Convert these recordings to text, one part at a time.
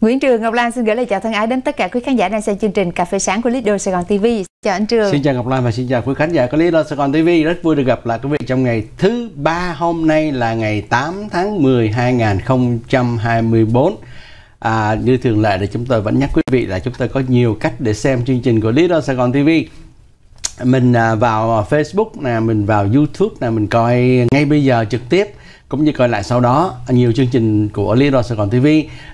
Nguyễn Trường Ngọc Lan xin gửi lời chào thân ái đến tất cả quý khán giả đang xem chương trình Cà phê sáng của Lido Sài Gòn TV. Chào anh Trường. Xin chào Ngọc Lan và xin chào quý khán giả của Lido Sài Gòn TV. Rất vui được gặp lại quý vị trong ngày thứ ba hôm nay là ngày 8 tháng 10 2024. À, như thường lệ thì chúng tôi vẫn nhắc quý vị là chúng tôi có nhiều cách để xem chương trình của Lido Sài Gòn TV mình à, vào Facebook nè mình vào YouTube nè mình coi ngay bây giờ trực tiếp cũng như coi lại sau đó nhiều chương trình của Lý Sài Gòn TV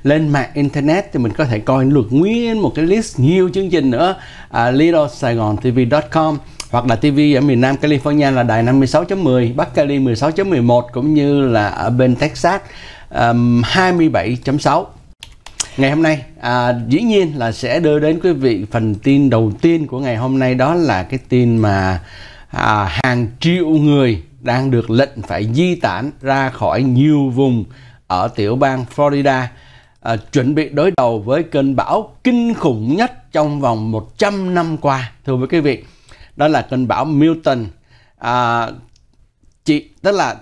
lên mạng internet thì mình có thể coi được nguyên một cái list nhiều chương trình nữa à, Lido Sài Gòn TV.com hoặc là TV ở miền Nam California là đài 56.10, Bắc Cali 16.11 cũng như là ở bên Texas um, 27.6 ngày hôm nay à, dĩ nhiên là sẽ đưa đến quý vị phần tin đầu tiên của ngày hôm nay đó là cái tin mà à, hàng triệu người đang được lệnh phải di tản ra khỏi nhiều vùng ở tiểu bang Florida à, chuẩn bị đối đầu với cơn bão kinh khủng nhất trong vòng 100 năm qua. Thưa quý vị, đó là cơn bão Milton. À, chị tức là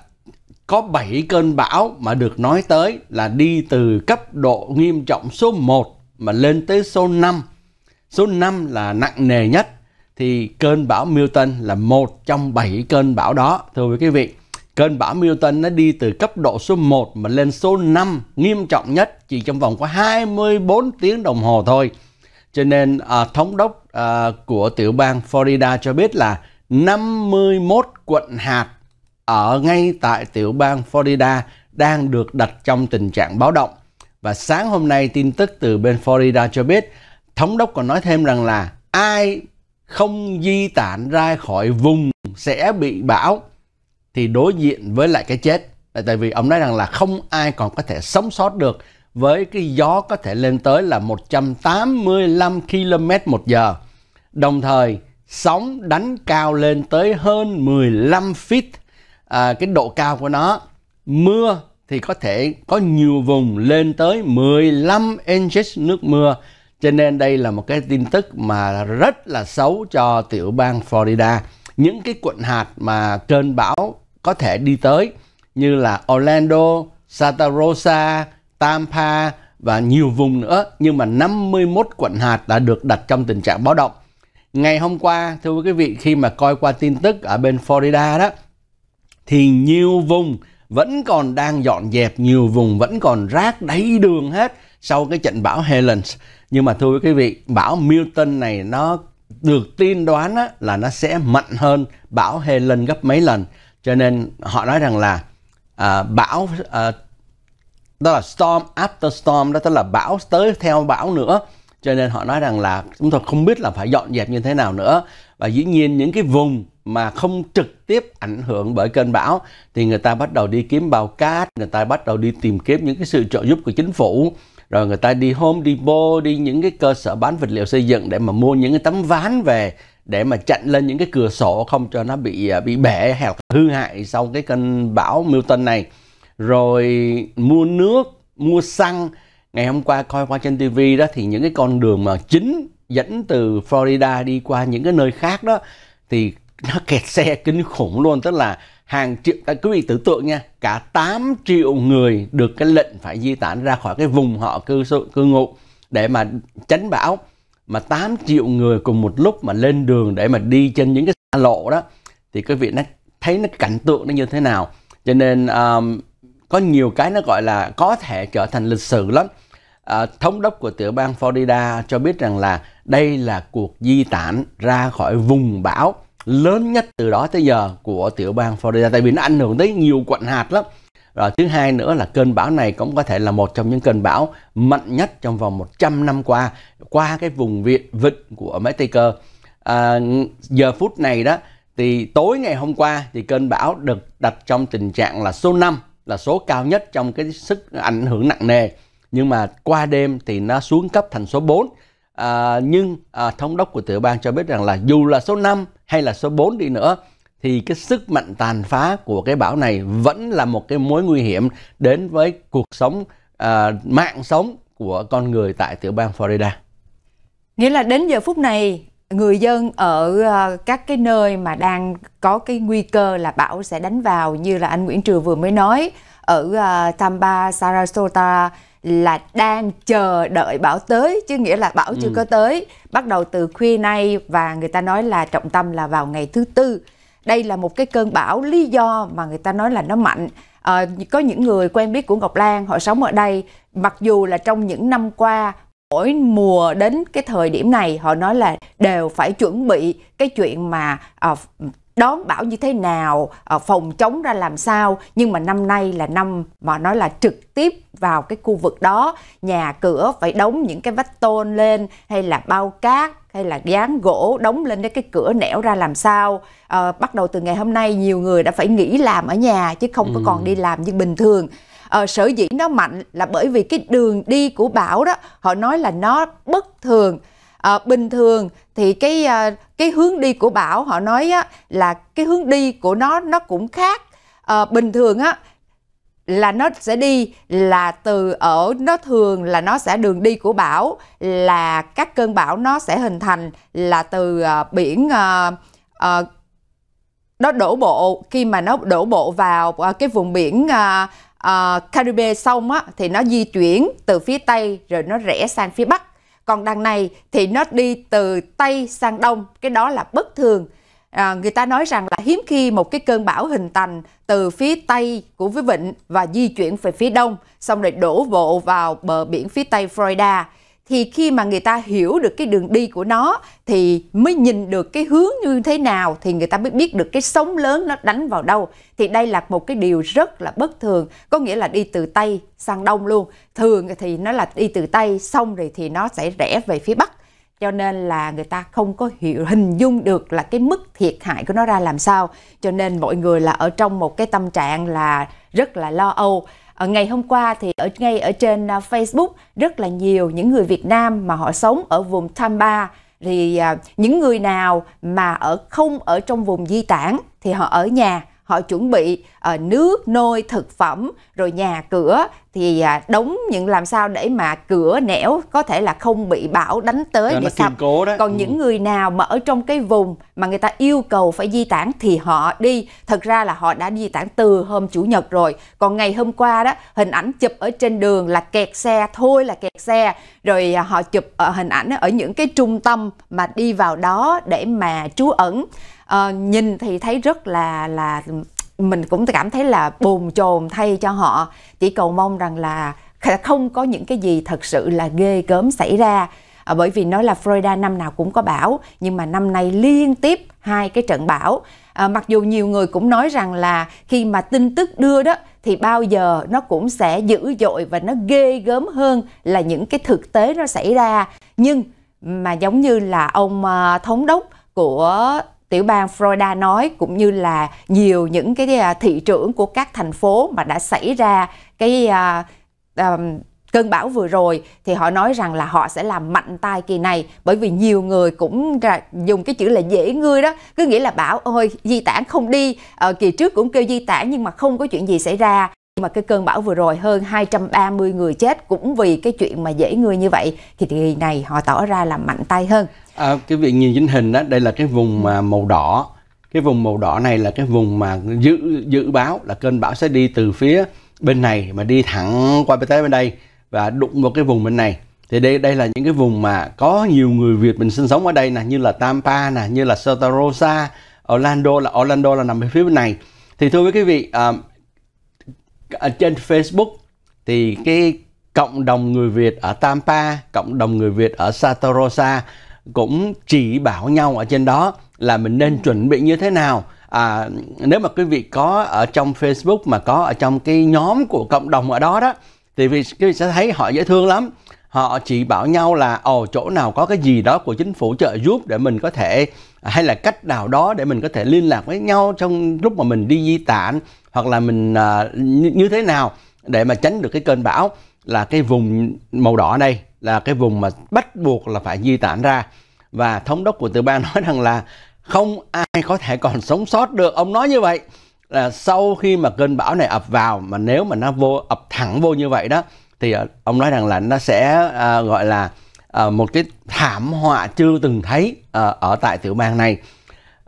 có 7 cơn bão mà được nói tới là đi từ cấp độ nghiêm trọng số 1 mà lên tới số 5. Số 5 là nặng nề nhất thì cơn bão Milton là một trong bảy cơn bão đó. Thưa quý vị, cơn bão Milton nó đi từ cấp độ số 1 mà lên số 5 nghiêm trọng nhất chỉ trong vòng có 24 tiếng đồng hồ thôi. Cho nên à, thống đốc à, của tiểu bang Florida cho biết là 51 quận hạt ở ngay tại tiểu bang Florida đang được đặt trong tình trạng báo động. Và sáng hôm nay tin tức từ bên Florida cho biết thống đốc còn nói thêm rằng là ai không di tản ra khỏi vùng sẽ bị bão thì đối diện với lại cái chết. Tại vì ông nói rằng là không ai còn có thể sống sót được với cái gió có thể lên tới là 185 km một giờ. Đồng thời sóng đánh cao lên tới hơn 15 feet à, cái độ cao của nó. Mưa thì có thể có nhiều vùng lên tới 15 inches nước mưa cho nên đây là một cái tin tức mà rất là xấu cho tiểu bang Florida. Những cái quận hạt mà cơn bão có thể đi tới như là Orlando, Santa Rosa, Tampa và nhiều vùng nữa nhưng mà 51 quận hạt đã được đặt trong tình trạng báo động. Ngày hôm qua thưa quý vị khi mà coi qua tin tức ở bên Florida đó thì nhiều vùng vẫn còn đang dọn dẹp, nhiều vùng vẫn còn rác đáy đường hết sau cái trận bão Helens nhưng mà thưa quý vị bão Milton này nó được tin đoán á, là nó sẽ mạnh hơn bão Helen gấp mấy lần cho nên họ nói rằng là à, bão à, đó là storm after storm đó tức là bão tới theo bão nữa cho nên họ nói rằng là chúng tôi không biết là phải dọn dẹp như thế nào nữa và dĩ nhiên những cái vùng mà không trực tiếp ảnh hưởng bởi cơn bão thì người ta bắt đầu đi kiếm bao cát người ta bắt đầu đi tìm kiếm những cái sự trợ giúp của chính phủ rồi người ta đi Home Depot đi những cái cơ sở bán vật liệu xây dựng để mà mua những cái tấm ván về để mà chặn lên những cái cửa sổ không cho nó bị à, bị bể hoặc hư hại sau cái cơn bão Milton này rồi mua nước mua xăng ngày hôm qua coi qua trên TV đó thì những cái con đường mà chính dẫn từ Florida đi qua những cái nơi khác đó thì nó kẹt xe kinh khủng luôn tức là hàng triệu các à, quý vị tưởng tượng nha cả 8 triệu người được cái lệnh phải di tản ra khỏi cái vùng họ cư cư ngụ để mà tránh bão mà 8 triệu người cùng một lúc mà lên đường để mà đi trên những cái xa lộ đó thì quý vị nó thấy nó cảnh tượng nó như thế nào cho nên um, có nhiều cái nó gọi là có thể trở thành lịch sử lắm à, thống đốc của tiểu bang Florida cho biết rằng là đây là cuộc di tản ra khỏi vùng bão lớn nhất từ đó tới giờ của tiểu bang Florida tại vì nó ảnh hưởng tới nhiều quận hạt lắm. Rồi thứ hai nữa là cơn bão này cũng có thể là một trong những cơn bão mạnh nhất trong vòng 100 năm qua qua cái vùng viện vịnh của Mỹ Mexico. À, giờ phút này đó thì tối ngày hôm qua thì cơn bão được đặt trong tình trạng là số 5 là số cao nhất trong cái sức ảnh hưởng nặng nề nhưng mà qua đêm thì nó xuống cấp thành số 4 À, nhưng à, thống đốc của tiểu bang cho biết rằng là dù là số 5 hay là số 4 đi nữa thì cái sức mạnh tàn phá của cái bão này vẫn là một cái mối nguy hiểm đến với cuộc sống à, mạng sống của con người tại tiểu bang Florida. Nghĩa là đến giờ phút này người dân ở à, các cái nơi mà đang có cái nguy cơ là bão sẽ đánh vào như là anh Nguyễn Trừ vừa mới nói ở à, Tampa, Sarasota là đang chờ đợi bão tới chứ nghĩa là bão ừ. chưa có tới bắt đầu từ khuya nay và người ta nói là trọng tâm là vào ngày thứ tư đây là một cái cơn bão lý do mà người ta nói là nó mạnh à, có những người quen biết của Ngọc Lan họ sống ở đây mặc dù là trong những năm qua mỗi mùa đến cái thời điểm này họ nói là đều phải chuẩn bị cái chuyện mà à, đón bão như thế nào, ờ, phòng chống ra làm sao. Nhưng mà năm nay là năm mà nói là trực tiếp vào cái khu vực đó, nhà cửa phải đóng những cái vách tôn lên hay là bao cát hay là dán gỗ đóng lên cái cửa nẻo ra làm sao à, bắt đầu từ ngày hôm nay nhiều người đã phải nghỉ làm ở nhà chứ không có còn đi ừ. làm như bình thường à, sở dĩ nó mạnh là bởi vì cái đường đi của bão đó họ nói là nó bất thường à, bình thường thì cái ờ, cái hướng đi của bão họ nói á, là cái hướng đi của nó nó cũng khác à, bình thường á là nó sẽ đi là từ ở nó thường là nó sẽ đường đi của bão là các cơn bão nó sẽ hình thành là từ à, biển à, à, nó đổ bộ khi mà nó đổ bộ vào à, cái vùng biển à, à, Caribe xong á thì nó di chuyển từ phía tây rồi nó rẽ sang phía bắc còn đằng này thì nó đi từ Tây sang Đông, cái đó là bất thường. À, người ta nói rằng là hiếm khi một cái cơn bão hình thành từ phía Tây của Vĩ Vịnh và di chuyển về phía Đông, xong rồi đổ bộ vào bờ biển phía Tây Florida thì khi mà người ta hiểu được cái đường đi của nó thì mới nhìn được cái hướng như thế nào thì người ta mới biết được cái sóng lớn nó đánh vào đâu thì đây là một cái điều rất là bất thường có nghĩa là đi từ tây sang đông luôn thường thì nó là đi từ tây xong rồi thì nó sẽ rẽ về phía bắc cho nên là người ta không có hiểu hình dung được là cái mức thiệt hại của nó ra làm sao cho nên mọi người là ở trong một cái tâm trạng là rất là lo âu ở ờ, ngày hôm qua thì ở ngay ở trên à, Facebook rất là nhiều những người Việt Nam mà họ sống ở vùng Tampa thì à, những người nào mà ở không ở trong vùng di tản thì họ ở nhà họ chuẩn bị uh, nước nôi thực phẩm rồi nhà cửa thì uh, đóng những làm sao để mà cửa nẻo có thể là không bị bão đánh tới để sập cố đấy. còn ừ. những người nào mà ở trong cái vùng mà người ta yêu cầu phải di tản thì họ đi thật ra là họ đã di tản từ hôm chủ nhật rồi còn ngày hôm qua đó hình ảnh chụp ở trên đường là kẹt xe thôi là kẹt xe rồi uh, họ chụp ở ờ, hình ảnh ở những cái trung tâm mà đi vào đó để mà trú ẩn uh, nhìn thì thấy rất là là mình cũng cảm thấy là bồn chồn thay cho họ chỉ cầu mong rằng là không có những cái gì thật sự là ghê gớm xảy ra ờ, bởi vì nói là Florida năm nào cũng có bão nhưng mà năm nay liên tiếp hai cái trận bão à, mặc dù nhiều người cũng nói rằng là khi mà tin tức đưa đó thì bao giờ nó cũng sẽ dữ dội và nó ghê gớm hơn là những cái thực tế nó xảy ra nhưng mà giống như là ông thống đốc của tiểu bang Florida nói cũng như là nhiều những cái à, thị trưởng của các thành phố mà đã xảy ra cái uh, um, cơn bão vừa rồi thì họ nói rằng là họ sẽ làm mạnh tay kỳ này bởi vì nhiều người cũng ra, dùng cái chữ là dễ ngươi đó cứ nghĩ là bảo ôi di tản không đi ờ, kỳ trước cũng kêu di tản nhưng mà không có chuyện gì xảy ra mà cái cơn bão vừa rồi hơn 230 người chết cũng vì cái chuyện mà dễ người như vậy thì kỳ này họ tỏ ra là mạnh tay hơn. À, cái việc nhìn trên hình đó đây là cái vùng mà màu đỏ cái vùng màu đỏ này là cái vùng mà dự dự báo là cơn bão sẽ đi từ phía bên này mà đi thẳng qua bên tới bên đây và đụng vào cái vùng bên này thì đây đây là những cái vùng mà có nhiều người Việt mình sinh sống ở đây nè như là Tampa nè như là Santa Rosa Orlando là Orlando là nằm về phía bên này thì thưa với quý vị à, ở trên Facebook thì cái cộng đồng người Việt ở Tampa, cộng đồng người Việt ở Santa Rosa cũng chỉ bảo nhau ở trên đó là mình nên chuẩn bị như thế nào. À, nếu mà quý vị có ở trong Facebook mà có ở trong cái nhóm của cộng đồng ở đó đó thì quý vị sẽ thấy họ dễ thương lắm họ chỉ bảo nhau là ồ chỗ nào có cái gì đó của chính phủ trợ giúp để mình có thể hay là cách nào đó để mình có thể liên lạc với nhau trong lúc mà mình đi di tản hoặc là mình à, như, thế nào để mà tránh được cái cơn bão là cái vùng màu đỏ đây là cái vùng mà bắt buộc là phải di tản ra và thống đốc của tiểu bang nói rằng là không ai có thể còn sống sót được ông nói như vậy là sau khi mà cơn bão này ập vào mà nếu mà nó vô ập thẳng vô như vậy đó thì ờ, ông nói rằng là nó sẽ à, gọi là à, một cái thảm họa chưa từng thấy à, ở tại tiểu bang này.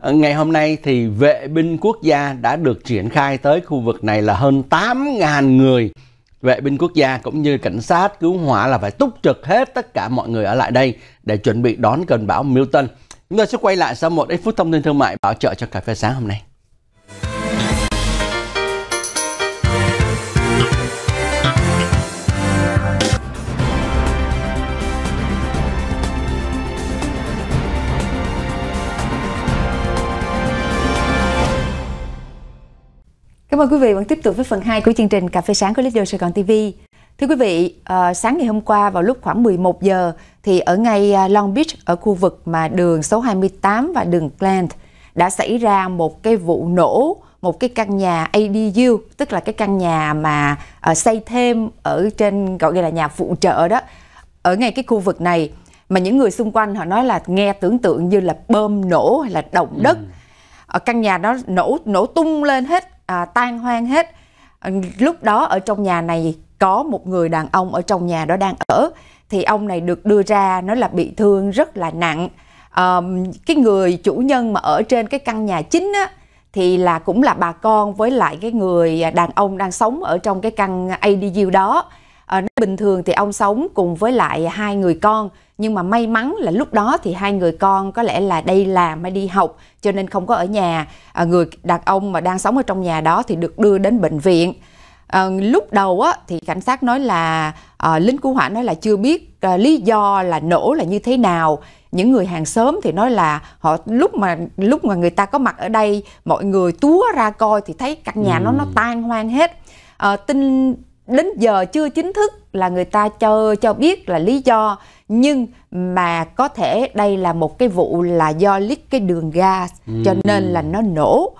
ngày hôm nay thì vệ binh quốc gia đã được triển khai tới khu vực này là hơn 8.000 người. Vệ binh quốc gia cũng như cảnh sát cứu hỏa là phải túc trực hết tất cả mọi người ở lại đây để chuẩn bị đón cơn bão Milton. Chúng ta sẽ quay lại sau một ít phút thông tin thương mại bảo trợ cho cà phê sáng hôm nay. Cảm ơn quý vị vẫn tiếp tục với phần 2 của chương trình Cà phê sáng của Leader Sài Gòn TV. Thưa quý vị, ờ, sáng ngày hôm qua vào lúc khoảng 11 giờ thì ở ngay ờ, Long Beach ở khu vực mà đường số 28 và đường Glen đã xảy ra một cái vụ nổ một cái căn nhà ADU tức là cái căn nhà mà ờ, xây thêm ở trên gọi là nhà phụ trợ đó ở ngay cái khu vực này mà những người xung quanh họ nói là nghe tưởng tượng như là bơm nổ hay là động đất ở ừ. căn nhà đó nổ nổ tung lên hết à, tan hoang hết à, lúc đó ở trong nhà này có một người đàn ông ở trong nhà đó đang ở thì ông này được đưa ra nó là bị thương rất là nặng à, cái người chủ nhân mà ở trên cái căn nhà chính á thì là cũng là bà con với lại cái người đàn ông đang sống ở trong cái căn ADU đó à, bình thường thì ông sống cùng với lại hai người con nhưng mà may mắn là lúc đó thì hai người con có lẽ là đây làm hay đi học cho nên không có ở nhà à, người đàn ông mà đang sống ở trong nhà đó thì được đưa đến bệnh viện à, lúc đầu á thì cảnh sát nói là à, lính cứu hỏa nói là chưa biết à, lý do là nổ là như thế nào những người hàng xóm thì nói là họ lúc mà lúc mà người ta có mặt ở đây mọi người túa ra coi thì thấy căn nhà ừ. nó nó ừ. tan hoang hết à, tin đến giờ chưa chính thức là người ta cho cho biết là lý do nhưng mà có thể đây là một cái vụ là do lít cái đường gas ừ. cho nên là nó nổ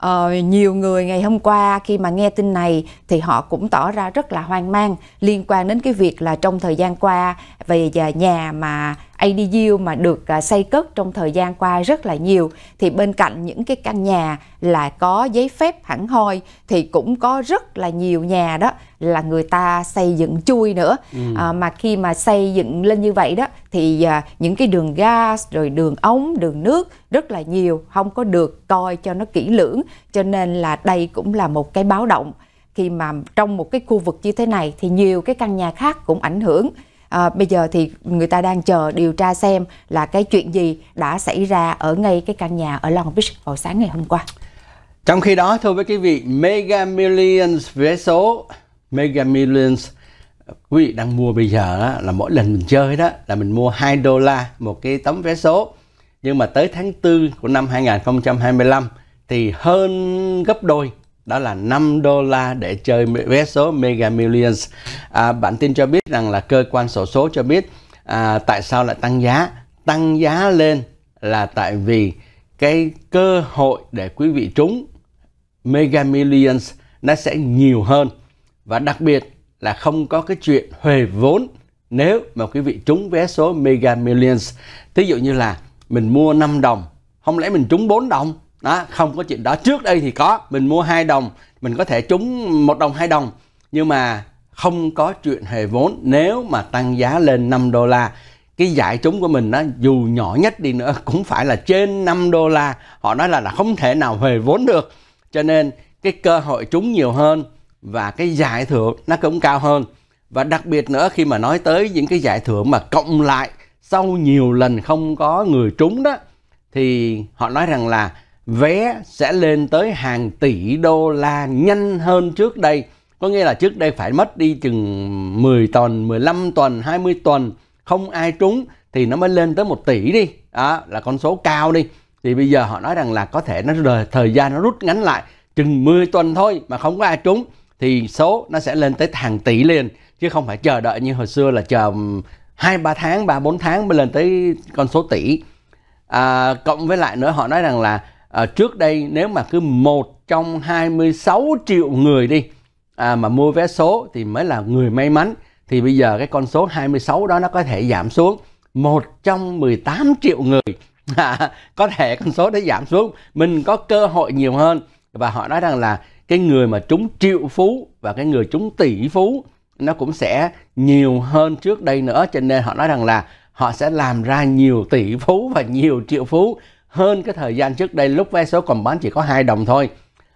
Ờ, nhiều người ngày hôm qua khi mà nghe tin này thì họ cũng tỏ ra rất là hoang mang liên quan đến cái việc là trong thời gian qua về nhà mà ADU mà được à, xây cất trong thời gian qua rất là nhiều thì bên cạnh những cái căn nhà là có giấy phép hẳn hoi thì cũng có rất là nhiều nhà đó là người ta xây dựng chui nữa ừ. à, mà khi mà xây dựng lên như vậy đó thì à, những cái đường gas rồi đường ống đường nước rất là nhiều không có được coi cho nó kỹ lưỡng cho nên là đây cũng là một cái báo động khi mà trong một cái khu vực như thế này thì nhiều cái căn nhà khác cũng ảnh hưởng à, bây giờ thì người ta đang chờ điều tra xem là cái chuyện gì đã xảy ra ở ngay cái căn nhà ở Long Beach vào sáng ngày hôm qua. Trong khi đó thưa với quý vị, Mega Millions vé số Mega Millions quý vị đang mua bây giờ đó, là mỗi lần mình chơi đó là mình mua 2 đô la một cái tấm vé số. Nhưng mà tới tháng 4 của năm 2025 thì hơn gấp đôi đó là 5 đô la để chơi vé số Mega Millions. À, bản tin cho biết rằng là cơ quan sổ số cho biết à, tại sao lại tăng giá. Tăng giá lên là tại vì cái cơ hội để quý vị trúng Mega Millions nó sẽ nhiều hơn và đặc biệt là không có cái chuyện huề vốn nếu mà quý vị trúng vé số Mega Millions. Thí dụ như là mình mua 5 đồng, không lẽ mình trúng 4 đồng đó không có chuyện đó trước đây thì có mình mua hai đồng mình có thể trúng một đồng hai đồng nhưng mà không có chuyện hề vốn nếu mà tăng giá lên 5 đô la cái giải trúng của mình đó dù nhỏ nhất đi nữa cũng phải là trên 5 đô la họ nói là, là không thể nào hề vốn được cho nên cái cơ hội trúng nhiều hơn và cái giải thưởng nó cũng cao hơn và đặc biệt nữa khi mà nói tới những cái giải thưởng mà cộng lại sau nhiều lần không có người trúng đó thì họ nói rằng là vé sẽ lên tới hàng tỷ đô la nhanh hơn trước đây. Có nghĩa là trước đây phải mất đi chừng 10 tuần, 15 tuần, 20 tuần không ai trúng thì nó mới lên tới một tỷ đi. Đó là con số cao đi. Thì bây giờ họ nói rằng là có thể nó thời gian nó rút ngắn lại chừng 10 tuần thôi mà không có ai trúng thì số nó sẽ lên tới hàng tỷ liền chứ không phải chờ đợi như hồi xưa là chờ 2 3 tháng, 3 4 tháng mới lên tới con số tỷ. À, cộng với lại nữa họ nói rằng là à, trước đây nếu mà cứ một trong 26 triệu người đi à, mà mua vé số thì mới là người may mắn thì bây giờ cái con số 26 đó nó có thể giảm xuống một trong 18 triệu người à, có thể con số đó giảm xuống mình có cơ hội nhiều hơn và họ nói rằng là cái người mà trúng triệu phú và cái người trúng tỷ phú nó cũng sẽ nhiều hơn trước đây nữa cho nên họ nói rằng là họ sẽ làm ra nhiều tỷ phú và nhiều triệu phú hơn cái thời gian trước đây lúc vé số còn bán chỉ có hai đồng thôi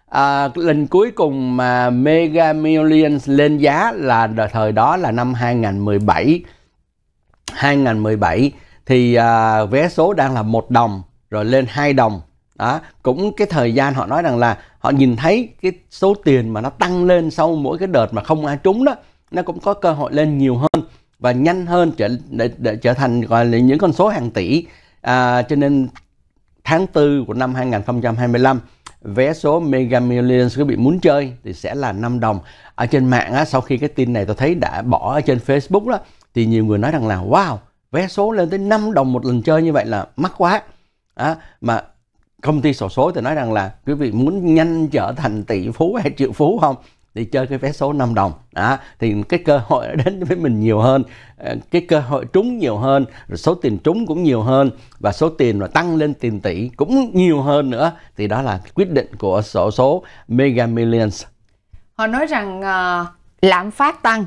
à, lần cuối cùng mà Mega Millions lên giá là thời đó là năm 2017 2017 thì à, vé số đang là một đồng rồi lên hai đồng đó cũng cái thời gian họ nói rằng là họ nhìn thấy cái số tiền mà nó tăng lên sau mỗi cái đợt mà không ai trúng đó nó cũng có cơ hội lên nhiều hơn và nhanh hơn trở để, để trở thành gọi là những con số hàng tỷ à, cho nên tháng 4 của năm 2025 vé số Mega Millions quý vị muốn chơi thì sẽ là 5 đồng ở trên mạng á, sau khi cái tin này tôi thấy đã bỏ ở trên Facebook đó thì nhiều người nói rằng là wow vé số lên tới 5 đồng một lần chơi như vậy là mắc quá à, mà công ty sổ số thì nói rằng là quý vị muốn nhanh trở thành tỷ phú hay triệu phú không đi chơi cái vé số 5 đồng đó thì cái cơ hội đến với mình nhiều hơn ờ, cái cơ hội trúng nhiều hơn rồi số tiền trúng cũng nhiều hơn và số tiền mà tăng lên tiền tỷ cũng nhiều hơn nữa thì đó là quyết định của sổ số Mega Millions họ nói rằng uh, lạm phát tăng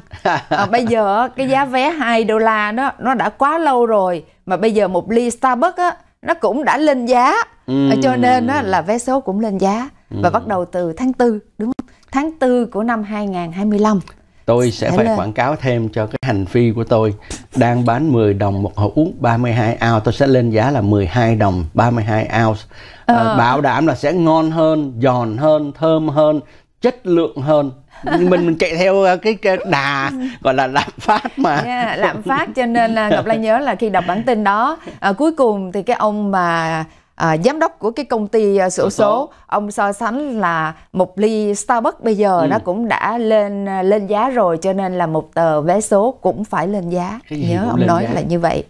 à, bây giờ cái giá vé 2 đô la đó nó đã quá lâu rồi mà bây giờ một ly Starbucks á nó cũng đã lên giá ừ. cho nên á, là vé số cũng lên giá và ừ. bắt đầu từ tháng 4 đúng không? Tháng 4 của năm 2025 tôi sẽ phải lên. quảng cáo thêm cho cái hành phi của tôi đang bán 10 đồng một hộp uống 32 ounce tôi sẽ lên giá là 12 đồng 32 ounce à, ờ. à, bảo đảm là sẽ ngon hơn giòn hơn thơm hơn chất lượng hơn mình mình chạy theo ờ, cái, cái đà gọi là lạm phát mà yeah, lạm phát cho nên là ngọc lan nhớ là khi đọc bản tin đó à, cuối cùng thì cái ông mà à, giám đốc của cái công ty uh, sổ số, số ông so sánh là một ly Starbucks bây giờ ừ. nó cũng đã lên à, lên giá rồi cho nên là một tờ vé số cũng phải lên giá nhớ ông nói giá. là như vậy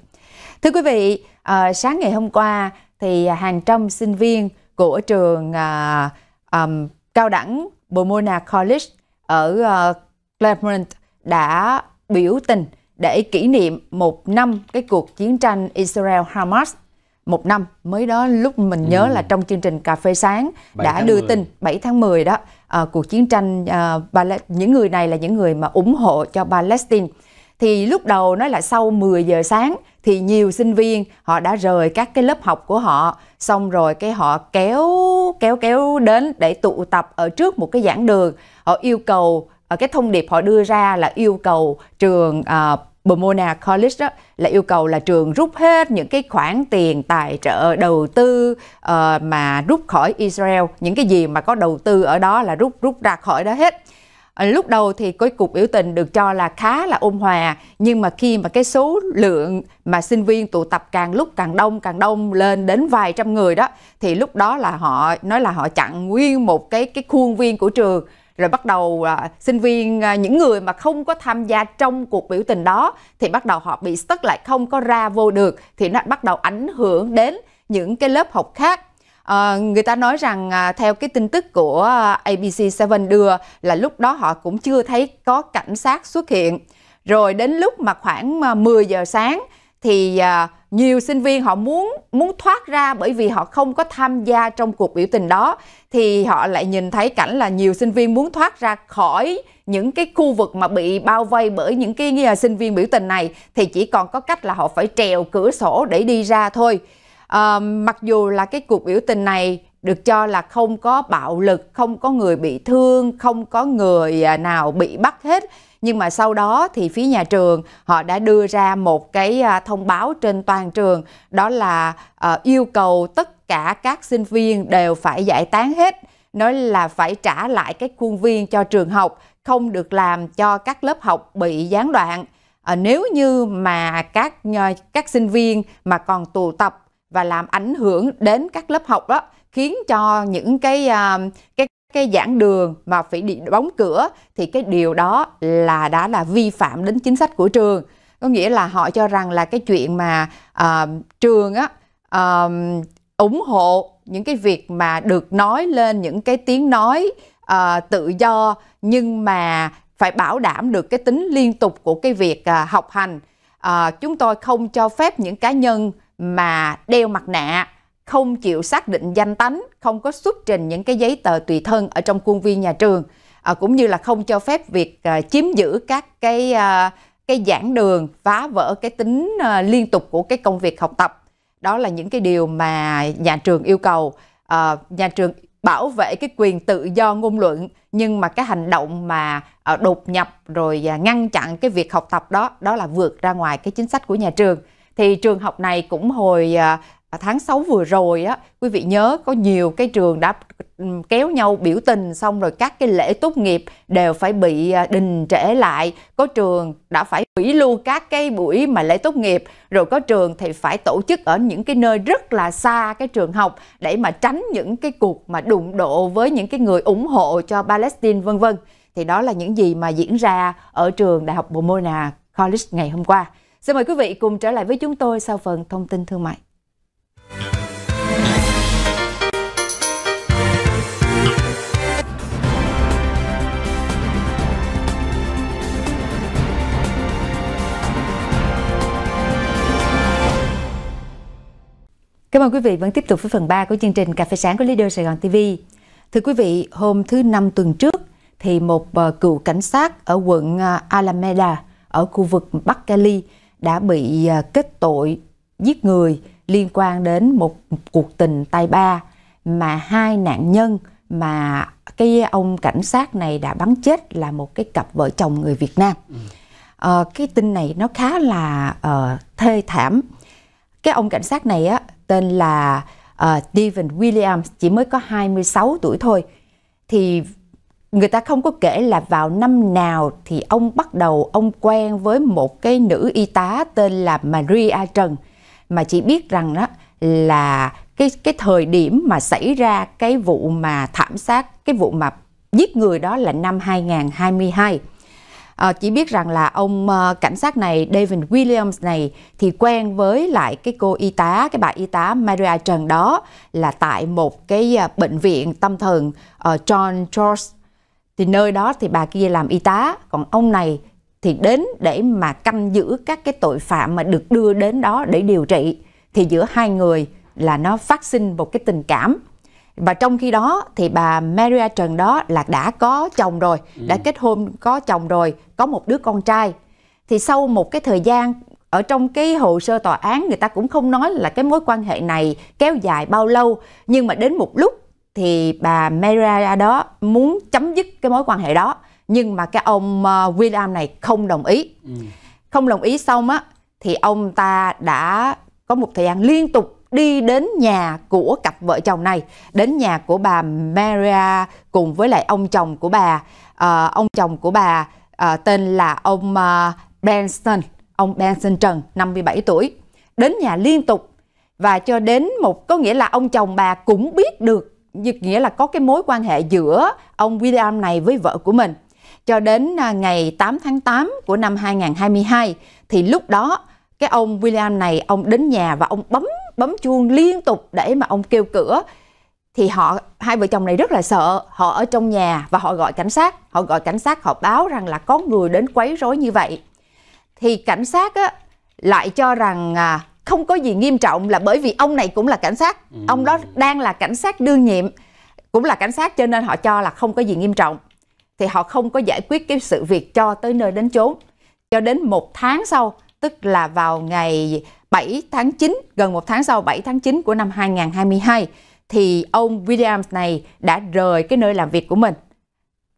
thưa quý vị à, sáng ngày hôm qua thì hàng trăm sinh viên của trường à, um, cao đẳng Pomona College ở uh, à, Clermont đã biểu tình để kỷ niệm một năm cái cuộc chiến tranh Israel-Hamas một năm mới đó lúc mình nhớ ừ. là trong chương trình cà phê sáng đã đưa 10. tin 7 tháng 10 đó à, cuộc chiến tranh à, những người này là những người mà ủng hộ cho Palestine thì lúc đầu nói là sau 10 giờ sáng thì nhiều sinh viên họ đã rời các cái lớp học của họ xong rồi cái họ kéo kéo kéo đến để tụ tập ở trước một cái giảng đường họ yêu cầu ở à, cái thông điệp họ đưa ra là yêu cầu trường uh, Pomona College đó là yêu cầu là trường rút hết những cái khoản tiền tài trợ đầu tư uh, mà rút khỏi Israel những cái gì mà có đầu tư ở đó là rút rút ra khỏi đó hết ờ, lúc đầu thì cái cuộc biểu tình được cho là khá là ôn hòa nhưng mà khi mà cái số lượng mà sinh viên tụ tập càng lúc càng đông càng đông lên đến vài trăm người đó thì lúc đó là họ nói là họ chặn nguyên một cái cái khuôn viên của trường rồi bắt đầu à, sinh viên à, những người mà không có tham gia trong cuộc biểu tình đó thì bắt đầu họ bị stuck lại không có ra vô được thì nó bắt đầu ảnh hưởng đến những cái lớp học khác À, người ta nói rằng à, theo cái tin tức của ABC7 đưa là lúc đó họ cũng chưa thấy có cảnh sát xuất hiện. Rồi đến lúc mà khoảng 10 à, giờ sáng thì à, nhiều sinh viên họ muốn muốn thoát ra bởi vì họ không có tham gia trong cuộc biểu tình đó thì họ lại nhìn thấy cảnh là nhiều sinh viên muốn thoát ra khỏi những cái khu vực mà bị bao vây bởi những cái à, sinh viên biểu tình này thì chỉ còn có cách là họ phải trèo cửa sổ để đi ra thôi à, mặc dù là cái cuộc biểu tình này được cho là không có bạo lực không có người bị thương không có người à, nào bị bắt hết nhưng mà sau đó thì phía nhà trường họ đã đưa ra một cái à, thông báo trên toàn trường đó là uh, yêu cầu tất cả các sinh viên đều phải giải tán hết nói là phải trả lại các khuôn viên cho trường học không được làm cho các lớp học bị gián đoạn à, nếu như mà các các sinh viên mà còn tụ tập và làm ảnh hưởng đến các lớp học đó khiến cho những cái à, cái cái giảng đường mà phải bị đóng cửa thì cái điều đó là đã là vi phạm đến chính sách của trường có nghĩa là họ cho rằng là cái chuyện mà uh, trường á uh, ủng hộ những cái việc mà được nói lên những cái tiếng nói uh, tự do nhưng mà phải bảo đảm được cái tính liên tục của cái việc uh, học hành uh, chúng tôi không cho phép những cá nhân mà đeo mặt nạ không chịu xác định danh tánh, không có xuất trình những cái giấy tờ tùy thân ở trong khuôn viên nhà trường, à, cũng như là không cho phép việc à, chiếm giữ các cái à, cái giảng đường, phá vỡ cái tính à, liên tục của cái công việc học tập. Đó là những cái điều mà nhà trường yêu cầu. À, nhà trường bảo vệ cái quyền tự do ngôn luận nhưng mà cái hành động mà à, đột nhập rồi à, ngăn chặn cái việc học tập đó đó là vượt ra ngoài cái chính sách của nhà trường thì trường học này cũng hồi à, tháng 6 vừa rồi á quý vị nhớ có nhiều cái trường đã ừ, kéo nhau biểu tình xong rồi các cái lễ tốt nghiệp đều phải bị à, đình trễ lại có trường đã phải hủy luôn các cái buổi mà lễ tốt nghiệp rồi có trường thì phải tổ chức ở những cái nơi rất là xa cái trường học để mà tránh những cái cuộc mà đụng độ với những cái người ủng hộ cho Palestine vân vân thì đó là những gì mà diễn ra ở trường Đại học Pomona College ngày hôm qua. Xin mời quý vị cùng trở lại với chúng tôi sau phần thông tin thương mại. Cảm ơn quý vị vẫn tiếp tục với phần 3 của chương trình Cà phê sáng của Leader Sài Gòn TV. Thưa quý vị, hôm thứ Năm tuần trước thì một ờ, cựu cảnh sát ở quận ờ, Alameda ở khu vực Bắc Cali đã bị ờ, kết tội giết người liên quan đến một cuộc tình tay ba mà hai nạn nhân mà cái ông cảnh sát này đã bắn chết là một cái cặp vợ chồng người Việt Nam. À, cái tin này nó khá là uh, thê thảm. Cái ông cảnh sát này á tên là uh, ờ, Steven Williams chỉ mới có 26 tuổi thôi thì người ta không có kể là vào năm nào thì ông bắt đầu ông quen với một cái nữ y tá tên là Maria Trần mà chỉ biết rằng đó là cái cái thời điểm mà xảy ra cái vụ mà thảm sát cái vụ mà giết người đó là năm 2022 Ờ, chỉ biết rằng là ông ờ, cảnh sát này David Williams này thì quen với lại cái cô y tá cái bà y tá Maria Trần đó là tại một cái ờ, bệnh viện tâm thần John George thì nơi đó thì bà kia làm y tá còn ông này thì đến để mà canh giữ các cái tội phạm mà được đưa đến đó để điều trị thì giữa hai người là nó phát sinh một cái tình cảm và trong khi đó thì bà Maria Trần đó là đã có chồng rồi ừ. đã kết hôn có chồng rồi có một đứa con trai thì sau một cái thời gian ở trong cái hồ sơ tòa án người ta cũng không nói là cái mối quan hệ này kéo dài bao lâu nhưng mà đến một lúc thì bà Maria đó muốn chấm dứt cái mối quan hệ đó nhưng mà cái ông ờ, William này không đồng ý ừ. không đồng ý xong á thì ông ta đã có một thời gian liên tục đi đến nhà của cặp vợ chồng này, đến nhà của bà Maria cùng với lại ông chồng của bà. À, ông chồng của bà à, tên là ông à, Benson, ông Benson Trần, 57 tuổi. Đến nhà liên tục và cho đến một có nghĩa là ông chồng bà cũng biết được nghĩa là có cái mối quan hệ giữa ông William này với vợ của mình. Cho đến ngày 8 tháng 8 của năm 2022 thì lúc đó cái ông William này ông đến nhà và ông bấm bấm chuông liên tục để mà ông kêu cửa thì họ hai vợ chồng này rất là sợ họ ở trong nhà và họ gọi cảnh sát họ gọi cảnh sát họ báo rằng là có người đến quấy rối như vậy thì cảnh sát á, lại cho rằng à, không có gì nghiêm trọng là bởi vì ông này cũng là cảnh sát ừ. ông đó đang là cảnh sát đương nhiệm cũng là cảnh sát cho nên họ cho là không có gì nghiêm trọng thì họ không có giải quyết cái sự việc cho tới nơi đến chốn cho đến một tháng sau tức là vào ngày 7 tháng 9, gần một tháng sau 7 tháng 9 của năm 2022 thì ông Williams này đã rời cái nơi làm việc của mình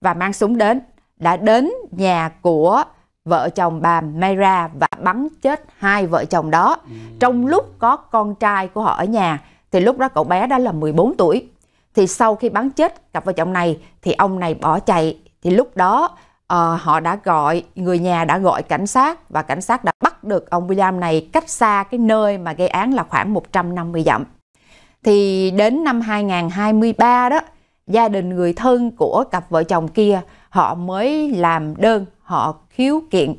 và mang súng đến, đã đến nhà của vợ chồng bà Mayra và bắn chết hai vợ chồng đó. Ừ. Trong lúc có con trai của họ ở nhà thì lúc đó cậu bé đã là 14 tuổi. Thì sau khi bắn chết cặp vợ chồng này thì ông này bỏ chạy thì lúc đó uh, họ đã gọi người nhà đã gọi cảnh sát và cảnh sát đã bắt được ông William này cách xa cái nơi mà gây án là khoảng 150 dặm. Thì đến năm 2023 đó, gia đình người thân của cặp vợ chồng kia họ mới làm đơn, họ khiếu kiện,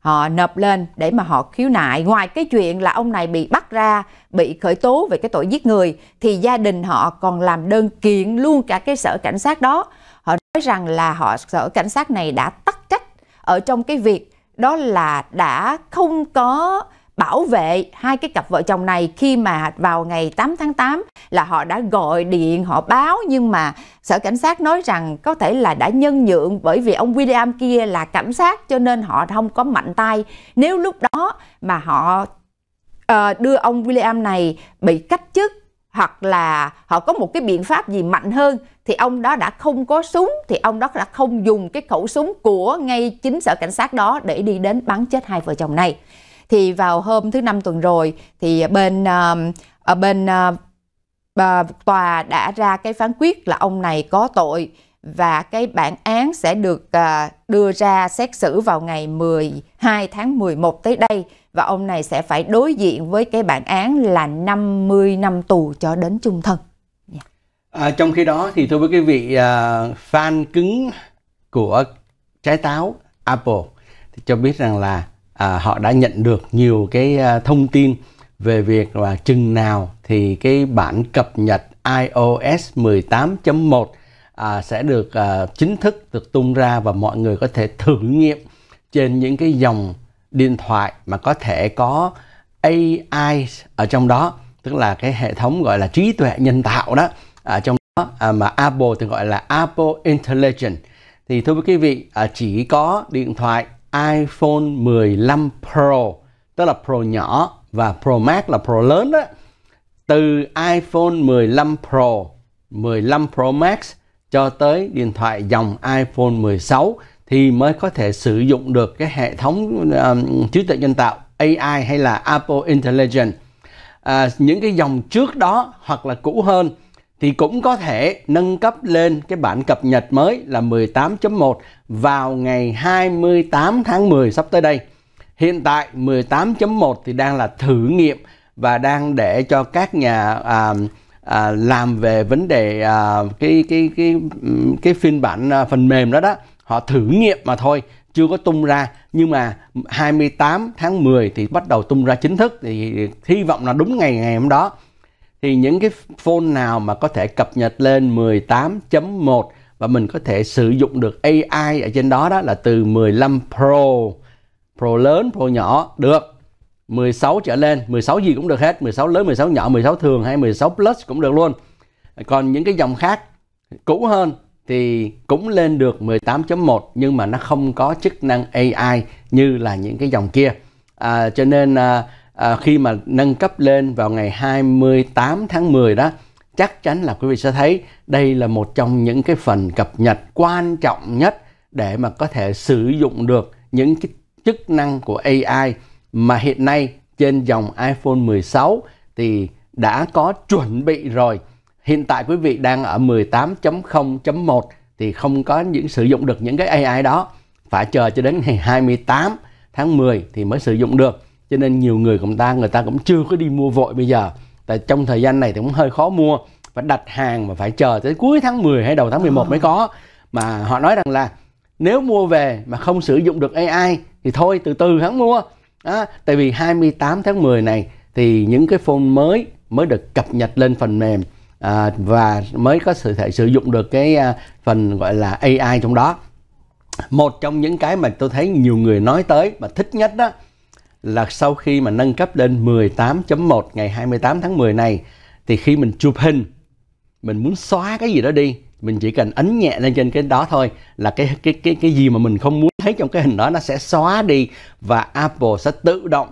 họ nộp lên để mà họ khiếu nại. Ngoài cái chuyện là ông này bị bắt ra, bị khởi tố về cái tội giết người thì gia đình họ còn làm đơn kiện luôn cả cái sở cảnh sát đó Họ nói rằng là họ sở cảnh sát này đã tắc trách ở trong cái việc đó là đã không có bảo vệ hai cái cặp vợ chồng này khi mà vào ngày 8 tháng 8 là họ đã gọi điện họ báo nhưng mà sở cảnh sát nói rằng có thể là đã nhân nhượng bởi vì ông William kia là cảnh sát cho nên họ không có mạnh tay nếu lúc đó mà họ uh, đưa ông William này bị cách chức hoặc là họ có một cái biện pháp gì mạnh hơn thì ông đó đã không có súng thì ông đó đã không dùng cái khẩu súng của ngay chính sở cảnh sát đó để đi đến bắn chết hai vợ chồng này thì vào hôm thứ năm tuần rồi thì bên uh, bên uh, tòa đã ra cái phán quyết là ông này có tội và cái bản án sẽ được uh, đưa ra xét xử vào ngày 12 tháng 11 tới đây và ông này sẽ phải đối diện với cái bản án là 50 năm tù cho đến chung thân. Yeah. Dạ. À, trong khi đó thì thưa với quý vị à, fan cứng của trái táo Apple thì cho biết rằng là à, họ đã nhận được nhiều cái à, thông tin về việc là chừng nào thì cái bản cập nhật iOS 18.1 à, sẽ được à, chính thức được tung ra và mọi người có thể thử nghiệm trên những cái dòng điện thoại mà có thể có AI ở trong đó tức là cái hệ thống gọi là trí tuệ nhân tạo đó ở trong đó à, mà Apple thì gọi là Apple Intelligence thì thưa quý vị à, chỉ có điện thoại iPhone 15 Pro tức là Pro nhỏ và Pro Max là Pro lớn đó từ iPhone 15 Pro 15 Pro Max cho tới điện thoại dòng iPhone 16 thì mới có thể sử dụng được cái hệ thống um, trí tuệ nhân tạo AI hay là Apple Intelligence. À, những cái dòng trước đó hoặc là cũ hơn thì cũng có thể nâng cấp lên cái bản cập nhật mới là 18.1 vào ngày 28 tháng 10 sắp tới đây. Hiện tại 18.1 thì đang là thử nghiệm và đang để cho các nhà à, à, làm về vấn đề à, cái cái cái cái phiên bản à, phần mềm đó đó họ thử nghiệm mà thôi chưa có tung ra nhưng mà 28 tháng 10 thì bắt đầu tung ra chính thức thì hy vọng là đúng ngày ngày hôm đó thì những cái phone nào mà có thể cập nhật lên 18.1 và mình có thể sử dụng được AI ở trên đó đó là từ 15 Pro Pro lớn, Pro nhỏ được 16 trở lên, 16 gì cũng được hết 16 lớn, 16 nhỏ, 16 thường hay 16 Plus cũng được luôn còn những cái dòng khác cũ hơn thì cũng lên được 18.1 nhưng mà nó không có chức năng AI như là những cái dòng kia. À, cho nên à, à, khi mà nâng cấp lên vào ngày 28 tháng 10 đó chắc chắn là quý vị sẽ thấy đây là một trong những cái phần cập nhật quan trọng nhất để mà có thể sử dụng được những cái chức năng của AI mà hiện nay trên dòng iPhone 16 thì đã có chuẩn bị rồi hiện tại quý vị đang ở 18.0.1 thì không có những sử dụng được những cái AI đó phải chờ cho đến ngày 28 tháng 10 thì mới sử dụng được cho nên nhiều người của ta người ta cũng chưa có đi mua vội bây giờ tại trong thời gian này thì cũng hơi khó mua phải đặt hàng và phải chờ tới cuối tháng 10 hay đầu tháng 11 ờ. mới có mà họ nói rằng là nếu mua về mà không sử dụng được AI thì thôi từ từ hắn mua à, tại vì 28 tháng 10 này thì những cái phone mới mới được cập nhật lên phần mềm à, và mới có sự thể sử dụng được cái à, phần gọi là AI trong đó một trong những cái mà tôi thấy nhiều người nói tới mà thích nhất đó là sau khi mà nâng cấp lên 18.1 ngày 28 tháng 10 này thì khi mình chụp hình mình muốn xóa cái gì đó đi mình chỉ cần ấn nhẹ lên trên cái đó thôi là cái cái cái cái gì mà mình không muốn thấy trong cái hình đó nó sẽ xóa đi và Apple sẽ tự động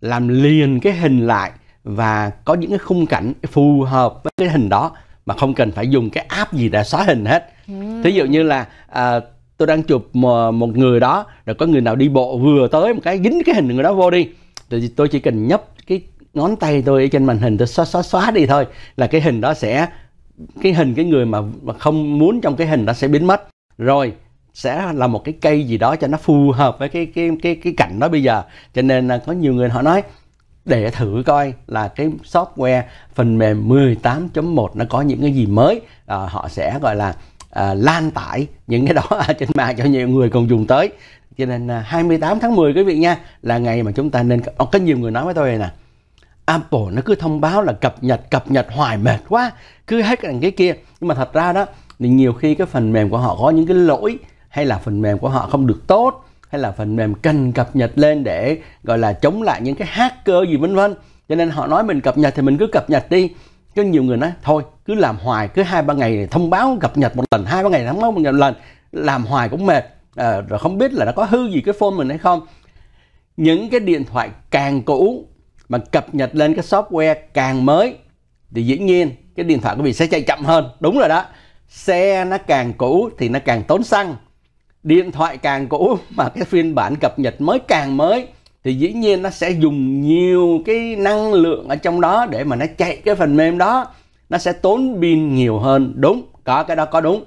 làm liền cái hình lại và có những cái khung cảnh phù hợp với cái hình đó mà không cần phải dùng cái app gì để xóa hình hết. Hmm. Thí dụ như là à, tôi đang chụp một, một người đó rồi có người nào đi bộ vừa tới một cái dính cái hình người đó vô đi thì tôi chỉ cần nhấp cái ngón tay tôi ở trên màn hình tôi xóa xóa xóa đi thôi là cái hình đó sẽ cái hình cái người mà, mà không muốn trong cái hình đó sẽ biến mất rồi sẽ là một cái cây gì đó cho nó phù hợp với cái cái cái cái cảnh đó bây giờ cho nên là có nhiều người họ nói để thử coi là cái software phần mềm 18.1 nó có những cái gì mới à, họ sẽ gọi là à, lan tải những cái đó trên mạng cho nhiều người cùng dùng tới cho nên à, 28 tháng 10 quý vị nha là ngày mà chúng ta nên Ô, có nhiều người nói với tôi này nè Apple nó cứ thông báo là cập nhật cập nhật hoài mệt quá cứ hết cái cái kia nhưng mà thật ra đó thì nhiều khi cái phần mềm của họ có những cái lỗi hay là phần mềm của họ không được tốt hay là phần mềm cần cập nhật lên để gọi là chống lại những cái hacker gì vân vân cho nên họ nói mình cập nhật thì mình cứ cập nhật đi có nhiều người nói thôi cứ làm hoài cứ hai ba ngày thông báo cập nhật một lần hai ba ngày thông báo một lần làm hoài cũng mệt à, rồi không biết là nó có hư gì cái phone mình hay không những cái điện thoại càng cũ mà cập nhật lên cái software càng mới thì dĩ nhiên cái điện thoại của mình sẽ chạy chậm hơn đúng rồi đó xe nó càng cũ thì nó càng tốn xăng điện thoại càng cũ mà cái phiên bản cập nhật mới càng mới thì dĩ nhiên nó sẽ dùng nhiều cái năng lượng ở trong đó để mà nó chạy cái phần mềm đó nó sẽ tốn pin nhiều hơn đúng có cái đó có đúng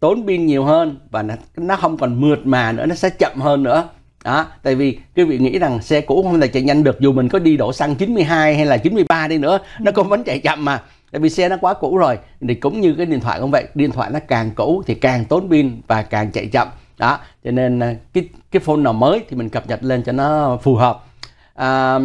tốn pin nhiều hơn và nó, nó không còn mượt mà nữa nó sẽ chậm hơn nữa đó tại vì quý vị nghĩ rằng xe cũ không thể chạy nhanh được dù mình có đi đổ xăng 92 hay là 93 đi nữa nó cũng vẫn chạy chậm mà tại vì xe nó quá cũ rồi thì cũng như cái điện thoại cũng vậy điện thoại nó càng cũ thì càng tốn pin và càng chạy chậm đó cho nên à, cái cái phone nào mới thì mình cập nhật lên cho nó phù hợp à,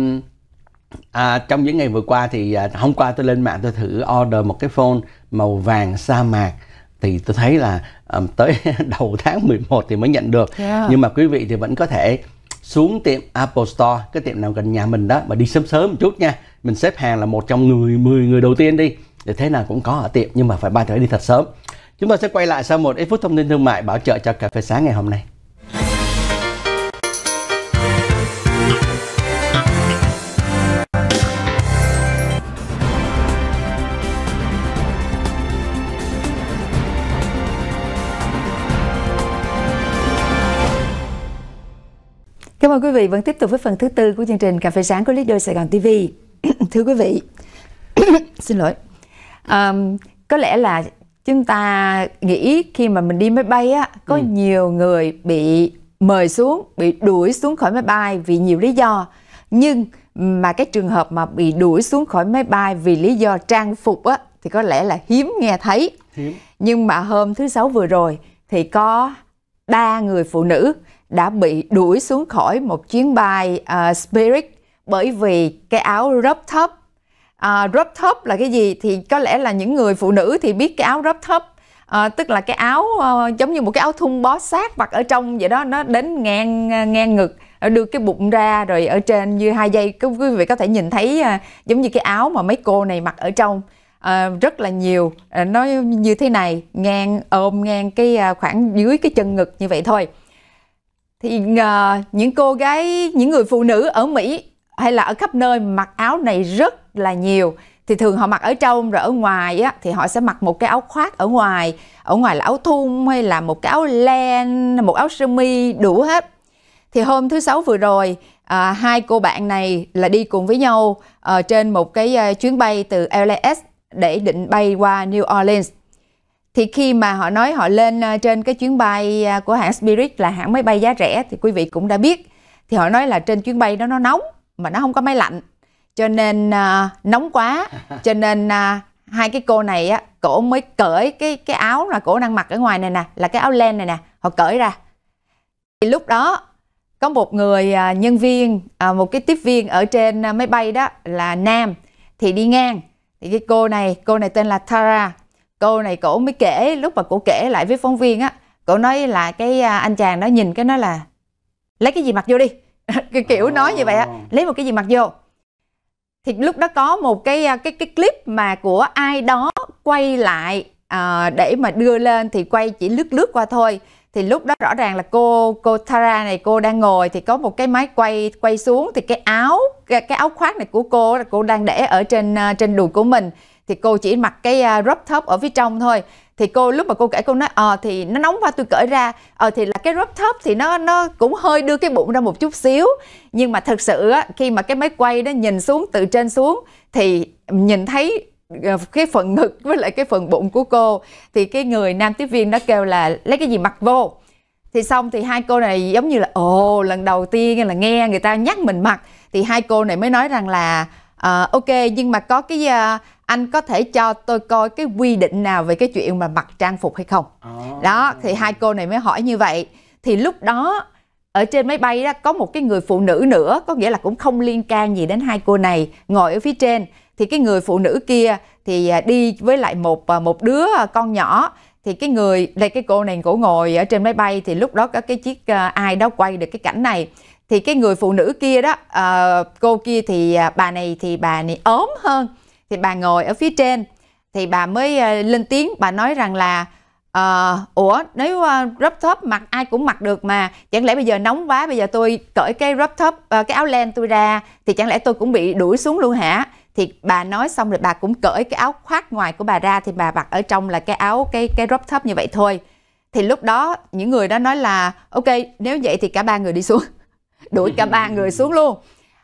à, trong những ngày vừa qua thì à, hôm qua tôi lên mạng tôi thử order một cái phone màu vàng sa mạc thì tôi thấy là um, tới đầu tháng 11 thì mới nhận được yeah. nhưng mà quý vị thì vẫn có thể xuống tiệm Apple Store cái tiệm nào gần nhà mình đó mà đi sớm sớm một chút nha mình xếp hàng là một trong người 10 người đầu tiên đi để thế nào cũng có ở tiệm nhưng mà phải ba trở đi thật sớm Chúng ta sẽ quay lại sau một ít phút thông tin thương mại bảo trợ cho cà phê sáng ngày hôm nay. Cảm ơn quý vị vẫn tiếp tục với phần thứ tư của chương trình Cà phê sáng của Leader Sài Gòn TV. Thưa quý vị, xin lỗi. Um, có lẽ là chúng ta nghĩ khi mà mình đi máy bay á có ừ. nhiều người bị mời xuống bị đuổi xuống khỏi máy bay vì nhiều lý do nhưng mà cái trường hợp mà bị đuổi xuống khỏi máy bay vì lý do trang phục á thì có lẽ là hiếm nghe thấy hiếm. nhưng mà hôm thứ sáu vừa rồi thì có ba người phụ nữ đã bị đuổi xuống khỏi một chuyến bay uh, Spirit bởi vì cái áo rớp thấp à, drop top là cái gì thì có lẽ là những người phụ nữ thì biết cái áo drop top à, tức là cái áo à, giống như một cái áo thun bó sát mặc ở trong vậy đó nó đến ngang ngang ngực đưa cái bụng ra rồi ở trên như hai dây quý vị có thể nhìn thấy à, giống như cái áo mà mấy cô này mặc ở trong à, rất là nhiều à, nó như thế này ngang ôm ngang cái à, khoảng dưới cái chân ngực như vậy thôi thì à, những cô gái những người phụ nữ ở Mỹ hay là ở khắp nơi mặc áo này rất là nhiều thì thường họ mặc ở trong rồi ở ngoài á, thì họ sẽ mặc một cái áo khoác ở ngoài ở ngoài là áo thun hay là một cái áo len một áo sơ mi đủ hết thì hôm thứ sáu vừa rồi à, hai cô bạn này là đi cùng với nhau à, trên một cái ờ, chuyến bay từ LAX để định bay qua New Orleans thì khi mà họ nói họ lên ờ, trên cái chuyến bay à, của hãng Spirit là hãng máy bay giá rẻ thì quý vị cũng đã biết thì họ nói là trên chuyến bay đó nó nóng mà nó không có máy lạnh cho nên à, nóng quá cho nên à, hai cái cô này á cổ mới cởi cái cái áo là cổ đang mặc ở ngoài này nè là cái áo len này nè họ cởi ra thì lúc đó có một người à, nhân viên à, một cái tiếp viên ở trên à, máy bay đó là nam thì đi ngang thì cái cô này cô này tên là Tara cô này cổ mới kể lúc mà cổ kể lại với phóng viên á cổ nói là cái à, anh chàng đó nhìn cái nói là lấy cái gì mặc vô đi cái kiểu nói như vậy á lấy một cái gì mặc vô thì lúc đó có một cái à, cái cái clip mà của ai đó quay lại uh, để mà đưa lên thì quay chỉ lướt lướt qua thôi thì lúc đó rõ ràng là cô cô Tara này cô đang ngồi thì có một cái máy quay quay xuống thì cái áo cái, cái áo khoác này của cô là cô đang để ở trên uh, trên đùi của mình thì cô chỉ mặc cái uh, crop top ở phía trong thôi thì cô lúc mà cô kể cô nói ờ à, thì nó nóng quá tôi cởi ra ờ à, thì là cái crop top thì nó nó cũng hơi đưa cái bụng ra một chút xíu nhưng mà thật sự á, khi mà cái máy quay đó nhìn xuống từ trên xuống thì nhìn thấy ờ, cái phần ngực với lại cái phần bụng của cô thì cái người nam tiếp viên đó kêu là lấy cái gì mặc vô thì xong thì hai cô này giống như là ồ lần đầu tiên là nghe người ta nhắc mình mặc thì hai cô này mới nói rằng là À, ok nhưng mà có cái uh, anh có thể cho tôi coi cái quy định nào về cái chuyện mà mặc trang phục hay không oh. đó thì hai cô này mới hỏi như vậy thì lúc đó ở trên máy bay đó có một cái người phụ nữ nữa có nghĩa là cũng không liên can gì đến hai cô này ngồi ở phía trên thì cái người phụ nữ kia thì đi với lại một một đứa con nhỏ thì cái người đây cái cô này cổ ngồi ở trên máy bay thì lúc đó có cái chiếc ai đó quay được cái cảnh này thì cái người phụ nữ kia đó uh, cô kia thì uh, bà này thì bà này ốm hơn thì bà ngồi ở phía trên thì bà mới uh, lên tiếng bà nói rằng là uh, ủa nếu uh, rub top mặc ai cũng mặc được mà chẳng lẽ bây giờ nóng quá bây giờ tôi cởi cái rub top uh, cái áo len tôi ra thì chẳng lẽ tôi cũng bị đuổi xuống luôn hả thì bà nói xong rồi bà cũng cởi cái áo khoác ngoài của bà ra thì bà mặc ở trong là cái áo cái cái rub top như vậy thôi thì lúc đó những người đó nói là ok nếu vậy thì cả ba người đi xuống đuổi cả ba người xuống luôn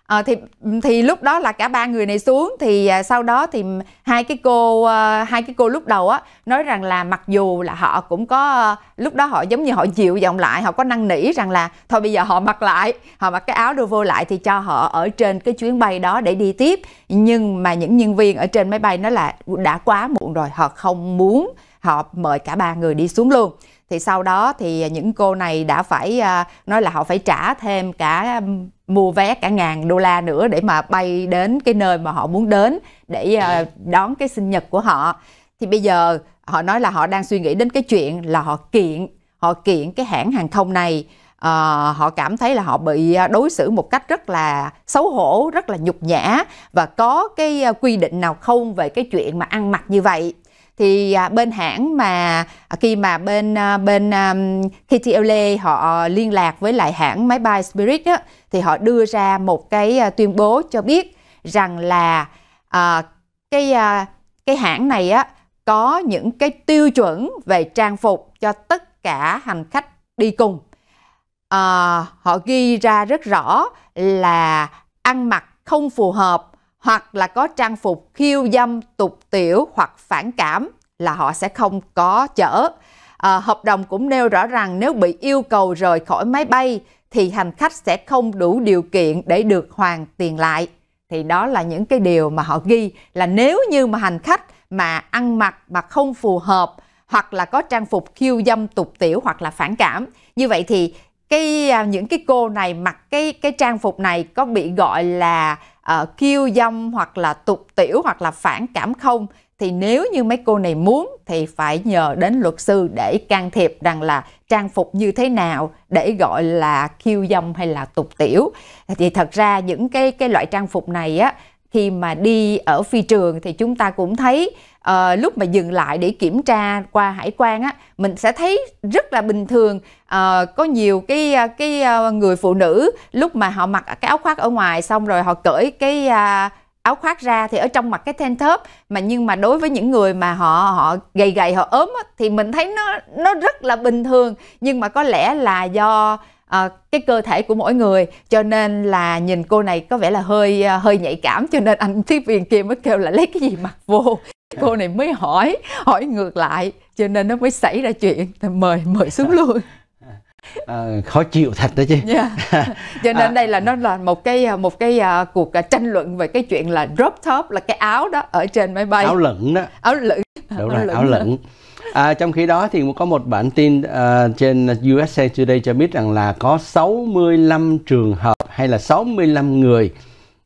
à, thì thì lúc đó là cả ba người này xuống thì à, sau đó thì hai cái cô à, hai cái cô lúc đầu á nói rằng là mặc dù là họ cũng có à, lúc đó họ giống như họ dịu giọng lại họ có năn nỉ rằng là thôi bây giờ họ mặc lại họ mặc cái áo đô vô lại thì cho họ ở trên cái chuyến bay đó để đi tiếp nhưng mà những nhân viên ở trên máy bay nó là đã quá muộn rồi họ không muốn họ mời cả ba người đi xuống luôn thì sau đó thì những cô này đã phải à, nói là họ phải trả thêm cả mua vé cả ngàn đô la nữa để mà bay đến cái nơi mà họ muốn đến để à, đón cái sinh nhật của họ thì bây giờ họ nói là họ đang suy nghĩ đến cái chuyện là họ kiện họ kiện cái hãng hàng không này à, họ cảm thấy là họ bị à, đối xử một cách rất là xấu hổ rất là nhục nhã và có cái quy định nào không về cái chuyện mà ăn mặc như vậy thì à, bên hãng mà à, khi mà bên à, bên KTLA họ liên lạc với lại hãng máy bay Spirit á thì họ đưa ra một cái tuyên bố cho biết rằng là à, cái cái hãng này á có những cái tiêu chuẩn về trang phục cho tất cả hành khách đi cùng à, họ ghi ra rất rõ là ăn mặc không phù hợp hoặc là có trang phục khiêu dâm, tục tiểu hoặc phản cảm là họ sẽ không có chở. À, hợp đồng cũng nêu rõ rằng nếu bị yêu cầu rời khỏi máy bay thì hành khách sẽ không đủ điều kiện để được hoàn tiền lại. Thì đó là những cái điều mà họ ghi là nếu như mà hành khách mà ăn mặc mà không phù hợp hoặc là có trang phục khiêu dâm tục tiểu hoặc là phản cảm. Như vậy thì cái à, những cái cô này mặc cái cái trang phục này có bị gọi là uh, kiêu dâm hoặc là tục tiểu hoặc là phản cảm không thì nếu như mấy cô này muốn thì phải nhờ đến luật sư để can thiệp rằng là trang phục như thế nào để gọi là kiêu dâm hay là tục tiểu thì thật ra những cái cái loại trang phục này á khi mà đi ở phi trường thì chúng ta cũng thấy uh, lúc mà dừng lại để kiểm tra qua hải quan á mình sẽ thấy rất là bình thường uh, có nhiều cái ờ, cái uh, người phụ nữ lúc mà họ mặc cái áo khoác ở ngoài xong rồi họ cởi cái uh, áo khoác ra thì ở trong mặc cái then thớp mà nhưng mà đối với những người mà họ họ gầy gầy họ ốm á, thì mình thấy nó nó rất là bình thường nhưng mà có lẽ là do à, cái cơ thể của mỗi người cho nên là nhìn cô này có vẻ là hơi ờ, hơi nhạy cảm cho nên anh tiếp viên kia mới kêu là lấy cái gì mặc vô cô này mới hỏi hỏi ngược lại cho nên nó mới xảy ra chuyện mời mời xuống luôn À, khó chịu thật đó chứ. Yeah. Dạ. Cho à. nên à. đây là nó là một cái một cái uh, cuộc tranh luận về cái chuyện là drop top là cái áo đó ở trên máy bay. Áo lửng đó. Áo lửng. Đúng áo lửng áo lửng. À, trong khi đó thì có một bản tin uh, trên USA Today cho biết rằng là có 65 trường hợp hay là 65 người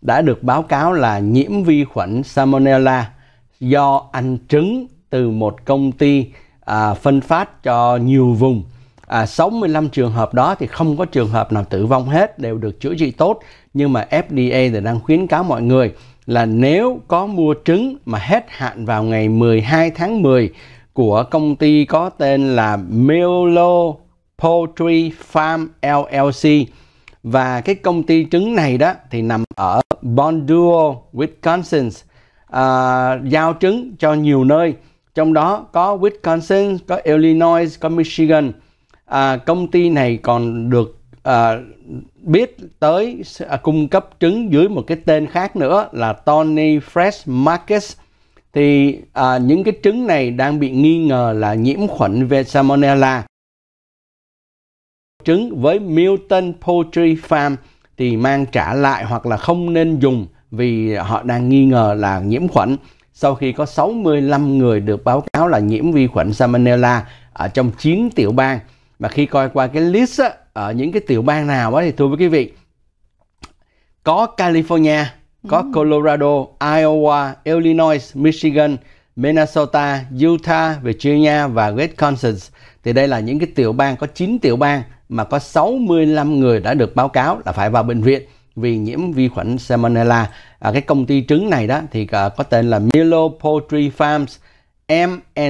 đã được báo cáo là nhiễm vi khuẩn Salmonella do ăn trứng từ một công ty à, phân phát cho nhiều vùng. À, 65 trường hợp đó thì không có trường hợp nào tử vong hết, đều được chữa trị tốt. Nhưng mà FDA thì đang khuyến cáo mọi người là nếu có mua trứng mà hết hạn vào ngày 12 tháng 10 của công ty có tên là Milo Poultry Farm LLC và cái công ty trứng này đó thì nằm ở Bondurant Wisconsin à, giao trứng cho nhiều nơi trong đó có Wisconsin, có Illinois, có Michigan à, công ty này còn được à, biết tới à, cung cấp trứng dưới một cái tên khác nữa là Tony Fresh Markets thì à, những cái trứng này đang bị nghi ngờ là nhiễm khuẩn về Salmonella. Trứng với Milton Poultry Farm thì mang trả lại hoặc là không nên dùng vì họ đang nghi ngờ là nhiễm khuẩn. Sau khi có 65 người được báo cáo là nhiễm vi khuẩn Salmonella ở trong 9 tiểu bang. Và khi coi qua cái list á, ở những cái tiểu bang nào á thì thưa quý vị, có California, có Colorado, Iowa, Illinois, Michigan, Minnesota, Utah, Virginia và Wisconsin. Thì đây là những cái tiểu bang có 9 tiểu bang mà có 65 người đã được báo cáo là phải vào bệnh viện vì nhiễm vi khuẩn Salmonella. À, cái công ty trứng này đó thì có, à, có tên là Milo Poultry Farms, M&E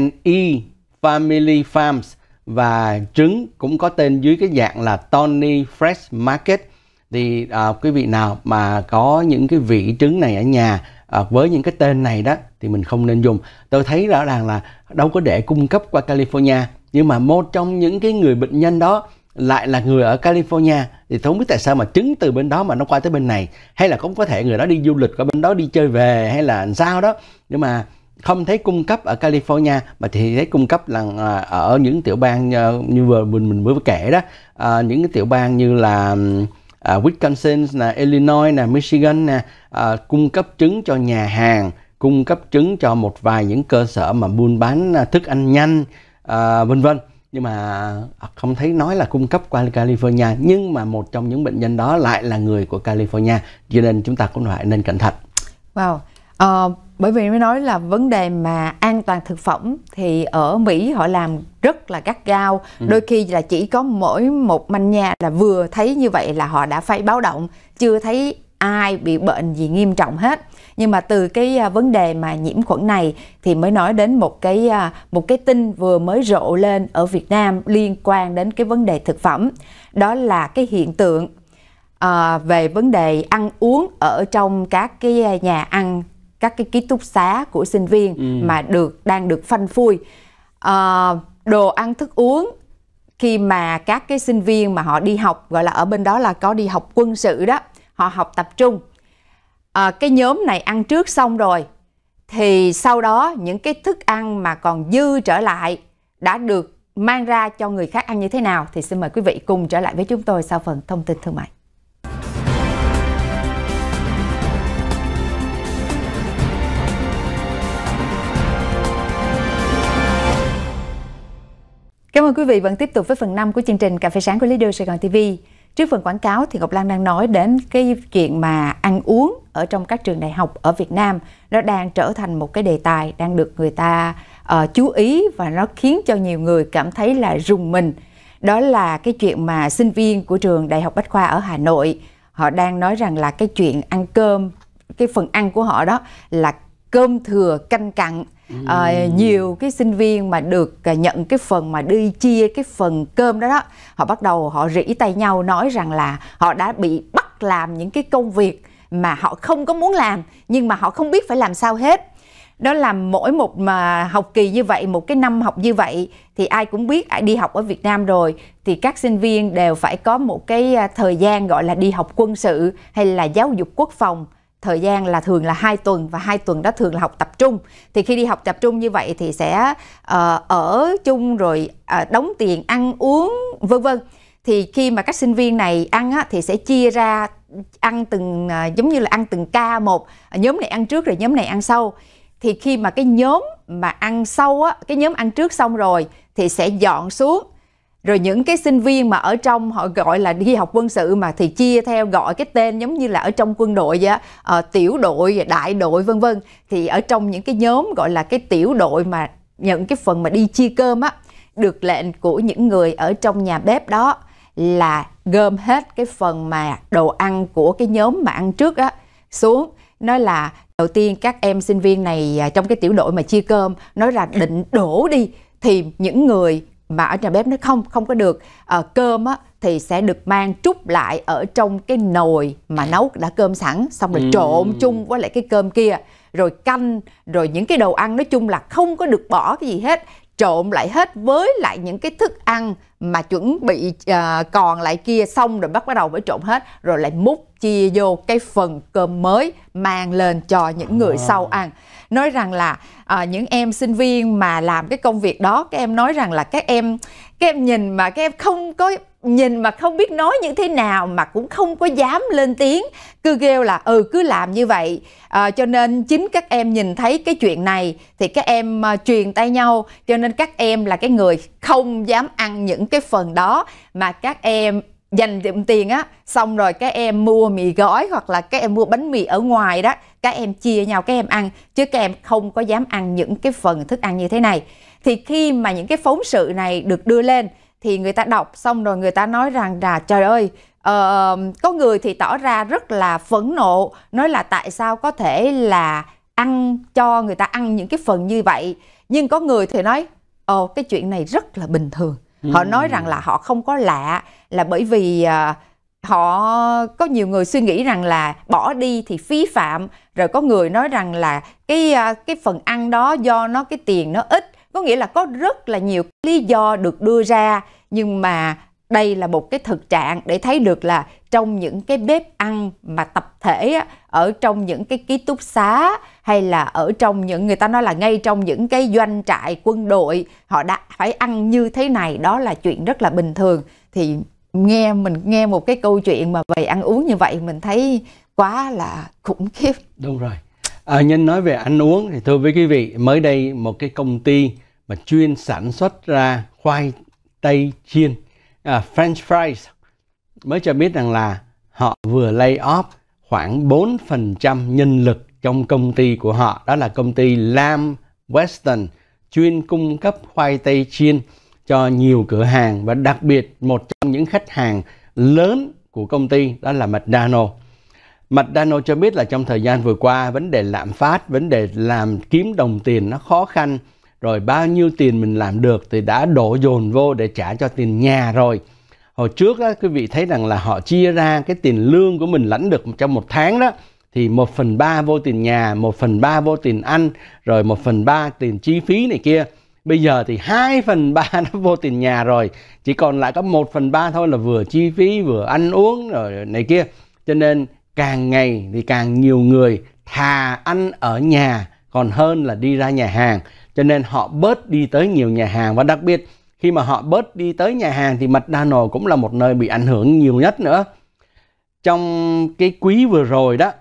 Family Farms và trứng cũng có tên dưới cái dạng là Tony Fresh Market thì à, quý vị nào mà có những cái vị trứng này ở nhà à, với những cái tên này đó thì mình không nên dùng tôi thấy rõ ràng là đâu có để cung cấp qua California nhưng mà một trong những cái người bệnh nhân đó lại là người ở California thì tôi không biết tại sao mà trứng từ bên đó mà nó qua tới bên này hay là cũng có thể người đó đi du lịch ở bên đó đi chơi về hay là sao đó nhưng mà không thấy cung cấp ở California mà thì thấy cung cấp là à, ở những tiểu bang ờ, như vừa mình mình mới kể đó à, những cái tiểu bang như là uh, Wisconsin là Illinois là Michigan nè uh, cung cấp trứng cho nhà hàng cung cấp trứng cho một vài những cơ sở mà buôn bán à, thức ăn nhanh uh, vân vân nhưng mà không thấy nói là cung cấp qua California nhưng mà một trong những bệnh nhân đó lại là người của California cho nên chúng ta cũng phải nên cẩn thận. Wow, uh, bởi vì mới nói là vấn đề mà an toàn thực phẩm thì ở Mỹ họ làm rất là gắt gao ừ. đôi khi là chỉ có mỗi một manh nha là vừa thấy như vậy là họ đã phải báo động chưa thấy ai bị bệnh gì nghiêm trọng hết nhưng mà từ cái à, vấn đề mà nhiễm khuẩn này thì mới nói đến một cái à, một cái tin vừa mới rộ lên ở Việt Nam liên quan đến cái vấn đề thực phẩm đó là cái hiện tượng à, về vấn đề ăn uống ở trong các cái à, nhà ăn các cái ký túc xá của sinh viên ừ. mà được đang được phanh phui à, đồ ăn thức uống khi mà các cái sinh viên mà họ đi học gọi là ở bên đó là có đi học quân sự đó họ học tập trung à, cái nhóm này ăn trước xong rồi thì sau đó những cái thức ăn mà còn dư trở lại đã được mang ra cho người khác ăn như thế nào thì xin mời quý vị cùng trở lại với chúng tôi sau phần thông tin thương mại Cảm ơn quý vị vẫn tiếp tục với phần 5 của chương trình Cà phê sáng của Leader Sài Gòn TV. Trước phần quảng cáo thì Ngọc Lan đang nói đến cái chuyện mà ăn uống ở trong các trường đại học ở Việt Nam nó đang trở thành một cái đề tài đang được người ta uh, chú ý và nó khiến cho nhiều người cảm thấy là rùng mình. Đó là cái chuyện mà sinh viên của trường Đại học Bách khoa ở Hà Nội họ đang nói rằng là cái chuyện ăn cơm, cái phần ăn của họ đó là cơm thừa canh cặn à, nhiều cái sinh viên mà được ờ, nhận cái phần mà đi chia cái phần cơm đó đó họ bắt đầu họ rỉ tay nhau nói rằng là họ đã bị bắt làm những cái công việc mà họ không có muốn làm nhưng mà họ không biết phải làm sao hết đó là mỗi một mà học kỳ như vậy một cái năm học như vậy thì ai cũng biết ai đi học ở Việt Nam rồi thì các sinh viên đều phải có một cái ờ, thời gian gọi là đi học quân sự hay là giáo dục quốc phòng thời gian là thường là hai tuần và hai tuần đó thường là học tập trung thì khi đi học tập trung như vậy thì sẽ uh, ở chung rồi uh, đóng tiền ăn uống vân vân thì khi mà các sinh viên này ăn á, thì sẽ chia ra ăn từng uh, giống như là ăn từng ca một nhóm này ăn trước rồi nhóm này ăn sau thì khi mà cái nhóm mà ăn sau á cái nhóm ăn trước xong rồi thì sẽ dọn xuống rồi những cái sinh viên mà ở trong họ gọi là đi học quân sự mà thì chia theo gọi cái tên giống như là ở trong quân đội vậy à, tiểu đội đại đội vân vân thì ở trong những cái nhóm gọi là cái tiểu đội mà những cái phần mà đi chia cơm á được lệnh của những người ở trong nhà bếp đó là gom hết cái phần mà đồ ăn của cái nhóm mà ăn trước á xuống nói là đầu tiên các em sinh viên này à, trong cái tiểu đội mà chia cơm nói là định đổ đi thì những người mà ở nhà bếp nó không không có được à, cơm á thì sẽ được mang trút lại ở trong cái nồi mà nấu đã cơm sẵn xong rồi ừ. trộn chung với lại cái cơm kia rồi canh rồi những cái đồ ăn nói chung là không có được bỏ cái gì hết trộn lại hết với lại những cái thức ăn mà chuẩn bị uh, còn lại kia xong rồi bắt bắt đầu mới trộn hết rồi lại múc chia vô cái phần cơm mới mang lên cho những người à. sau ăn nói rằng là à, những em sinh viên mà làm cái công việc đó các em nói rằng là các em các em nhìn mà các em không có nhìn mà không biết nói như thế nào mà cũng không có dám lên tiếng cứ kêu là ừ cứ làm như vậy à, cho nên chính các em nhìn thấy cái chuyện này thì các em à, truyền tay nhau cho nên các em là cái người không dám ăn những cái phần đó mà các em dành dụm tiền á xong rồi các em mua mì gói hoặc là các em mua bánh mì ở ngoài đó các em chia nhau các em ăn chứ các em không có dám ăn những cái phần thức ăn như thế này thì khi mà những cái phóng sự này được đưa lên thì người ta đọc xong rồi người ta nói rằng là trời ơi uh, có người thì tỏ ra rất là phẫn nộ nói là tại sao có thể là ăn cho người ta ăn những cái phần như vậy nhưng có người thì nói ồ cái chuyện này rất là bình thường họ nói rằng là họ không có lạ là bởi vì à, họ có nhiều người suy nghĩ rằng là bỏ đi thì phí phạm rồi có người nói rằng là cái à, cái phần ăn đó do nó cái tiền nó ít có nghĩa là có rất là nhiều lý do được đưa ra nhưng mà đây là một cái thực trạng để thấy được là trong những cái bếp ăn mà tập thể á, ở trong những cái ký túc xá hay là ở trong những người ta nói là ngay trong những cái doanh trại quân đội họ đã phải ăn như thế này đó là chuyện rất là bình thường thì nghe mình nghe một cái câu chuyện mà về ăn uống như vậy mình thấy quá là khủng khiếp đúng rồi à, nhân nói về ăn uống thì thưa với quý vị mới đây một cái công ty mà chuyên sản xuất ra khoai tây chiên à, French fries mới cho biết rằng là họ vừa lay off khoảng 4% nhân lực trong công ty của họ. Đó là công ty Lam Weston chuyên cung cấp khoai tây chiên cho nhiều cửa hàng và đặc biệt một trong những khách hàng lớn của công ty đó là McDonald's. McDonald's cho biết là trong thời gian vừa qua vấn đề lạm phát, vấn đề làm kiếm đồng tiền nó khó khăn rồi bao nhiêu tiền mình làm được thì đã đổ dồn vô để trả cho tiền nhà rồi hồi trước á, quý vị thấy rằng là họ chia ra cái tiền lương của mình lãnh được trong một tháng đó thì một phần ba vô tiền nhà, một phần ba vô tiền ăn, rồi một phần ba tiền chi phí này kia. Bây giờ thì hai phần ba nó vô tiền nhà rồi, chỉ còn lại có một phần ba thôi là vừa chi phí, vừa ăn uống rồi này kia. Cho nên càng ngày thì càng nhiều người thà ăn ở nhà còn hơn là đi ra nhà hàng. Cho nên họ bớt đi tới nhiều nhà hàng và đặc biệt khi mà họ bớt đi tới nhà hàng thì McDonald's cũng là một nơi bị ảnh hưởng nhiều nhất nữa. Trong cái quý vừa rồi đó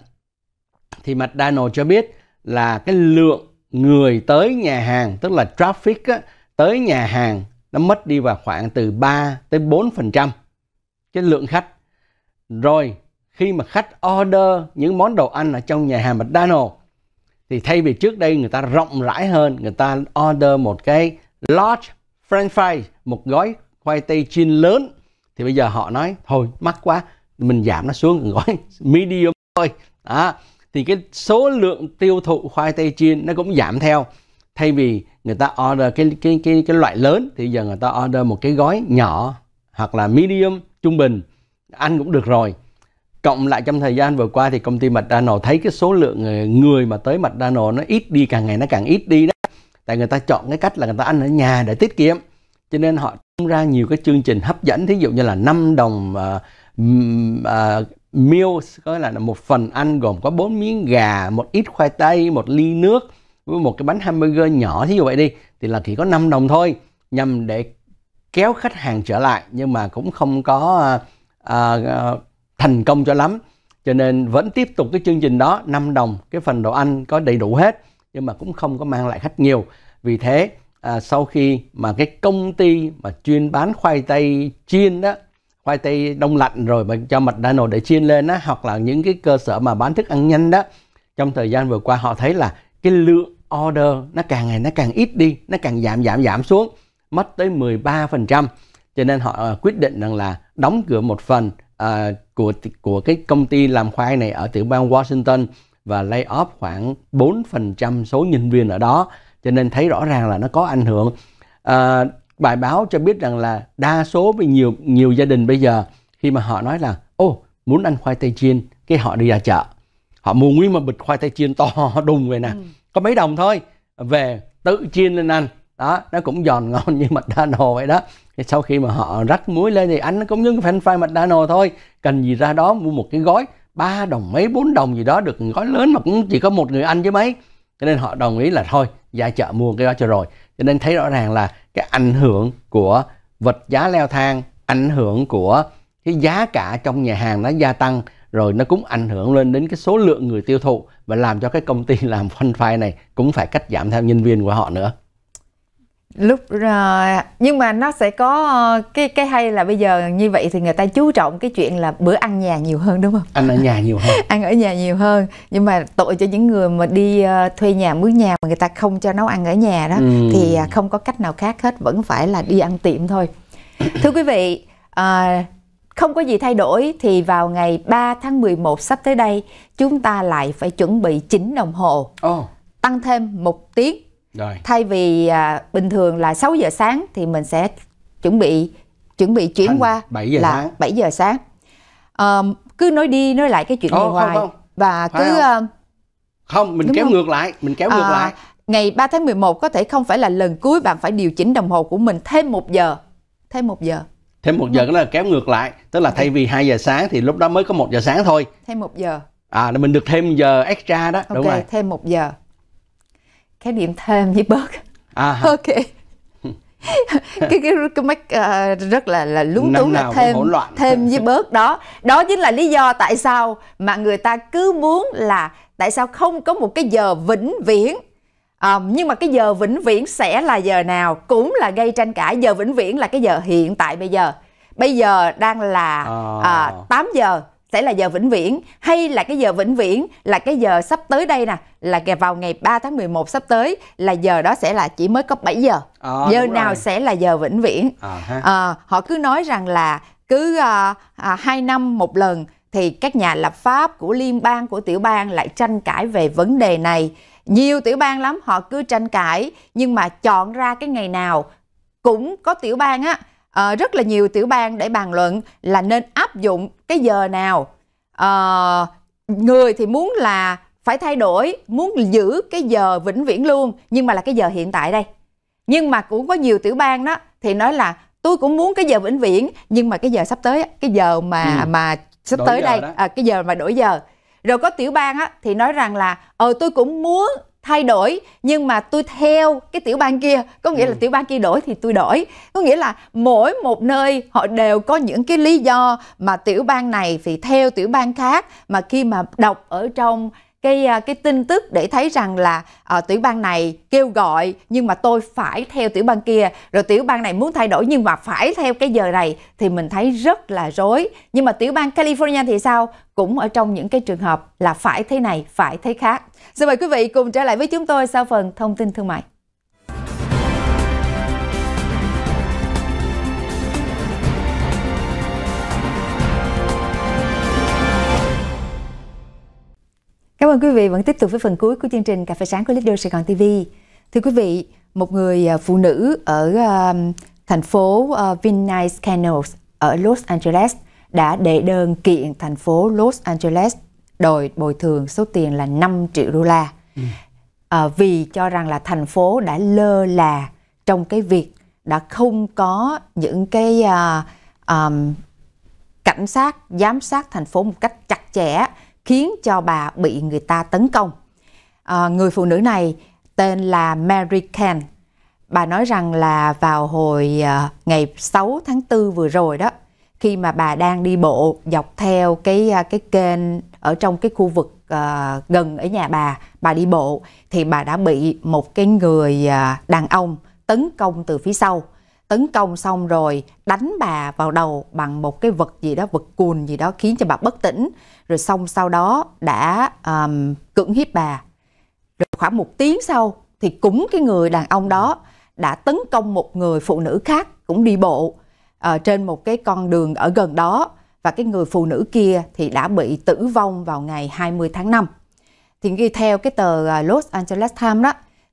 thì McDonald's cho biết là cái lượng người tới nhà hàng tức là traffic á, tới nhà hàng nó mất đi vào khoảng từ 3 tới 4% cái lượng khách. Rồi khi mà khách order những món đồ ăn ở trong nhà hàng McDonald's thì thay vì trước đây người ta rộng rãi hơn, người ta order một cái large french fry một gói khoai tây chiên lớn thì bây giờ họ nói thôi mắc quá mình giảm nó xuống gói medium thôi à, thì cái số lượng tiêu thụ khoai tây chiên nó cũng giảm theo thay vì người ta order cái cái cái cái loại lớn thì giờ người ta order một cái gói nhỏ hoặc là medium trung bình ăn cũng được rồi cộng lại trong thời gian vừa qua thì công ty McDonald's thấy cái số lượng người, người mà tới McDonald's nó ít đi càng ngày nó càng ít đi đó tại người ta chọn cái cách là người ta ăn ở nhà để tiết kiệm cho nên họ tung ra nhiều cái chương trình hấp dẫn thí dụ như là 5 đồng uh, uh, meals có là một phần ăn gồm có bốn miếng gà một ít khoai tây một ly nước với một cái bánh hamburger nhỏ thí dụ vậy đi thì là chỉ có 5 đồng thôi nhằm để kéo khách hàng trở lại nhưng mà cũng không có uh, uh, thành công cho lắm cho nên vẫn tiếp tục cái chương trình đó 5 đồng cái phần đồ ăn có đầy đủ hết nhưng mà cũng không có mang lại khách nhiều vì thế à, sau khi mà cái công ty mà chuyên bán khoai tây chiên đó khoai tây đông lạnh rồi mà cho mặt đã nổi để chiên lên đó hoặc là những cái cơ sở mà bán thức ăn nhanh đó trong thời gian vừa qua họ thấy là cái lượng order nó càng ngày nó càng ít đi nó càng giảm giảm giảm xuống mất tới 13% cho nên họ à, quyết định rằng là đóng cửa một phần uh, của của cái công ty làm khoai này ở tiểu bang Washington và lay off khoảng 4% số nhân viên ở đó cho nên thấy rõ ràng là nó có ảnh hưởng à, bài báo cho biết rằng là đa số với nhiều nhiều gia đình bây giờ khi mà họ nói là ô muốn ăn khoai tây chiên cái họ đi ra chợ họ mua nguyên một bịch khoai tây chiên to đùng về nè ừ. có mấy đồng thôi về tự chiên lên ăn đó nó cũng giòn ngon như mặt đa nồ vậy đó thì sau khi mà họ rắc muối lên thì ăn nó cũng như cái french fry mặt đa nồ thôi cần gì ra đó mua một cái gói ba đồng mấy bốn đồng gì đó được gói lớn mà cũng chỉ có một người ăn chứ mấy cho nên họ đồng ý là thôi ra chợ mua cái đó cho rồi cho nên thấy rõ ràng là cái ảnh hưởng của vật giá leo thang ảnh hưởng của cái giá cả trong nhà hàng nó gia tăng rồi nó cũng ảnh hưởng lên đến cái số lượng người tiêu thụ và làm cho cái công ty làm phân phai này cũng phải cắt giảm theo nhân viên của họ nữa lúc uh, nhưng mà nó sẽ có ờ, cái cái hay là bây giờ như vậy thì người ta chú trọng cái chuyện là bữa ăn nhà nhiều hơn đúng không ăn ở nhà nhiều hơn ăn ở nhà nhiều hơn nhưng mà tội cho những người mà đi uh, thuê nhà mướn nhà mà người ta không cho nấu ăn ở nhà đó ừ. thì uh, không có cách nào khác hết vẫn phải là đi ăn tiệm thôi thưa quý vị uh, không có gì thay đổi thì vào ngày 3 tháng 11 sắp tới đây chúng ta lại phải chuẩn bị chín đồng hồ oh. tăng thêm một tiếng rồi. Thay vì à, bình thường là 6 giờ sáng thì mình sẽ chuẩn bị chuẩn bị chuyển Thành qua 7 giờ là sáng. 7 giờ sáng. À, cứ nói đi nói lại cái chuyện Ồ, này hoài và cứ không? Uh, không mình kéo không? ngược lại, mình kéo à, ngược lại. Ngày 3 tháng 11 có thể không phải là lần cuối bạn phải điều chỉnh đồng hồ của mình thêm một giờ. Thêm một giờ thêm một giờ đó là kéo ngược lại tức là thay vì 2 giờ sáng thì lúc đó mới có một giờ sáng thôi thêm một giờ à là mình được thêm giờ extra đó okay, đúng rồi thêm một giờ cái điểm thêm với bớt à, ok cái cái cái mắc uh, rất là là lúng túng là thêm loạn. thêm với bớt đó đó chính là lý do tại sao mà người ta cứ muốn là tại sao không có một cái giờ vĩnh viễn à, nhưng mà cái giờ vĩnh viễn sẽ là giờ nào cũng là gây tranh cãi giờ vĩnh viễn là cái giờ hiện tại bây giờ bây giờ đang là à. À, 8 giờ sẽ là giờ vĩnh viễn hay là cái giờ vĩnh viễn là cái giờ sắp tới đây nè là vào ngày 3 tháng 11 sắp tới là giờ đó sẽ là chỉ mới có 7 giờ à, giờ nào rồi. sẽ là giờ vĩnh viễn à, à, họ cứ nói rằng là cứ à, à, 2 năm một lần thì các nhà lập pháp của liên bang của tiểu bang lại tranh cãi về vấn đề này nhiều tiểu bang lắm họ cứ tranh cãi nhưng mà chọn ra cái ngày nào cũng có tiểu bang á à, rất là nhiều tiểu bang để bàn luận là nên áp dụng cái giờ nào à, người thì muốn là phải thay đổi muốn giữ cái giờ vĩnh viễn luôn nhưng mà là cái giờ hiện tại đây nhưng mà cũng có nhiều tiểu bang đó thì nói là tôi cũng muốn cái giờ vĩnh viễn nhưng mà cái giờ sắp tới cái giờ mà ừ. mà sắp đổi tới đây à, cái giờ mà đổi giờ rồi có tiểu bang á thì nói rằng là ờ tôi cũng muốn thay đổi nhưng mà tôi theo cái tiểu bang kia có nghĩa ừ. là tiểu bang kia đổi thì tôi đổi có nghĩa là mỗi một nơi họ đều có những cái lý do mà tiểu bang này thì theo tiểu bang khác mà khi mà đọc ở trong cái à, cái tin tức để thấy rằng là à, tiểu bang này kêu gọi nhưng mà tôi phải theo tiểu bang kia rồi tiểu bang này muốn thay đổi nhưng mà phải theo cái giờ này thì mình thấy rất là rối nhưng mà tiểu bang California thì sao cũng ở trong những cái trường hợp là phải thế này phải thế khác xin mời quý vị cùng trở lại với chúng tôi sau phần thông tin thương mại Cảm ơn quý vị vẫn tiếp tục với phần cuối của chương trình Cà phê sáng của Lido Sài Gòn TV. Thưa quý vị, một người à, phụ nữ ở um, thành phố uh, à, Vinay Canals ở Los Angeles đã đệ đơn kiện thành phố Los Angeles đòi bồi thường số tiền là 5 triệu đô la ừ. à, vì cho rằng là thành phố đã lơ là trong cái việc đã không có những cái uh, um, cảnh sát giám sát thành phố một cách chặt chẽ khiến cho bà bị người ta tấn công. À, người phụ nữ này tên là Mary Ken. Bà nói rằng là vào hồi à, ngày 6 tháng 4 vừa rồi đó, khi mà bà đang đi bộ dọc theo cái ờ, cái kênh ở trong cái khu vực à, gần ở nhà bà, bà đi bộ thì bà đã bị một cái người à, đàn ông tấn công từ phía sau tấn công xong rồi đánh bà vào đầu bằng một cái vật gì đó vật cùn gì đó khiến cho bà bất tỉnh rồi xong sau đó đã um, cưỡng hiếp bà rồi khoảng một tiếng sau thì cũng cái người đàn ông đó đã tấn công một người phụ nữ khác cũng đi bộ uh, trên một cái con đường ở gần đó và cái người phụ nữ kia thì đã bị tử vong vào ngày 20 tháng 5. Thì ghi theo cái tờ ờ, Los Angeles Times đó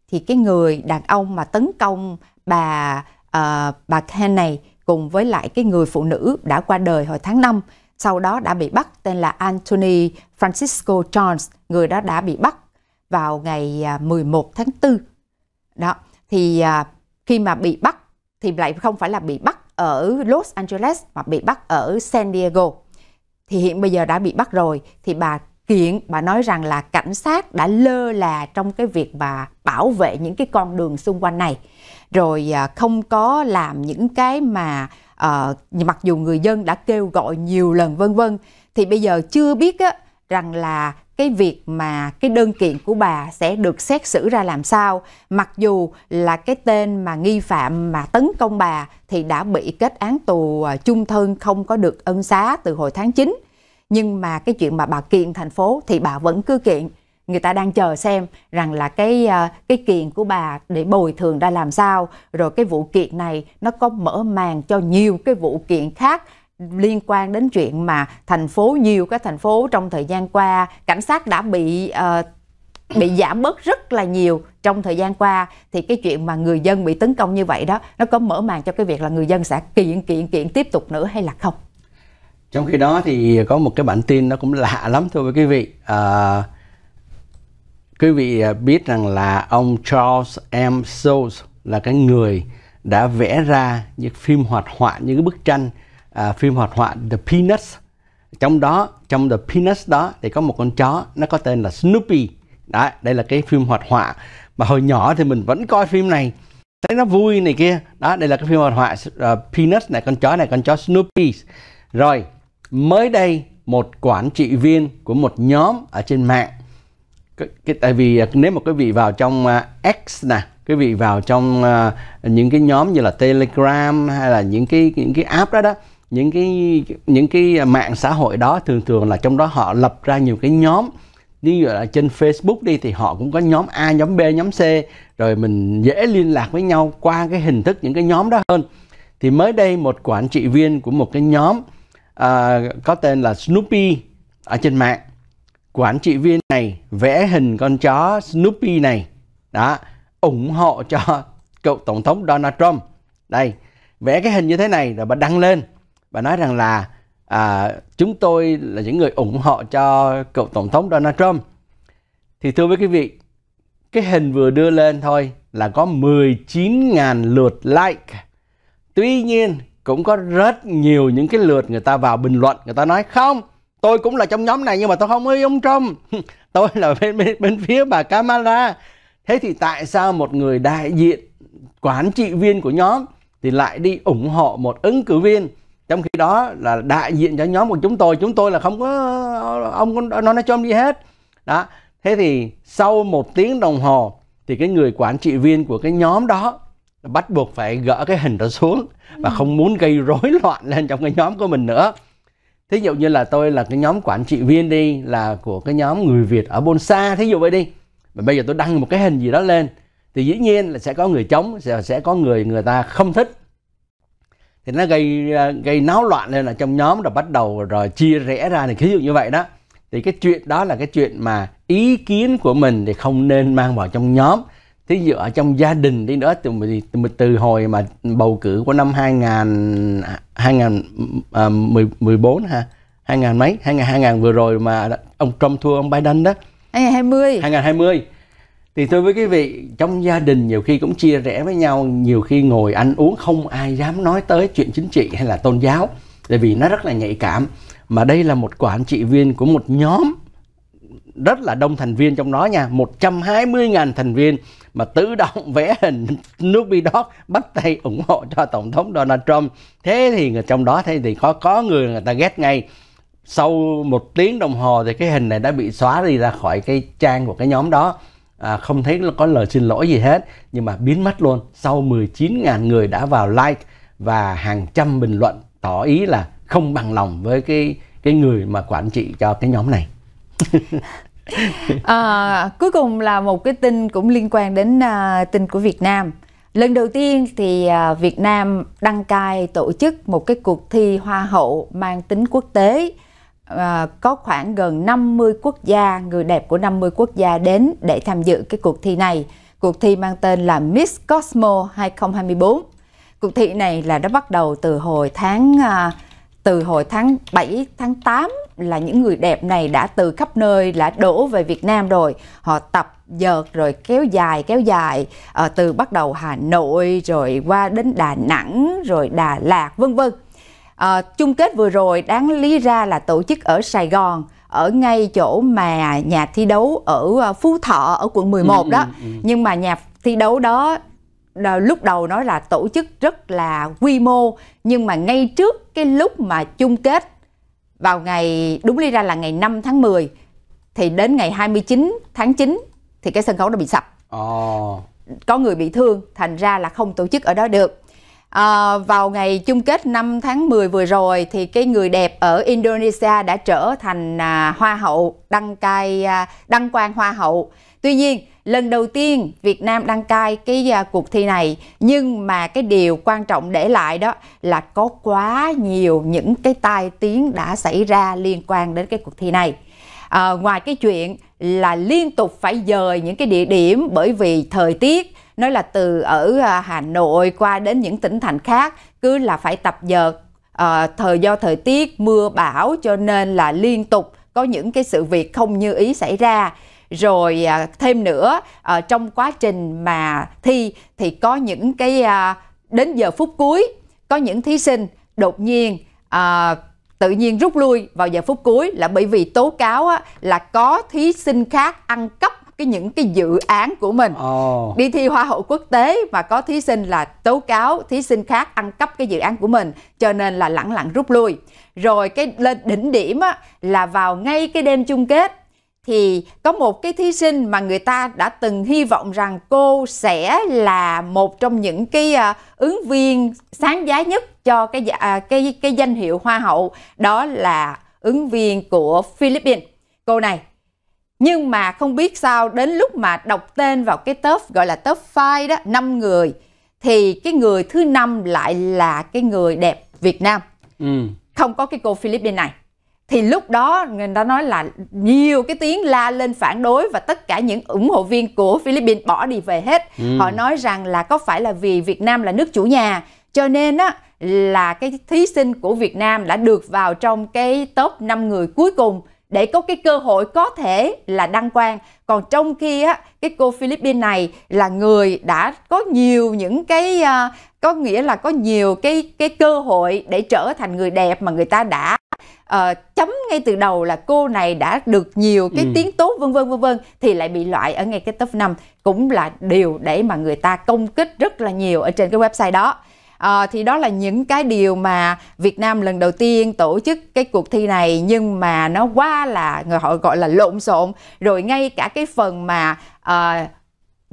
thì cái người đàn ông mà tấn công bà uh, bà Ken này cùng với lại cái người phụ nữ đã qua đời hồi tháng 5 sau đó đã bị bắt tên là Anthony Francisco Jones, người đó đã bị bắt vào ngày 11 à, tháng 4. Đó, thì à, khi mà bị bắt thì lại không phải là bị bắt ở Los Angeles mà bị bắt ở San Diego. Thì hiện bây giờ đã bị bắt rồi thì bà kiện bà nói rằng là cảnh sát đã lơ là trong cái việc bà bảo vệ những cái con đường xung quanh này rồi à, không có làm những cái mà à, mặc dù người dân đã kêu gọi nhiều lần vân vân thì bây giờ chưa biết á, rằng là cái việc mà cái đơn kiện của bà sẽ được xét xử ra làm sao mặc dù là cái tên mà nghi phạm mà tấn công bà thì đã bị kết án tù à, chung thân không có được ân xá từ hồi tháng 9 nhưng mà cái chuyện mà bà kiện thành phố thì bà vẫn cứ kiện người ta đang chờ xem rằng là cái ờ, cái kiện của bà để bồi thường ra làm sao rồi cái vụ kiện này nó có mở màn cho nhiều cái vụ kiện khác liên quan đến chuyện mà thành phố nhiều cái thành phố trong thời gian qua cảnh sát đã bị uh, bị giảm bớt rất là nhiều trong thời gian qua thì cái chuyện mà người dân bị tấn công như vậy đó nó có mở màn cho cái việc là người dân sẽ kiện kiện kiện tiếp tục nữa hay là không trong khi đó thì có một cái bản tin nó cũng lạ lắm thưa quý vị à, Quý vị à, biết rằng là ông Charles M. Schulz là cái người đã vẽ ra những phim hoạt họa, những cái bức tranh à, phim hoạt họa The Peanuts. Trong đó, trong The Peanuts đó thì có một con chó, nó có tên là Snoopy. Đấy, đây là cái phim hoạt họa mà hồi nhỏ thì mình vẫn coi phim này thấy nó vui này kia đó đây là cái phim hoạt họa uh, peanuts này con chó này con chó snoopy rồi mới đây một quản trị viên của một nhóm ở trên mạng cái, tại vì à, nếu mà quý vị vào trong uh, X nè quý vị vào trong uh, những cái nhóm như là Telegram hay là những cái những cái app đó đó những cái những cái mạng xã hội đó thường thường là trong đó họ lập ra nhiều cái nhóm như là trên Facebook đi thì họ cũng có nhóm A, nhóm B, nhóm C rồi mình dễ liên lạc với nhau qua cái hình thức những cái nhóm đó hơn thì mới đây một quản trị viên của một cái nhóm uh, có tên là Snoopy ở trên mạng Quản trị Viên này vẽ hình con chó Snoopy này đã ủng hộ cho cựu tổng thống Donald Trump đây vẽ cái hình như thế này rồi bà đăng lên bà nói rằng là à, chúng tôi là những người ủng hộ cho cựu tổng thống Donald Trump thì thưa với quý vị cái hình vừa đưa lên thôi là có 19.000 lượt like tuy nhiên cũng có rất nhiều những cái lượt người ta vào bình luận người ta nói không tôi cũng là trong nhóm này nhưng mà tôi không yêu ông Trump tôi là bên bên, bên phía bà Kamala thế thì tại sao một người đại diện quản trị viên của nhóm thì lại đi ủng hộ một ứng cử viên trong khi đó là đại diện cho nhóm của chúng tôi chúng tôi là không có ông nó nói cho ông đi hết đó thế thì sau một tiếng đồng hồ thì cái người quản trị viên của cái nhóm đó bắt buộc phải gỡ cái hình đó xuống và ừ. không muốn gây rối loạn lên trong cái nhóm của mình nữa thí dụ như là tôi là cái nhóm quản trị viên đi là của cái nhóm người việt ở bôn xa thí dụ vậy đi mà bây giờ tôi đăng một cái hình gì đó lên thì dĩ nhiên là sẽ có người chống sẽ sẽ có người người ta không thích thì nó gây ờ, gây náo loạn lên là trong nhóm rồi bắt đầu rồi chia rẽ ra thì thí dụ như vậy đó thì cái chuyện đó là cái chuyện mà ý kiến của mình thì không nên mang vào trong nhóm thí dụ ở trong gia đình đi nữa từ từ, từ hồi mà bầu cử của năm 2000 2014 ha 2000 mấy 2000 2000 vừa rồi mà ông Trump thua ông Biden đó 2020 2020 thì tôi với quý vị trong gia đình nhiều khi cũng chia rẽ với nhau nhiều khi ngồi ăn uống không ai dám nói tới chuyện chính trị hay là tôn giáo tại vì nó rất là nhạy cảm mà đây là một quản trị viên của một nhóm rất là đông thành viên trong đó nha 120.000 thành viên mà tự động vẽ hình bi Dog bắt tay ủng hộ cho Tổng thống Donald Trump. Thế thì người trong đó thế thì có, có người người ta ghét ngay. Sau một tiếng đồng hồ thì cái hình này đã bị xóa đi ra khỏi cái trang của cái nhóm đó. À, không thấy có lời xin lỗi gì hết nhưng mà biến mất luôn sau 19.000 người đã vào like và hàng trăm bình luận tỏ ý là không bằng lòng với cái cái người mà quản trị cho cái nhóm này à, cuối cùng là một cái tin cũng liên quan đến uh, tin của Việt Nam lần đầu tiên thì uh, Việt Nam đăng cai tổ chức một cái cuộc thi hoa hậu mang tính quốc tế uh, có khoảng gần 50 quốc gia người đẹp của 50 quốc gia đến để tham dự cái cuộc thi này cuộc thi mang tên là Miss Cosmo 2024 cuộc thi này là đã bắt đầu từ hồi tháng uh, từ hồi tháng 7, tháng 8 là những người đẹp này đã từ khắp nơi đã đổ về Việt Nam rồi. Họ tập dợt rồi kéo dài kéo dài à, từ bắt đầu Hà Nội rồi qua đến Đà Nẵng rồi Đà Lạt vân vân. À, chung kết vừa rồi đáng lý ra là tổ chức ở Sài Gòn ở ngay chỗ mà nhà thi đấu ở ờ, Phú Thọ ở quận 11 ừ, ừ, đó. Ừ. Nhưng mà nhà thi đấu đó lúc đầu nó là tổ chức rất là quy mô nhưng mà ngay trước cái lúc mà chung kết vào ngày đúng lý ra là ngày 5 tháng 10 thì đến ngày 29 tháng 9 thì cái sân khấu nó bị sập. Oh. Có người bị thương thành ra là không tổ chức ở đó được. À, vào ngày chung kết 5 tháng 10 vừa rồi thì cái người đẹp ở Indonesia đã trở thành à, hoa hậu đăng cai à, đăng quang hoa hậu. Tuy nhiên lần đầu tiên Việt Nam đăng cai cái à, cuộc thi này nhưng mà cái điều quan trọng để lại đó là có quá nhiều những cái tai tiếng đã xảy ra liên quan đến cái cuộc thi này à, ngoài cái chuyện là liên tục phải dời những cái địa điểm bởi vì thời tiết nói là từ ở à, Hà Nội qua đến những tỉnh thành khác cứ là phải tập dợt à, thời do thời tiết mưa bão cho nên là liên tục có những cái sự việc không như ý xảy ra rồi à, thêm nữa ờ, trong quá trình mà thi thì có những cái à, đến giờ phút cuối có những thí sinh đột nhiên à, tự nhiên rút lui vào giờ phút cuối là bởi vì tố cáo là có thí sinh khác ăn cắp cái những cái dự án của mình oh. đi thi hoa hậu quốc tế mà có thí sinh là tố cáo thí sinh khác ăn cắp cái dự án của mình cho nên là lẳng lặng rút lui rồi cái lên đỉnh điểm á, là vào ngay cái đêm chung kết thì có một cái thí sinh mà người ta đã từng hy vọng rằng cô sẽ là một trong những cái à, ứng viên sáng giá nhất cho cái dạ, à, cái cái danh hiệu hoa hậu đó là ứng viên của Philippines cô này nhưng mà không biết sao đến lúc mà đọc tên vào cái top gọi là top 5 đó năm người thì cái người thứ năm lại là cái người đẹp Việt Nam ừ. không có cái cô Philippines này thì lúc đó người ta nói là nhiều cái tiếng la lên phản đối và tất cả những ủng hộ viên của Philippines bỏ đi về hết. Ừ. Họ nói rằng là có phải là vì Việt Nam là nước chủ nhà cho nên á là cái thí sinh của Việt Nam đã được vào trong cái top 5 người cuối cùng để có cái cơ hội có thể là đăng quang còn trong khi á cái cô Philippines này là người đã có nhiều những cái uh, có nghĩa là có nhiều cái cái cơ hội để trở thành người đẹp mà người ta đã uh, chấm ngay từ đầu là cô này đã được nhiều cái ừ. tiếng tốt vân vân vân vân thì lại bị loại ở ngay cái top 5 cũng là điều để mà người ta công kích rất là nhiều ở trên cái website đó à, thì đó là những cái điều mà Việt Nam lần đầu tiên tổ chức cái cuộc thi này nhưng mà nó quá là người họ gọi là lộn xộn rồi ngay cả cái phần mà à,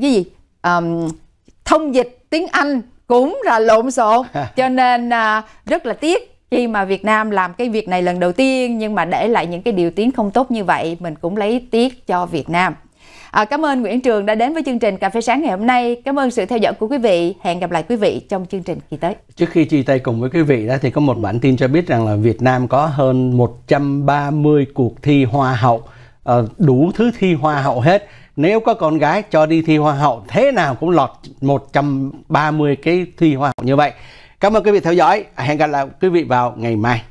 cái gì um, thông dịch tiếng Anh cũng là lộn xộn cho nên à, rất là tiếc khi mà Việt Nam làm cái việc này lần đầu tiên nhưng mà để lại những cái điều tiếng không tốt như vậy mình cũng lấy tiếc cho Việt Nam à, cảm ơn Nguyễn Trường đã đến với chương trình cà phê sáng ngày hôm nay cảm ơn sự theo dõi của quý vị hẹn gặp lại quý vị trong chương trình kỳ tới trước khi chia tay cùng với quý vị đó thì có một bản tin cho biết rằng là Việt Nam có hơn 130 cuộc thi hoa hậu à, đủ thứ thi hoa hậu hết nếu có con gái cho đi thi hoa hậu thế nào cũng lọt 130 cái thi hoa hậu như vậy Cảm ơn quý vị theo dõi. Hẹn gặp lại quý vị vào ngày mai.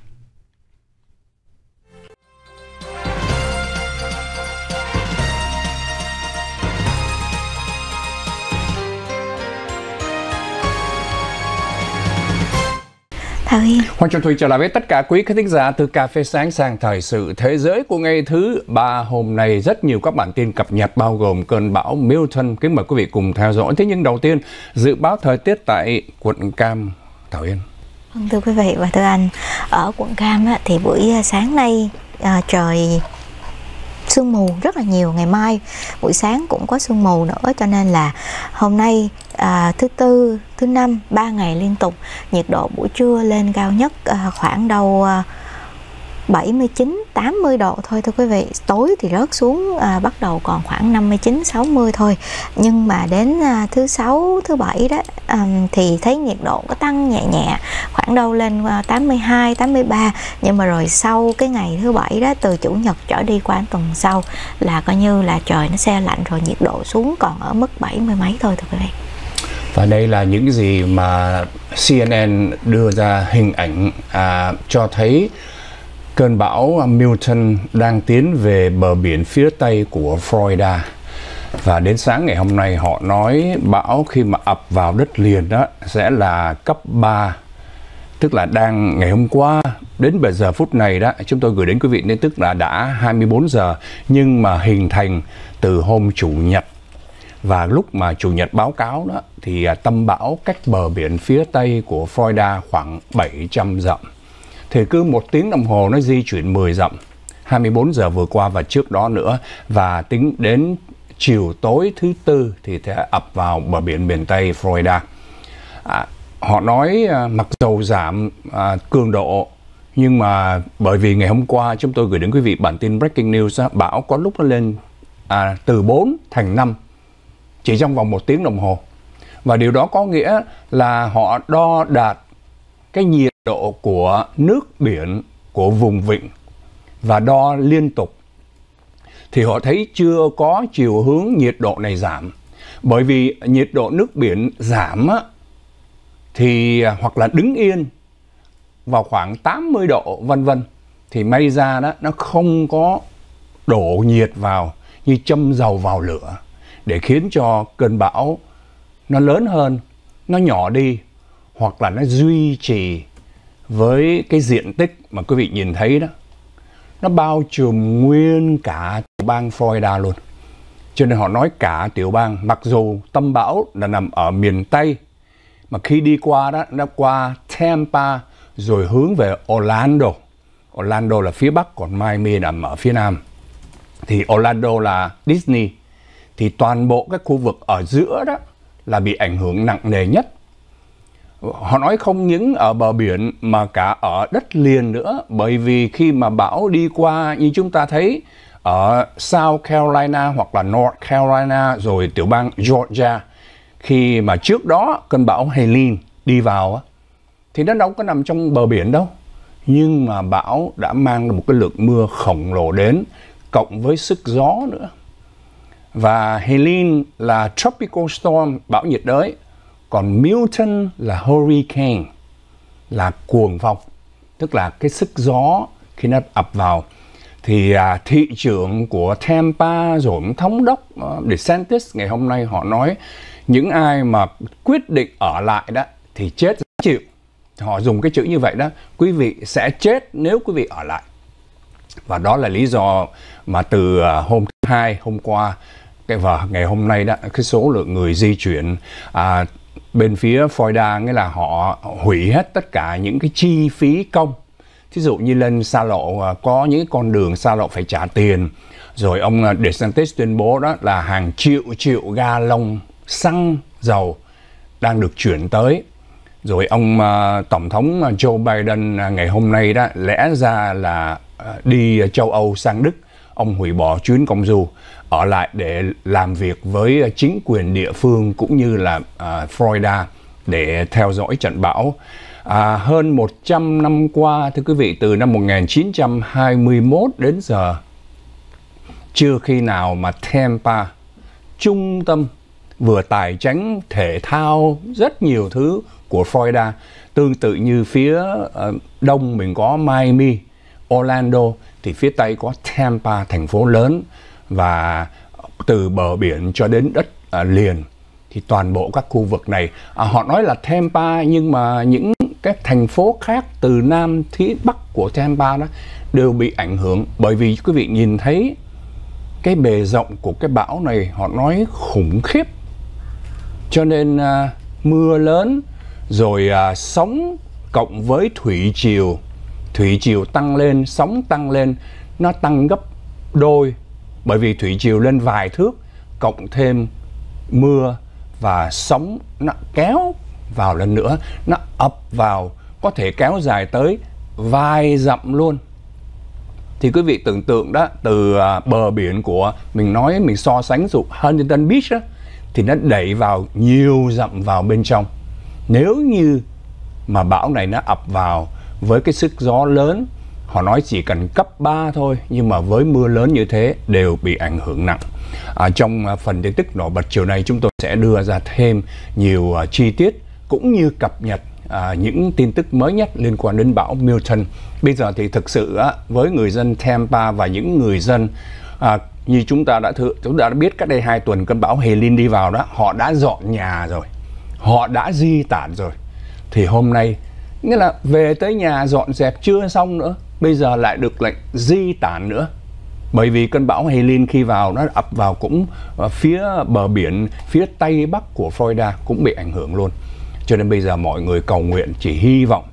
Thảo Hiên. Hoàng Trọng Thủy trở lại với tất cả quý khán thính giả từ Cà Phê Sáng sang Thời sự Thế giới của ngày thứ ba hôm nay rất nhiều các bản tin cập nhật bao gồm cơn bão Milton. Kính mời quý vị cùng theo dõi. Thế nhưng đầu tiên, dự báo thời tiết tại quận Cam Thảo Yên Vâng thưa quý vị và thưa anh ở quận Cam á, thì buổi à, sáng nay à, trời sương mù rất là nhiều ngày mai buổi sáng cũng có sương mù nữa cho nên là hôm nay à, thứ tư thứ năm ba ngày liên tục nhiệt độ buổi trưa lên cao nhất à, khoảng đầu à, 79 80 độ thôi thưa quý vị tối thì rớt xuống à, bắt đầu còn khoảng 59 60 thôi nhưng mà đến à, thứ sáu thứ bảy đó à, thì thấy nhiệt độ có tăng nhẹ nhẹ khoảng đâu lên à, 82 83 nhưng mà rồi sau cái ngày thứ bảy đó từ chủ nhật trở đi qua tuần sau là coi như là trời nó xe lạnh rồi nhiệt độ xuống còn ở mức 70 mấy thôi thưa quý vị và đây là những gì mà CNN đưa ra hình ảnh à, cho thấy cơn bão Milton đang tiến về bờ biển phía tây của Florida. Và đến sáng ngày hôm nay họ nói bão khi mà ập vào đất liền đó sẽ là cấp 3. Tức là đang ngày hôm qua đến bây giờ phút này đó chúng tôi gửi đến quý vị nên tức là đã 24 giờ nhưng mà hình thành từ hôm chủ nhật và lúc mà chủ nhật báo cáo đó thì à, tâm bão cách bờ biển phía tây của Florida khoảng 700 dặm thì cứ một tiếng đồng hồ nó di chuyển 10 dặm 24 giờ vừa qua và trước đó nữa và tính đến chiều tối thứ tư thì sẽ ập vào bờ biển miền Tây Florida. À, họ nói à, mặc dầu giảm à, cường độ nhưng mà bởi vì ngày hôm qua chúng tôi gửi đến quý vị bản tin breaking news á, bão có lúc nó lên à, từ 4 thành 5 chỉ trong vòng một tiếng đồng hồ. Và điều đó có nghĩa là họ đo đạt cái nhiệt độ của nước biển của vùng vịnh và đo liên tục thì họ thấy chưa có chiều hướng nhiệt độ này giảm. Bởi vì nhiệt độ nước biển giảm á, thì à, hoặc là đứng yên vào khoảng 80 độ vân vân thì may ra đó nó không có đổ nhiệt vào như châm dầu vào lửa để khiến cho cơn bão nó lớn hơn, nó nhỏ đi hoặc là nó duy trì với cái diện tích mà quý vị nhìn thấy đó nó bao trùm nguyên cả tiểu bang Florida luôn. Cho nên họ nói cả tiểu bang, mặc dù tâm bão là nằm ở miền Tây, mà khi đi qua đó, nó qua Tampa rồi hướng về Orlando. Orlando là phía Bắc, còn Miami nằm ở phía Nam. Thì Orlando là Disney. Thì toàn bộ cái khu vực ở giữa đó là bị ảnh hưởng nặng nề nhất họ nói không những ở bờ biển mà cả ở đất liền nữa bởi vì khi mà bão đi qua như chúng ta thấy ở South Carolina hoặc là North Carolina rồi tiểu bang Georgia khi mà trước đó cơn bão Helene đi vào thì nó đâu có nằm trong bờ biển đâu nhưng mà bão đã mang một cái lượng mưa khổng lồ đến cộng với sức gió nữa và Helene là tropical storm bão nhiệt đới còn Milton là hurricane là cuồng phong tức là cái sức gió khi nó ập vào thì à, thị trưởng của Tampa rồi thống đốc uh, DeSantis ngày hôm nay họ nói những ai mà quyết định ở lại đó thì chết chịu họ dùng cái chữ như vậy đó quý vị sẽ chết nếu quý vị ở lại và đó là lý do mà từ à, hôm thứ hai hôm qua cái và ngày hôm nay đó cái số lượng người di chuyển à, bên phía Florida nghĩa là họ hủy hết tất cả những cái chi phí công thí dụ như lên xa lộ à, có những con đường xa lộ phải trả tiền rồi ông à, DeSantis tuyên bố đó là hàng triệu triệu ga lông xăng dầu đang được chuyển tới rồi ông à, tổng thống Joe Biden ngày hôm nay đó lẽ ra là đi châu Âu sang Đức ông hủy bỏ chuyến công du ở lại để làm việc với chính quyền địa phương cũng như là à, Florida để theo dõi trận bão. À, hơn 100 năm qua thưa quý vị từ năm 1921 đến giờ chưa khi nào mà Tampa trung tâm vừa tài chính thể thao rất nhiều thứ của Florida tương tự như phía ờ, đông mình có Miami, Orlando thì phía Tây có Tampa, thành phố lớn và từ bờ biển cho đến đất à, liền thì toàn bộ các khu vực này à, họ nói là Tampa nhưng mà những cái thành phố khác từ nam thí bắc của Tampa đó đều bị ảnh hưởng bởi vì quý vị nhìn thấy cái bề rộng của cái bão này họ nói khủng khiếp cho nên à, mưa lớn rồi à, sóng cộng với thủy triều thủy triều tăng lên, sóng tăng lên, nó tăng gấp đôi bởi vì thủy triều lên vài thước cộng thêm mưa và sóng nó kéo vào lần nữa, nó ập vào có thể kéo dài tới vài dặm luôn. Thì quý vị tưởng tượng đó từ à, bờ biển của mình nói mình so sánh dụ Huntington Beach đó, thì nó đẩy vào nhiều dặm vào bên trong. Nếu như mà bão này nó ập vào với cái sức gió lớn họ nói chỉ cần cấp 3 thôi nhưng mà với mưa lớn như thế đều bị ảnh hưởng nặng à, trong à, phần tin tức nổi bật chiều nay chúng tôi sẽ đưa ra thêm nhiều uh, chi tiết cũng như cập nhật À, những tin tức mới nhất liên quan đến bão Milton. Bây giờ thì thực sự á, với người dân Tampa và những người dân à, như chúng ta đã thử, chúng ta đã biết cách đây hai tuần cơn bão Helene đi vào đó, họ đã dọn nhà rồi, họ đã di tản rồi. Thì hôm nay nghĩa là về tới nhà dọn dẹp chưa xong nữa bây giờ lại được lệnh di tản nữa bởi vì cơn bão Helene khi vào nó ập vào cũng ờ, phía bờ biển phía tây bắc của Florida cũng bị ảnh hưởng luôn cho nên bây giờ mọi người cầu nguyện chỉ hy vọng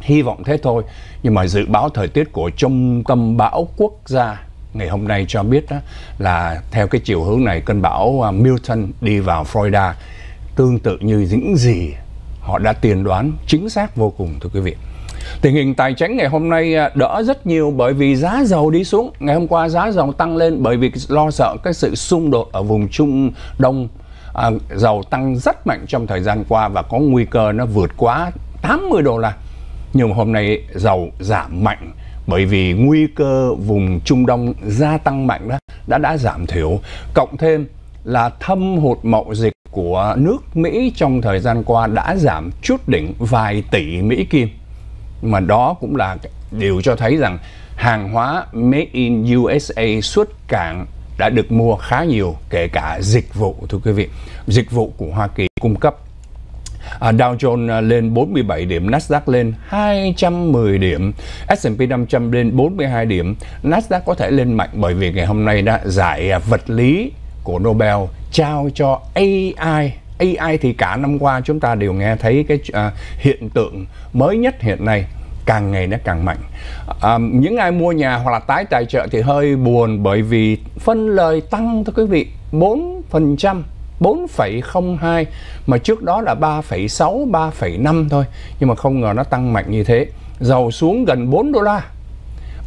hy vọng thế thôi nhưng mà dự báo thời tiết của trung tâm bão quốc gia ngày hôm nay cho biết đó là theo cái chiều hướng này cơn bão ờ, Milton đi vào Florida tương tự như những gì họ đã tiền đoán chính xác vô cùng thưa quý vị. Tình hình tài chính ngày hôm nay à, đỡ rất nhiều bởi vì giá dầu đi xuống. Ngày hôm qua giá dầu tăng lên bởi vì lo sợ cái sự xung đột ở vùng Trung Đông. À, dầu tăng rất mạnh trong thời gian qua và có nguy cơ nó vượt quá 80 đô la. Nhưng hôm nay dầu giảm mạnh bởi vì nguy cơ vùng Trung Đông gia tăng mạnh đó đã đã giảm thiểu cộng thêm là thâm hụt mậu dịch của nước Mỹ trong thời gian qua đã giảm chút đỉnh vài tỷ Mỹ Kim. Mà đó cũng là điều cho thấy rằng hàng hóa Made in USA xuất cảng đã được mua khá nhiều, kể cả dịch vụ thưa quý vị. Dịch vụ của Hoa Kỳ cung cấp À, Dow Jones à, lên 47 điểm, Nasdaq lên 210 điểm, S&P 500 lên 42 điểm. Nasdaq có thể lên mạnh bởi vì ngày hôm nay đã giải à, vật lý của Nobel trao cho AI AI thì cả năm qua chúng ta đều nghe thấy cái uh, hiện tượng mới nhất hiện nay càng ngày nó càng mạnh à, những ai mua nhà hoặc là tái tài trợ thì hơi buồn bởi vì phân lời tăng thưa quý vị 4% 4,02 mà trước đó là 3,6 3,5 thôi nhưng mà không ngờ nó tăng mạnh như thế dầu xuống gần 4 đô la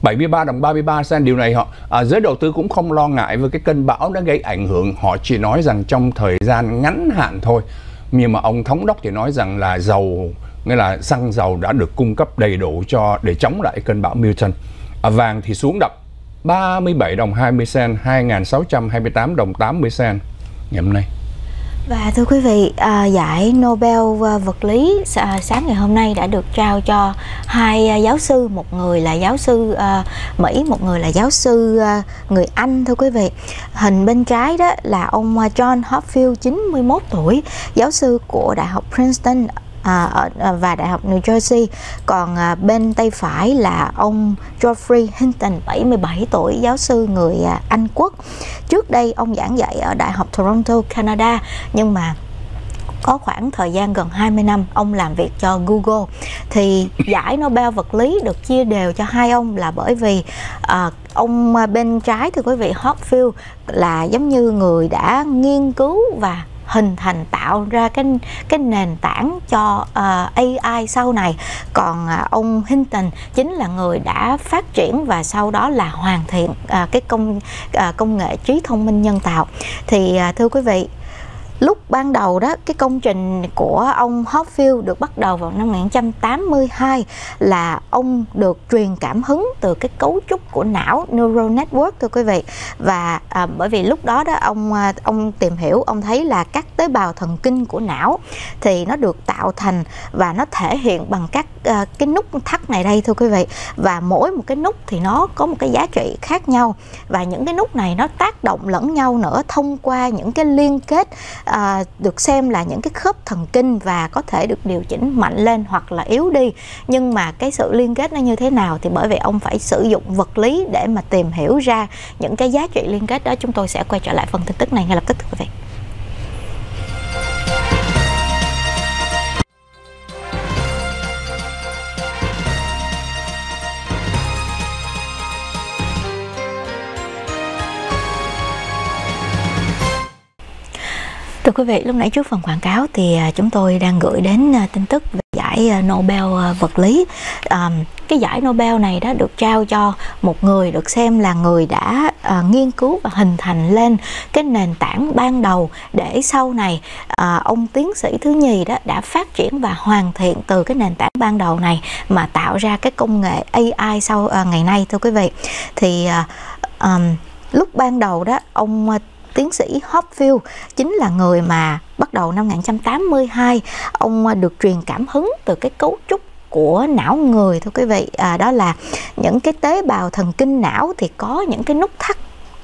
73 đồng 33 cent điều này họ à, giới đầu tư cũng không lo ngại với cái cơn bão đã gây ảnh hưởng họ chỉ nói rằng trong thời gian ngắn hạn thôi nhưng mà ông thống đốc thì nói rằng là dầu nghĩa là xăng dầu đã được cung cấp đầy đủ cho để chống lại cơn bão Milton à, vàng thì xuống đậm 37 đồng 20 cent 2.628 đồng 80 cent ngày hôm nay và thưa quý vị, à, giải Nobel à, vật lý à, sáng ngày hôm nay đã được trao cho hai giáo sư, một người là giáo sư Mỹ, một người là giáo sư người Anh thưa quý vị. Hình bên trái đó là ông John Hopfield 91 tuổi, giáo sư của Đại học Princeton à, ở, à, và Đại học New Jersey. Còn à, bên tay phải là ông Geoffrey Hinton 77 tuổi, giáo sư người à, Anh quốc. Trước đây ông giảng dạy ở Đại học Toronto, Canada nhưng mà có khoảng thời gian gần 20 năm ông làm việc cho Google thì giải Nobel vật lý được chia đều cho hai ông là bởi vì à, ông à, bên trái thưa quý vị Hopfield là giống như người đã nghiên cứu và hình thành tạo ra cái cái nền tảng cho uh, ờ, AI sau này còn uh, ông Hinton chính là người đã phát triển và sau đó là hoàn thiện uh, cái công uh, công nghệ trí thông minh nhân tạo thì uh, thưa quý vị Lúc ban đầu đó, cái công trình của ông Hopfield được bắt đầu vào năm 1982 là ông được truyền cảm hứng từ cái cấu trúc của não neural network thưa quý vị. Và à, bởi vì lúc đó đó ông à, ông tìm hiểu, ông thấy là các tế bào thần kinh của não thì nó được tạo thành và nó thể hiện bằng các à, cái nút thắt này đây thưa quý vị. Và mỗi một cái nút thì nó có một cái giá trị khác nhau và những cái nút này nó tác động lẫn nhau nữa thông qua những cái liên kết à, à, được xem là những cái khớp thần kinh và có thể được điều chỉnh mạnh lên hoặc là yếu đi nhưng mà cái sự liên kết nó như thế nào thì bởi vì ông phải sử dụng vật lý để mà tìm hiểu ra những cái giá trị liên kết đó chúng tôi sẽ quay trở lại phần tin tức này ngay lập tức thưa quý vị Thưa quý vị, lúc nãy trước phần quảng cáo thì à, chúng tôi đang gửi đến à, tin tức về giải à, Nobel vật lý. À, cái giải Nobel này đã được trao cho một người được xem là người đã à, nghiên cứu và hình thành lên cái nền tảng ban đầu để sau này à, ông tiến sĩ thứ nhì đó đã phát triển và hoàn thiện từ cái nền tảng ban đầu này mà tạo ra cái công nghệ AI sau à, ngày nay thưa quý vị. Thì à, à, lúc ban đầu đó ông tiến sĩ Hopfield chính là người mà bắt đầu năm 1982 ông à, được truyền cảm hứng từ cái cấu trúc của não người thưa quý vị à, đó là những cái tế bào thần kinh não thì có những cái nút thắt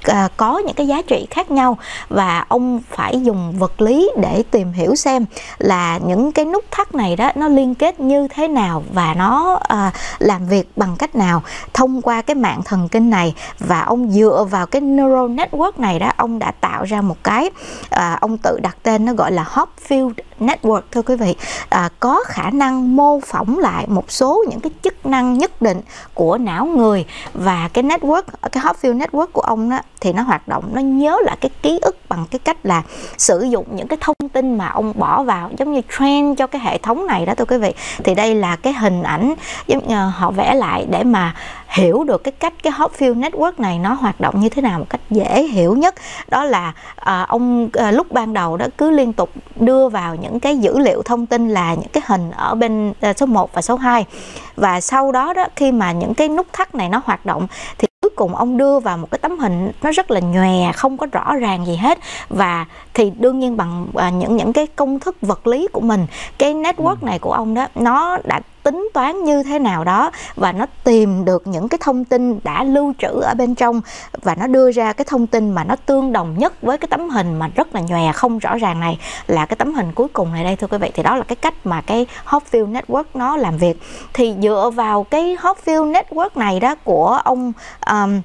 À, có những cái giá trị khác nhau và ông phải dùng vật lý để tìm hiểu xem là những cái nút thắt này đó nó liên kết như thế nào và nó à, làm việc bằng cách nào thông qua cái mạng thần kinh này và ông dựa vào cái neural network này đó ông đã tạo ra một cái à, ông tự đặt tên nó gọi là Hopfield network thưa quý vị à, có khả năng mô phỏng lại một số những cái chức năng nhất định của não người và cái network cái Hopfield network của ông đó thì nó hoạt động nó nhớ lại cái ký ức bằng cái cách là sử dụng những cái thông tin mà ông bỏ vào giống như trend cho cái hệ thống này đó thưa quý vị thì đây là cái hình ảnh giống như ờ, họ vẽ lại để mà hiểu được cái cách cái Hopfield Network này nó hoạt động như thế nào một cách dễ hiểu nhất đó là à, ông à, lúc ban đầu đó cứ liên tục đưa vào những cái dữ liệu thông tin là những cái hình ở bên à, số 1 và số 2 và sau đó đó khi mà những cái nút thắt này nó hoạt động thì cuối cùng ông đưa vào một cái tấm hình nó rất là nhòe không có rõ ràng gì hết và thì đương nhiên bằng à, những những cái công thức vật lý của mình cái network ừ. này của ông đó nó đã tính toán như thế nào đó và nó tìm được những cái thông tin đã lưu trữ ở bên trong và nó đưa ra cái thông tin mà nó tương đồng nhất với cái tấm hình mà rất là nhòe không rõ ràng này là cái tấm hình cuối cùng này đây thưa quý vị thì đó là cái cách mà cái Hopfield Network nó làm việc thì dựa vào cái Hopfield Network này đó của ông um,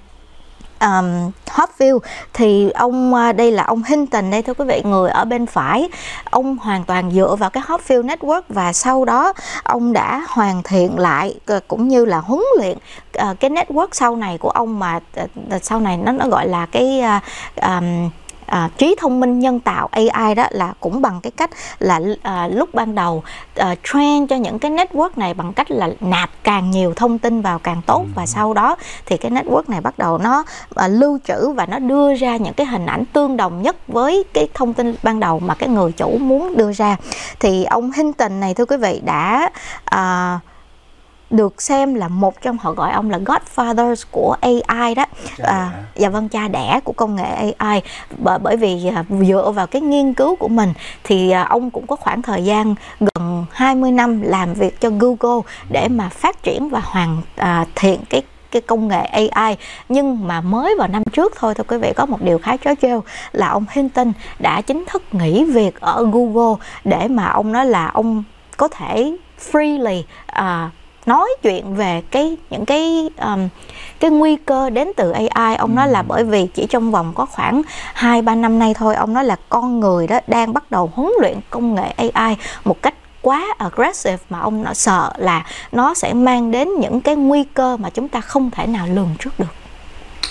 um, Hopfield thì ông à, đây là ông Hinton đây thưa quý vị người ở bên phải ông hoàn toàn dựa vào cái Hopfield Network và sau đó ông đã hoàn thiện lại ờ, cũng như là huấn luyện uh, cái network sau này của ông mà uh, sau này nó nó gọi là cái uh, um, à, trí thông minh nhân tạo AI đó là cũng bằng cái cách là à, lúc ban đầu à, train cho những cái network này bằng cách là nạp càng nhiều thông tin vào càng tốt và sau đó thì cái network này bắt đầu nó à, lưu trữ và nó đưa ra những cái hình ảnh tương đồng nhất với cái thông tin ban đầu mà cái người chủ muốn đưa ra thì ông Hinton này thưa quý vị đã à, được xem là một trong họ gọi ông là godfathers của AI đó và à, dạ vâng cha đẻ của công nghệ AI bởi vì à, dựa vào cái nghiên cứu của mình thì à, ông cũng có khoảng thời gian gần 20 năm làm việc cho Google để ừ. mà phát triển và hoàn à, thiện cái cái công nghệ AI nhưng mà mới vào năm trước thôi thưa quý vị có một điều khá trớ trêu là ông Hinton đã chính thức nghỉ việc ở Google để mà ông nói là ông có thể freely uh, nói chuyện về cái những cái um, cái nguy cơ đến từ AI ông ừ. nói là ừ. bởi vì chỉ trong vòng có khoảng 2 3 năm nay thôi ông nói là con người đó đang bắt đầu huấn luyện công nghệ AI một cách quá aggressive mà ông nó sợ là nó sẽ mang đến những cái nguy cơ mà chúng ta không thể nào lường trước được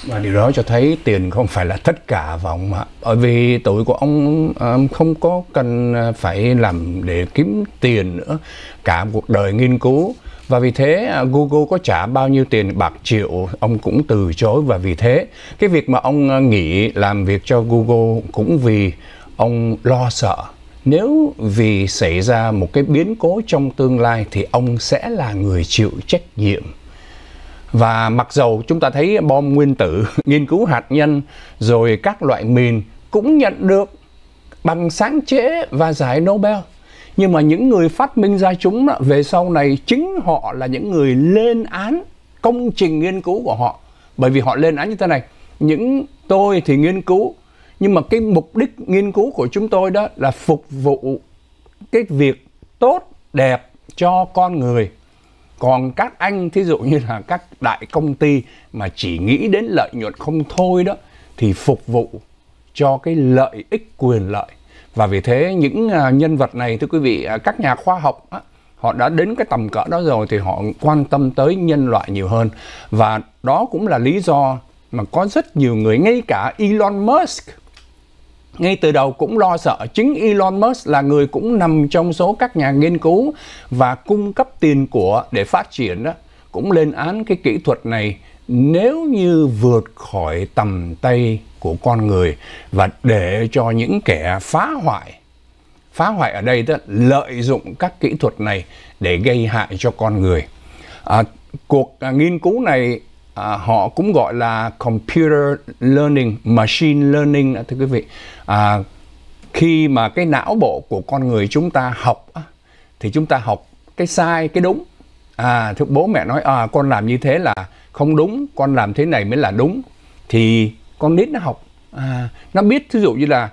và điều đó cho thấy tiền không phải là tất cả vọng mà bởi vì tuổi của ông không có cần ờ, phải làm để kiếm tiền nữa cả cuộc đời nghiên cứu và vì thế à, Google có trả bao nhiêu tiền bạc triệu ông cũng từ chối và vì thế cái việc mà ông à, nghỉ làm việc cho Google cũng vì ông lo sợ nếu vì xảy ra một cái biến cố trong tương lai thì ông sẽ là người chịu trách nhiệm và mặc dầu chúng ta thấy bom nguyên tử nghiên cứu hạt nhân rồi các loại mìn cũng nhận được bằng sáng chế và giải nobel nhưng mà những người phát minh ra chúng về sau này chính họ là những người lên án công trình nghiên cứu của họ bởi vì họ lên án như thế này những tôi thì nghiên cứu nhưng mà cái mục đích nghiên cứu của chúng tôi đó là phục vụ cái việc tốt đẹp cho con người còn các anh thí dụ như là các đại công ty mà chỉ nghĩ đến lợi nhuận không thôi đó thì phục vụ cho cái lợi ích quyền lợi và vì thế những à, nhân vật này thưa quý vị à, các nhà khoa học họ đã đến cái tầm cỡ đó rồi thì họ quan tâm tới nhân loại nhiều hơn và đó cũng là lý do mà có rất nhiều người ngay cả Elon Musk ngay từ đầu cũng lo sợ chính Elon Musk là người cũng nằm trong số các nhà nghiên cứu và cung cấp tiền của để phát triển đó cũng lên án cái kỹ thuật này nếu như vượt khỏi tầm tay của con người và để cho những kẻ phá hoại phá hoại ở đây tức lợi dụng các kỹ thuật này để gây hại cho con người à, cuộc à, nghiên cứu này à, họ cũng gọi là computer learning machine learning thưa quý vị à, khi mà cái não bộ của con người chúng ta học thì chúng ta học cái sai cái đúng à thì bố mẹ nói à con làm như thế là không đúng con làm thế này mới là đúng thì con nít nó học à, nó biết thí dụ như là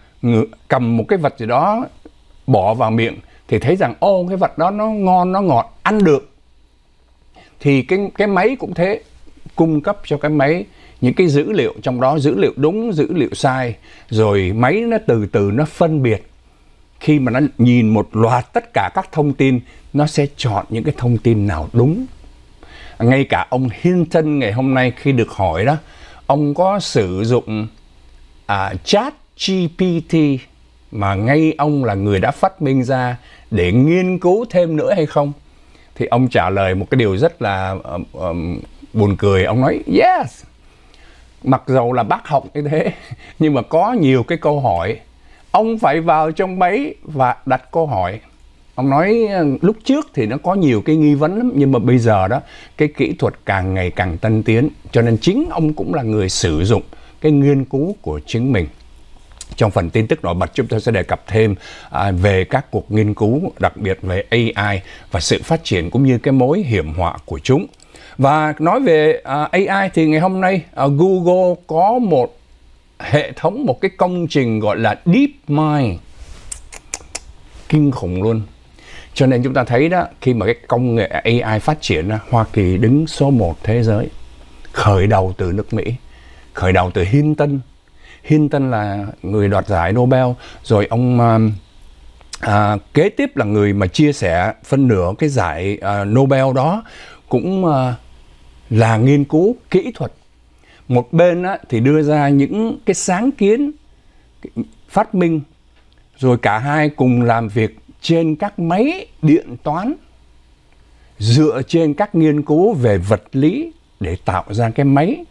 cầm một cái vật gì đó bỏ vào miệng thì thấy rằng ô cái vật đó nó ngon nó ngọt ăn được thì cái cái máy cũng thế cung cấp cho cái máy những cái dữ liệu trong đó dữ liệu đúng dữ liệu sai rồi máy nó từ từ nó phân biệt khi mà nó nhìn một loạt tất cả các thông tin nó sẽ chọn những cái thông tin nào đúng ngay cả ông Hinton ngày hôm nay khi được hỏi đó ông có sử dụng à, chat GPT mà ngay ông là người đã phát minh ra để nghiên cứu thêm nữa hay không? Thì ông trả lời một cái điều rất là um, um, buồn cười. Ông nói yes. Mặc dầu là bác học như thế nhưng mà có nhiều cái câu hỏi. Ông phải vào trong máy và đặt câu hỏi ông nói ờ, lúc trước thì nó có nhiều cái nghi vấn lắm nhưng mà bây giờ đó cái kỹ thuật càng ngày càng tân tiến cho nên chính ông cũng là người sử dụng cái nghiên cứu của chính mình trong phần tin tức nổi bật chúng tôi sẽ đề cập thêm à, về các cuộc nghiên cứu đặc biệt về AI và sự phát triển cũng như cái mối hiểm họa của chúng và nói về à, AI thì ngày hôm nay à, Google có một hệ thống một cái công trình gọi là DeepMind kinh khủng luôn cho nên chúng ta thấy đó, khi mà cái công nghệ AI phát triển, đó, Hoa Kỳ đứng số 1 thế giới, khởi đầu từ nước Mỹ, khởi đầu từ Hinton. Hinton là người đoạt giải Nobel, rồi ông um, à, kế tiếp là người mà chia sẻ phân nửa cái giải à, Nobel đó cũng à, là nghiên cứu kỹ thuật. Một bên á, thì đưa ra những cái sáng kiến, phát minh, rồi cả hai cùng làm việc trên các máy điện toán dựa trên các nghiên cứu về vật lý để tạo ra cái máy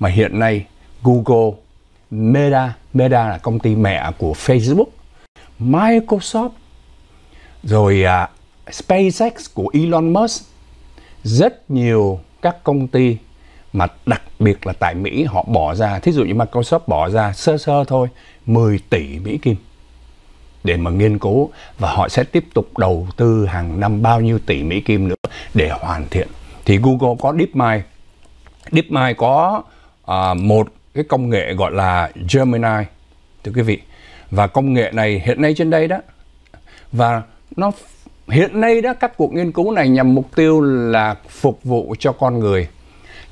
mà hiện nay Google, Meta, Meta là công ty mẹ của Facebook, Microsoft, rồi uh, SpaceX của Elon Musk, rất nhiều các công ty mà đặc biệt là tại Mỹ họ bỏ ra, thí dụ như Microsoft bỏ ra sơ sơ thôi 10 tỷ Mỹ Kim để mà nghiên cứu và họ sẽ tiếp tục đầu tư hàng năm bao nhiêu tỷ Mỹ Kim nữa để hoàn thiện. Thì Google có DeepMind, DeepMind có à, một cái công nghệ gọi là Gemini, thưa quý vị. Và công nghệ này hiện nay trên đây đó, và nó hiện nay đó các cuộc nghiên cứu này nhằm mục tiêu là phục vụ cho con người.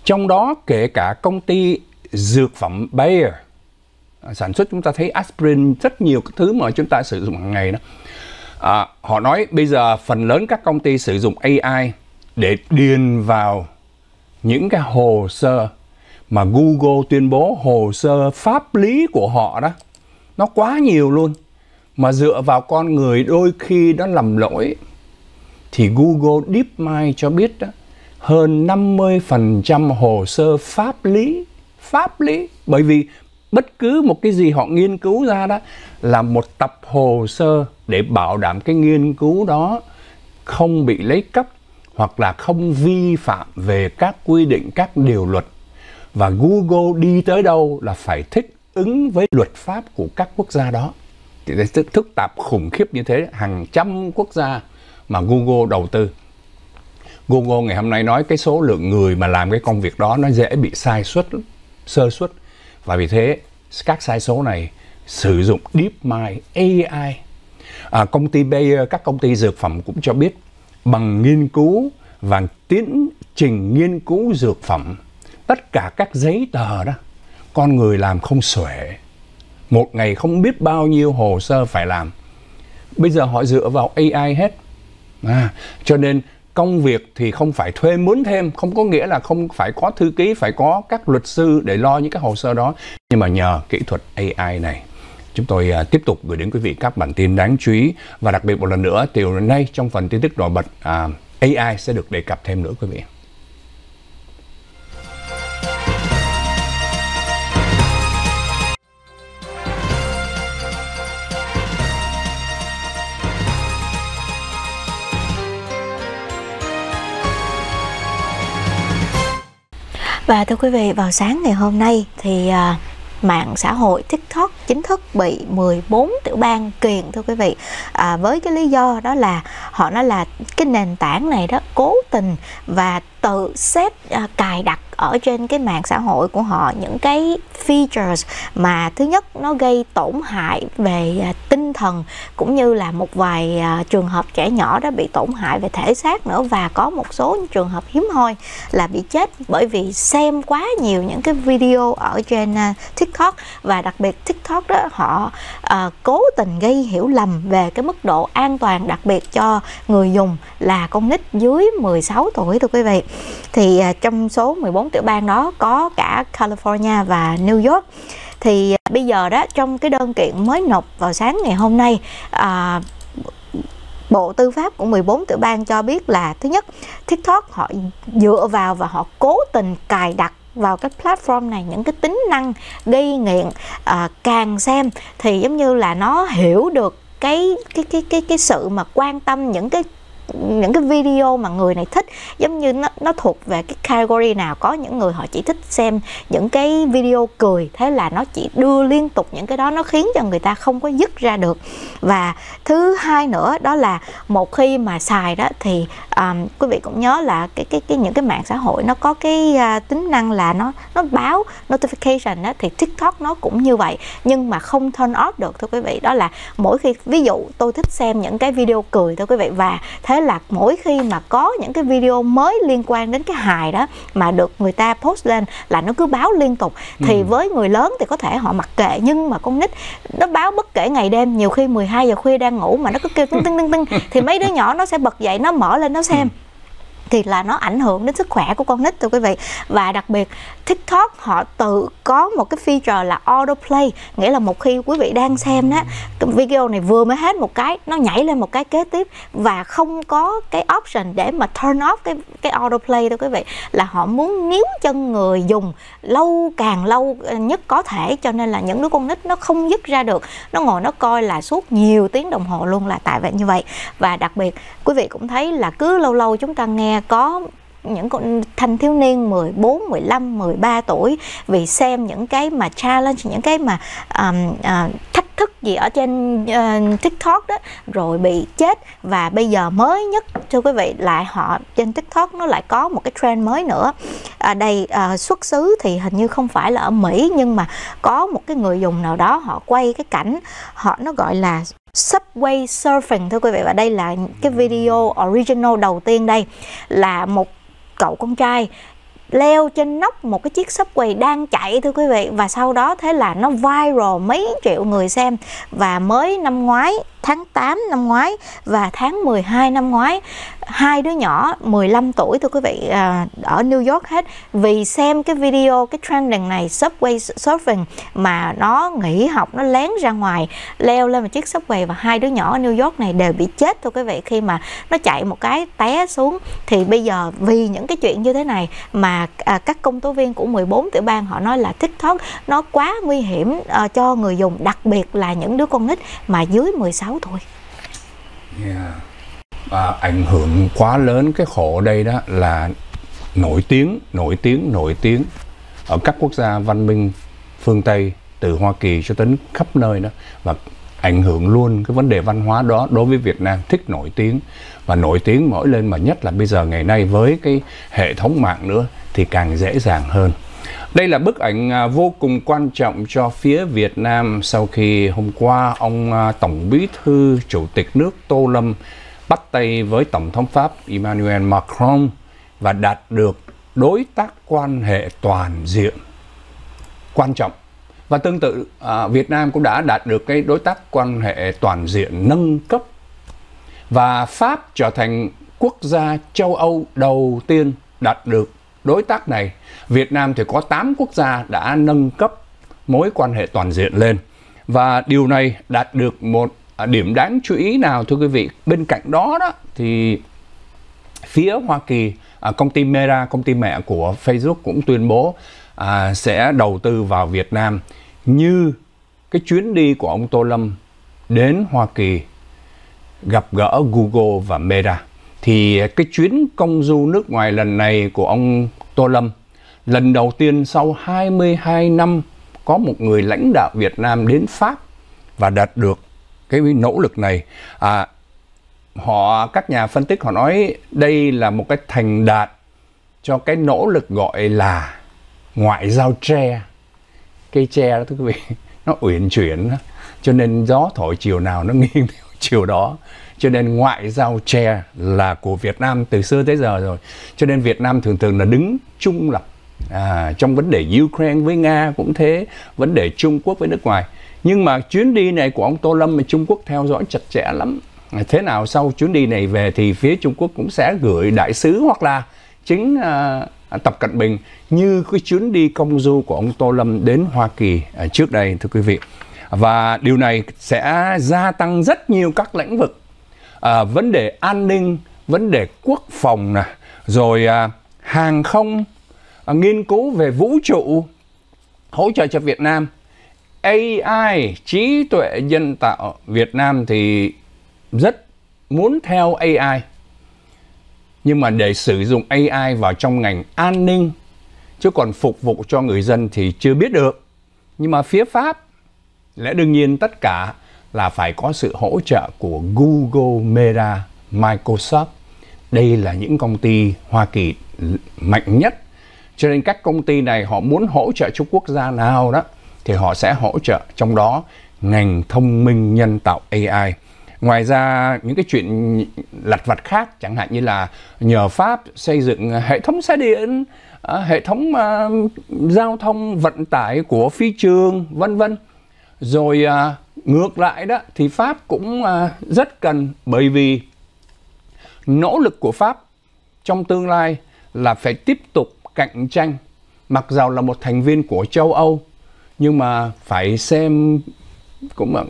Trong đó kể cả công ty dược phẩm Bayer sản xuất chúng ta thấy aspirin rất nhiều cái thứ mà chúng ta sử dụng hàng ngày đó à, họ nói bây giờ phần lớn các công ty sử dụng AI để điền vào những cái hồ sơ mà Google tuyên bố hồ sơ pháp lý của họ đó nó quá nhiều luôn mà dựa vào con người đôi khi nó lầm lỗi thì Google DeepMind cho biết đó, hơn 50% hồ sơ pháp lý pháp lý bởi vì bất cứ một cái gì họ nghiên cứu ra đó là một tập hồ sơ để bảo đảm cái nghiên cứu đó không bị lấy cắp hoặc là không vi phạm về các quy định các điều luật và Google đi tới đâu là phải thích ứng với luật pháp của các quốc gia đó thì thức thức tạp khủng khiếp như thế hàng trăm quốc gia mà Google đầu tư Google ngày hôm nay nói cái số lượng người mà làm cái công việc đó nó dễ bị sai suất sơ suất và vì thế các sai số này sử dụng DeepMind AI. À, công ty Bayer, các công ty dược phẩm cũng cho biết bằng nghiên cứu và tiến trình nghiên cứu dược phẩm tất cả các giấy tờ đó con người làm không xuể một ngày không biết bao nhiêu hồ sơ phải làm bây giờ họ dựa vào AI hết à, cho nên công việc thì không phải thuê mướn thêm không có nghĩa là không phải có thư ký phải có các luật sư để lo những cái hồ sơ đó nhưng mà nhờ kỹ thuật AI này chúng tôi uh, tiếp tục gửi đến quý vị các bản tin đáng chú ý và đặc biệt một lần nữa chiều nay trong phần tin tức nổi bật uh, à, AI sẽ được đề cập thêm nữa quý vị. và thưa quý vị vào sáng ngày hôm nay thì à, mạng xã hội tiktok chính thức bị 14 tiểu bang kiện thưa quý vị à, với cái lý do đó là họ nói là cái nền tảng này đó cố tình và tự xếp à, cài đặt ở trên cái mạng xã hội của họ những cái features mà thứ nhất nó gây tổn hại về à, tinh thần cũng như là một vài à, trường hợp trẻ nhỏ đó bị tổn hại về thể xác nữa và có một số trường hợp hiếm hoi là bị chết bởi vì xem quá nhiều những cái video ở trên à, TikTok và đặc biệt TikTok York đó họ à, cố tình gây hiểu lầm về cái mức độ an toàn đặc biệt cho người dùng là con nít dưới 16 tuổi thưa quý vị thì à, trong số 14 tiểu bang đó có cả California và New York thì à, bây giờ đó trong cái đơn kiện mới nộp vào sáng ngày hôm nay à, Bộ Tư pháp của 14 tiểu bang cho biết là thứ nhất TikTok họ dựa vào và họ cố tình cài đặt vào cái platform này những cái tính năng gây nghiện à, càng xem thì giống như là nó hiểu được cái cái cái cái cái sự mà quan tâm những cái những cái video mà người này thích giống như nó, nó thuộc về cái category nào có những người họ chỉ thích xem những cái video cười thế là nó chỉ đưa liên tục những cái đó nó khiến cho người ta không có dứt ra được và thứ hai nữa đó là một khi mà xài đó thì um, quý vị cũng nhớ là cái cái cái những cái mạng xã hội nó có cái uh, tính năng là nó nó báo notification đó, thì tiktok nó cũng như vậy nhưng mà không turn off được thưa quý vị đó là mỗi khi ví dụ tôi thích xem những cái video cười thưa quý vị và thế là mỗi khi mà có những cái video mới liên quan đến cái hài đó mà được người ta post lên là nó cứ báo liên tục thì ừ. với người lớn thì có thể họ mặc kệ nhưng mà con nít nó báo bất kể ngày đêm nhiều khi 12 giờ khuya đang ngủ mà nó cứ kêu tưng tưng tưng tưng thì mấy đứa nhỏ nó sẽ bật dậy nó mở lên nó xem ừ thì là nó ảnh hưởng đến sức khỏe của con nít thưa quý vị và đặc biệt TikTok họ tự có một cái feature là autoplay nghĩa là một khi quý vị đang xem đó video này vừa mới hết một cái nó nhảy lên một cái kế tiếp và không có cái option để mà turn off cái cái autoplay đâu quý vị là họ muốn níu chân người dùng lâu càng lâu nhất có thể cho nên là những đứa con nít nó không dứt ra được nó ngồi nó coi là suốt nhiều tiếng đồng hồ luôn là tại vậy như vậy và đặc biệt quý vị cũng thấy là cứ lâu lâu chúng ta nghe có những con thanh thiếu niên 14, 15, 13 tuổi vì xem những cái mà challenge những cái mà um, uh, thách thức gì ở trên uh, TikTok đó rồi bị chết và bây giờ mới nhất thưa quý vị lại họ trên TikTok nó lại có một cái trend mới nữa ở à, đây uh, xuất xứ thì hình như không phải là ở Mỹ nhưng mà có một cái người dùng nào đó họ quay cái cảnh họ nó gọi là subway surfing thưa quý vị và đây là cái video original đầu tiên đây là một cậu con trai leo trên nóc một cái chiếc sub quầy đang chạy thưa quý vị và sau đó thế là nó viral mấy triệu người xem và mới năm ngoái tháng 8 năm ngoái và tháng 12 năm ngoái hai đứa nhỏ 15 tuổi thưa quý vị à, ở New York hết vì xem cái video cái trending này subway surfing mà nó nghỉ học nó lén ra ngoài leo lên một chiếc subway và hai đứa nhỏ ở New York này đều bị chết thưa quý vị khi mà nó chạy một cái té xuống thì bây giờ vì những cái chuyện như thế này mà à, các công tố viên của 14 tiểu bang họ nói là TikTok nó quá nguy hiểm ờ, cho người dùng đặc biệt là những đứa con nít mà dưới 16 cháu thôi yeah. à, ảnh hưởng quá lớn cái khổ đây đó là nổi tiếng nổi tiếng nổi tiếng ở các quốc gia văn minh phương tây từ hoa kỳ cho đến khắp nơi đó và ảnh hưởng luôn cái vấn đề văn hóa đó đối với Việt Nam thích nổi tiếng và nổi tiếng mỗi lên mà nhất là bây giờ ngày nay với cái hệ thống mạng nữa thì càng dễ dàng hơn. Đây là bức ảnh à, vô cùng quan trọng cho phía Việt Nam sau khi hôm qua ông à, Tổng Bí thư Chủ tịch nước Tô Lâm bắt tay với Tổng thống Pháp Emmanuel Macron và đạt được đối tác quan hệ toàn diện quan trọng. Và tương tự à, Việt Nam cũng đã đạt được cái đối tác quan hệ toàn diện nâng cấp và Pháp trở thành quốc gia châu Âu đầu tiên đạt được đối tác này, Việt Nam thì có 8 quốc gia đã nâng cấp mối quan hệ toàn diện lên. Và điều này đạt được một à, điểm đáng chú ý nào thưa quý vị. Bên cạnh đó đó thì phía Hoa Kỳ, à, công ty Meta, công ty mẹ của Facebook cũng tuyên bố à, sẽ đầu tư vào Việt Nam như cái chuyến đi của ông Tô Lâm đến Hoa Kỳ gặp gỡ Google và Meta thì cái chuyến công du nước ngoài lần này của ông Tô Lâm lần đầu tiên sau 22 năm có một người lãnh đạo Việt Nam đến Pháp và đạt được cái nỗ lực này à, họ các nhà phân tích họ nói đây là một cái thành đạt cho cái nỗ lực gọi là ngoại giao tre cây tre đó thưa quý vị nó uyển chuyển cho nên gió thổi chiều nào nó nghiêng theo chiều đó cho nên ngoại giao tre là của Việt Nam từ xưa tới giờ rồi cho nên Việt Nam thường thường là đứng trung lập à, trong vấn đề Ukraine với Nga cũng thế vấn đề Trung Quốc với nước ngoài nhưng mà chuyến đi này của ông Tô Lâm mà Trung Quốc theo dõi chặt chẽ lắm thế nào sau chuyến đi này về thì phía Trung Quốc cũng sẽ gửi đại sứ hoặc là chính à, Tập Cận Bình như cái chuyến đi công du của ông Tô Lâm đến Hoa Kỳ à, trước đây thưa quý vị và điều này sẽ gia tăng rất nhiều các lĩnh vực à, vấn đề an ninh vấn đề quốc phòng này, rồi à, hàng không à, nghiên cứu về vũ trụ hỗ trợ cho Việt Nam AI trí tuệ nhân tạo Việt Nam thì rất muốn theo AI nhưng mà để sử dụng AI vào trong ngành an ninh chứ còn phục vụ cho người dân thì chưa biết được nhưng mà phía Pháp lẽ đương nhiên tất cả là phải có sự hỗ trợ của Google, Meta, Microsoft. Đây là những công ty Hoa Kỳ mạnh nhất. Cho nên các công ty này họ muốn hỗ trợ cho quốc gia nào đó thì họ sẽ hỗ trợ trong đó ngành thông minh nhân tạo AI. Ngoài ra những cái chuyện lặt vặt khác chẳng hạn như là nhờ Pháp xây dựng hệ thống xe điện, à, hệ thống uh, giao thông vận tải của phi trường vân vân. Rồi uh, ngược lại đó thì pháp cũng à, rất cần bởi vì nỗ lực của pháp trong tương lai là phải tiếp tục cạnh tranh mặc dầu là một thành viên của châu âu nhưng mà phải xem cũng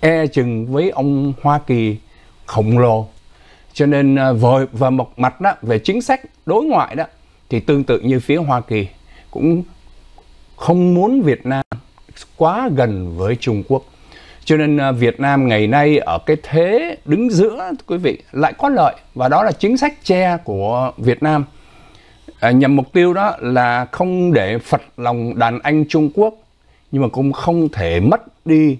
e chừng với ông hoa kỳ khổng lồ cho nên à, vội và một mặt đó về chính sách đối ngoại đó thì tương tự như phía hoa kỳ cũng không muốn việt nam quá gần với Trung Quốc. Cho nên à, Việt Nam ngày nay ở cái thế đứng giữa quý vị lại có lợi và đó là chính sách che của Việt Nam à, nhằm mục tiêu đó là không để phật lòng đàn anh Trung Quốc nhưng mà cũng không thể mất đi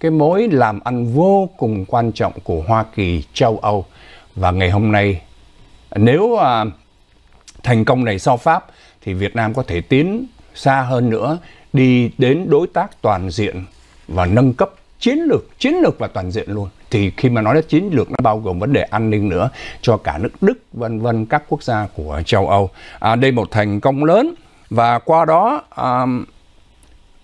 cái mối làm ăn vô cùng quan trọng của Hoa Kỳ châu Âu và ngày hôm nay nếu à, thành công này sau Pháp thì Việt Nam có thể tiến xa hơn nữa đi đến đối tác toàn diện và nâng cấp chiến lược chiến lược và toàn diện luôn thì khi mà nói đến chiến lược nó bao gồm vấn đề an ninh nữa cho cả nước Đức vân vân các quốc gia của châu Âu à, đây một thành công lớn và qua đó à,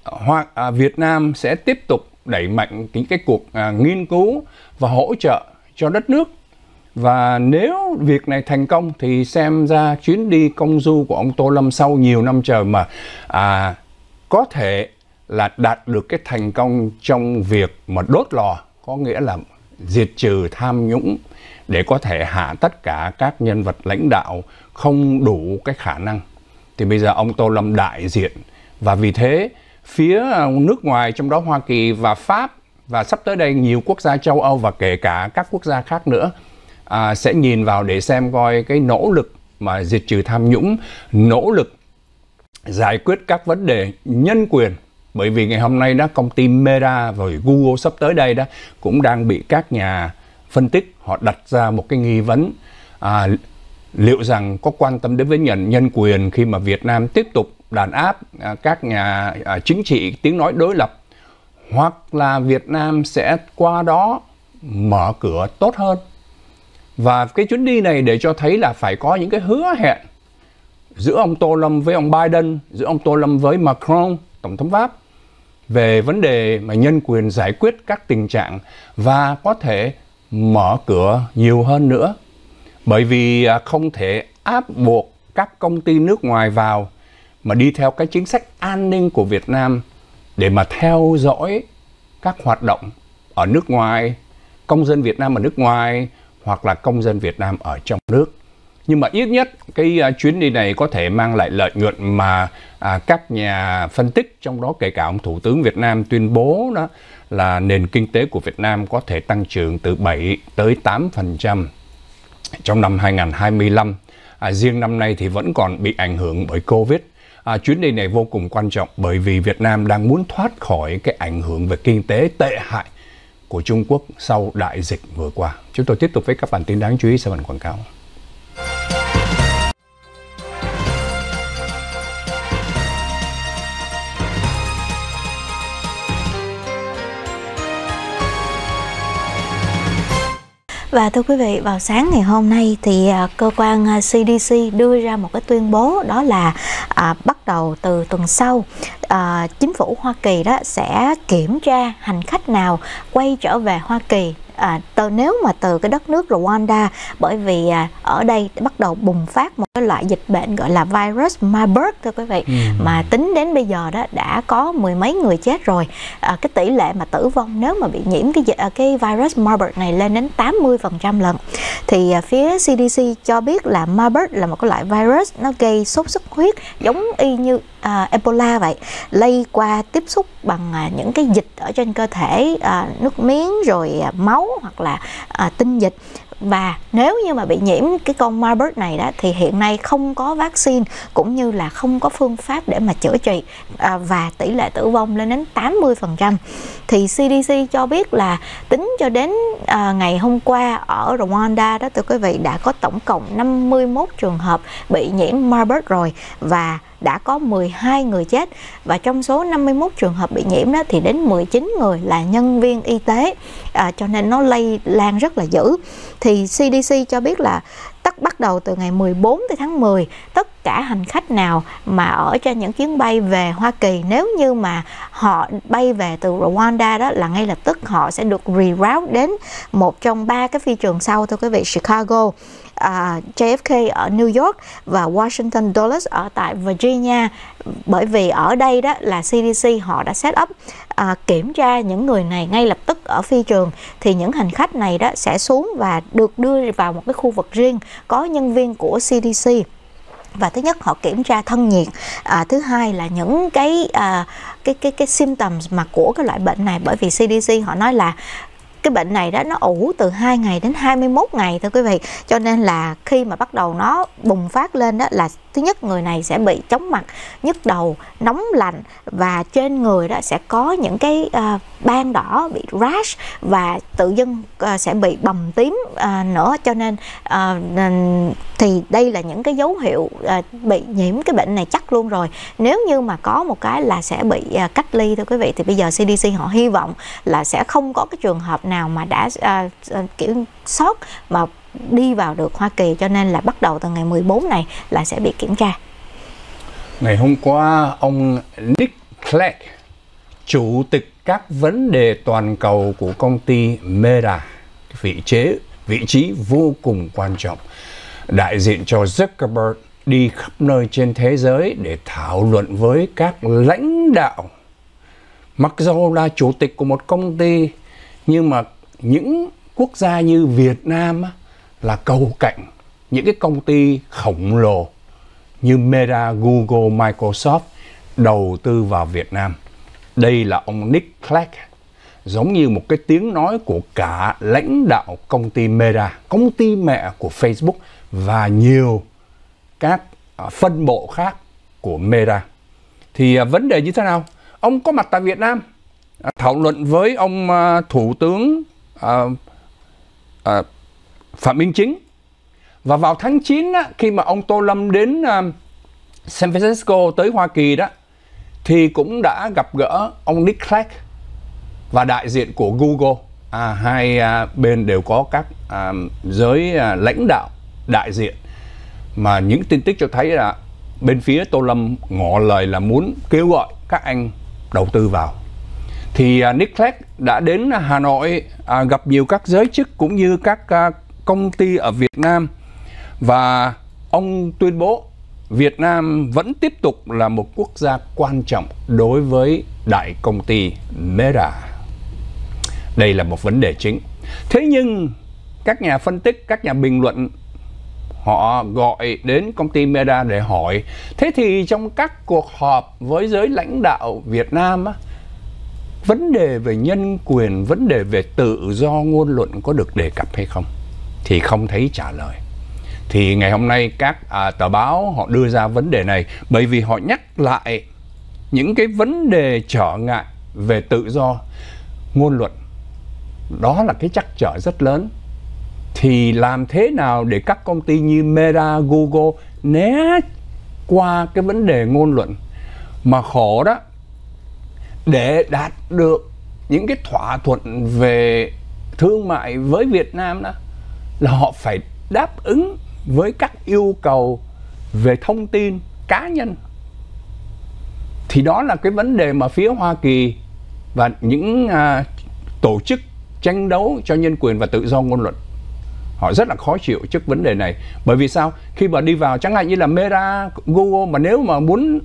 Hoa, à, Việt Nam sẽ tiếp tục đẩy mạnh những cái cuộc à, nghiên cứu và hỗ trợ cho đất nước và nếu việc này thành công thì xem ra chuyến đi công du của ông Tô Lâm sau nhiều năm chờ mà à, có thể là đạt được cái thành công trong việc mà đốt lò có nghĩa là diệt trừ tham nhũng để có thể hạ tất cả các nhân vật lãnh đạo không đủ cái khả năng thì bây giờ ông Tô Lâm đại diện và vì thế phía nước ngoài trong đó Hoa Kỳ và Pháp và sắp tới đây nhiều quốc gia châu Âu và kể cả các quốc gia khác nữa à, sẽ nhìn vào để xem coi cái nỗ lực mà diệt trừ tham nhũng nỗ lực giải quyết các vấn đề nhân quyền bởi vì ngày hôm nay đó công ty Meta và Google sắp tới đây đó cũng đang bị các nhà phân tích họ đặt ra một cái nghi vấn à, liệu rằng có quan tâm đến với nhân nhân quyền khi mà Việt Nam tiếp tục đàn áp à, các nhà à, chính trị tiếng nói đối lập hoặc là Việt Nam sẽ qua đó mở cửa tốt hơn và cái chuyến đi này để cho thấy là phải có những cái hứa hẹn giữa ông Tô Lâm với ông Biden, giữa ông Tô Lâm với Macron, Tổng thống Pháp về vấn đề mà nhân quyền giải quyết các tình trạng và có thể mở cửa nhiều hơn nữa. Bởi vì à, không thể áp buộc các công ty nước ngoài vào mà đi theo cái chính sách an ninh của Việt Nam để mà theo dõi các hoạt động ở nước ngoài, công dân Việt Nam ở nước ngoài hoặc là công dân Việt Nam ở trong nước nhưng mà ít nhất cái à, chuyến đi này có thể mang lại lợi nhuận mà à, các nhà phân tích trong đó kể cả ông thủ tướng Việt Nam tuyên bố đó là nền kinh tế của Việt Nam có thể tăng trưởng từ 7 tới 8% trong năm 2025. À, riêng năm nay thì vẫn còn bị ảnh hưởng bởi Covid. À, chuyến đi này vô cùng quan trọng bởi vì Việt Nam đang muốn thoát khỏi cái ảnh hưởng về kinh tế tệ hại của Trung Quốc sau đại dịch vừa qua. Chúng tôi tiếp tục với các bản tin đáng chú ý sau bản quảng cáo. Và thưa quý vị, vào sáng ngày hôm nay thì à, cơ quan CDC à, đưa ra một cái tuyên bố đó là à, bắt đầu từ tuần sau à, chính phủ Hoa Kỳ đó sẽ kiểm tra hành khách nào quay trở về Hoa Kỳ à, từ nếu mà từ cái đất nước Rwanda bởi vì à, ở đây bắt đầu bùng phát một cái loại dịch bệnh gọi là virus Marburg thưa quý vị ừ. mà tính đến bây giờ đó đã có mười mấy người chết rồi à, cái tỷ lệ mà tử vong nếu mà bị nhiễm cái à, cái virus Marburg này lên đến 80% lần thì à, phía CDC cho biết là Marburg là một cái loại virus nó gây sốt xuất huyết giống y như uh, Ebola vậy lây qua tiếp xúc bằng uh, những cái dịch ở trên cơ thể uh, nước miếng rồi uh, máu hoặc là uh, tinh dịch và nếu như mà bị nhiễm cái con Marburg này đó thì hiện nay không có vaccine cũng như là không có phương pháp để mà chữa trị à, và tỷ lệ tử vong lên đến 80% thì CDC cho biết là tính cho đến à, ngày hôm qua ở Rwanda đó thưa quý vị đã có tổng cộng 51 trường hợp bị nhiễm Marburg rồi và đã có 12 người chết và trong số 51 trường hợp bị nhiễm đó thì đến 19 người là nhân viên y tế à, cho nên nó lây lan rất là dữ thì CDC cho biết là tất bắt đầu từ ngày 14 tới tháng 10 tất cả hành khách nào mà ở trên những chuyến bay về Hoa Kỳ nếu như mà họ bay về từ Rwanda đó là ngay lập tức họ sẽ được reroute đến một trong ba cái phi trường sau thưa quý vị Chicago uh, à, JFK ở New York và Washington Dulles ở tại Virginia bởi vì ở đây đó là CDC họ đã set up à, kiểm tra những người này ngay lập tức ở phi trường thì những hành khách này đó sẽ xuống và được đưa vào một cái khu vực riêng có nhân viên của CDC và thứ nhất họ kiểm tra thân nhiệt à, thứ hai là những cái à, cái cái cái symptoms mà của cái loại bệnh này bởi vì CDC họ nói là cái bệnh này đó nó ủ từ 2 ngày đến 21 ngày thôi quý vị cho nên là khi mà bắt đầu nó bùng phát lên đó là thứ nhất người này sẽ bị chóng mặt nhức đầu nóng lạnh và trên người đó sẽ có những cái uh, ban đỏ bị rash và tự dưng uh, sẽ bị bầm tím uh, nữa cho nên uh, thì đây là những cái dấu hiệu uh, bị nhiễm cái bệnh này chắc luôn rồi nếu như mà có một cái là sẽ bị uh, cách ly thôi quý vị thì bây giờ CDC họ hy vọng là sẽ không có cái trường hợp nào mà đã uh, kiểu sót mà đi vào được Hoa Kỳ cho nên là bắt đầu từ ngày 14 này là sẽ bị kiểm tra. Ngày hôm qua ông Nick Clegg, chủ tịch các vấn đề toàn cầu của công ty Meta, vị trí vị trí vô cùng quan trọng, đại diện cho Zuckerberg đi khắp nơi trên thế giới để thảo luận với các lãnh đạo. Mặc dù là chủ tịch của một công ty nhưng mà những quốc gia như Việt Nam là cầu cạnh những cái công ty khổng lồ như Meta, Google, Microsoft đầu tư vào Việt Nam. Đây là ông Nick Clegg, giống như một cái tiếng nói của cả lãnh đạo công ty Meta, công ty mẹ của Facebook và nhiều các à, phân bộ khác của Meta. Thì à, vấn đề như thế nào? Ông có mặt tại Việt Nam thảo luận với ông à, Thủ tướng uh, uh, Phạm Minh Chính. Và vào tháng 9 á, khi mà ông Tô Lâm đến à, San Francisco tới Hoa Kỳ đó thì cũng đã gặp gỡ ông Nick Clegg và đại diện của Google. À, hai à, bên đều có các à, giới à, lãnh đạo đại diện mà những tin tức cho thấy là bên phía Tô Lâm ngỏ lời là muốn kêu gọi các anh đầu tư vào. Thì à, Nick Clegg đã đến Hà Nội à, gặp nhiều các giới chức cũng như các à, công ty ở Việt Nam và ông tuyên bố Việt Nam vẫn tiếp tục là một quốc gia quan trọng đối với đại công ty Meta. Đây là một vấn đề chính. Thế nhưng các nhà phân tích, các nhà bình luận họ gọi đến công ty Meta để hỏi thế thì trong các cuộc họp với giới lãnh đạo Việt Nam vấn đề về nhân quyền, vấn đề về tự do ngôn luận có được đề cập hay không? thì không thấy trả lời thì ngày hôm nay các à, tờ báo họ đưa ra vấn đề này bởi vì họ nhắc lại những cái vấn đề trở ngại về tự do ngôn luận đó là cái chắc trở rất lớn thì làm thế nào để các công ty như Meta, Google né qua cái vấn đề ngôn luận mà khổ đó để đạt được những cái thỏa thuận về thương mại với Việt Nam đó là họ phải đáp ứng với các yêu cầu về thông tin cá nhân thì đó là cái vấn đề mà phía Hoa Kỳ và những à, tổ chức tranh đấu cho nhân quyền và tự do ngôn luận họ rất là khó chịu trước vấn đề này bởi vì sao khi mà đi vào chẳng hạn như là Meta Google mà nếu mà muốn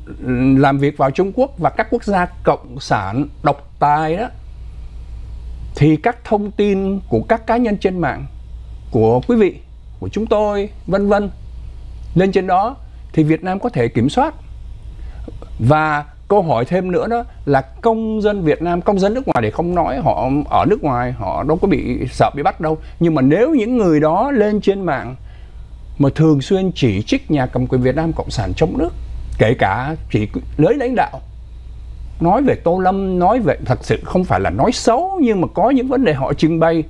làm việc vào Trung Quốc và các quốc gia cộng sản độc tài đó thì các thông tin của các cá nhân trên mạng của quý vị của chúng tôi vân vân lên trên đó thì Việt Nam có thể kiểm soát và câu hỏi thêm nữa đó là công dân Việt Nam công dân nước ngoài để không nói họ ở nước ngoài họ đâu có bị sợ bị bắt đâu nhưng mà nếu những người đó lên trên mạng mà thường xuyên chỉ trích nhà cầm quyền Việt Nam cộng sản chống nước kể cả chỉ lưới lãnh đạo nói về Tô Lâm nói về thật sự không phải là nói xấu nhưng mà có những vấn đề họ trưng bày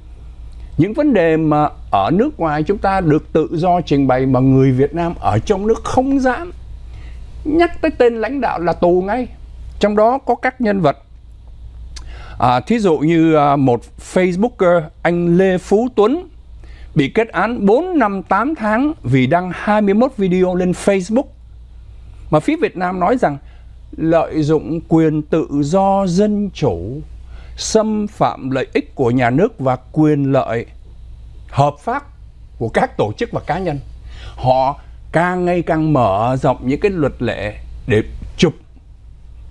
những vấn đề mà ở nước ngoài chúng ta được tự do trình bày mà người Việt Nam ở trong nước không dám nhắc tới tên lãnh đạo là tù ngay trong đó có các nhân vật à, thí dụ như à, một Facebooker anh Lê Phú Tuấn bị kết án 4 năm 8 tháng vì đăng 21 video lên Facebook mà phía Việt Nam nói rằng lợi dụng quyền tự do dân chủ xâm phạm lợi ích của nhà nước và quyền lợi hợp pháp của các tổ chức và cá nhân họ càng ngày càng mở rộng những cái luật lệ để chụp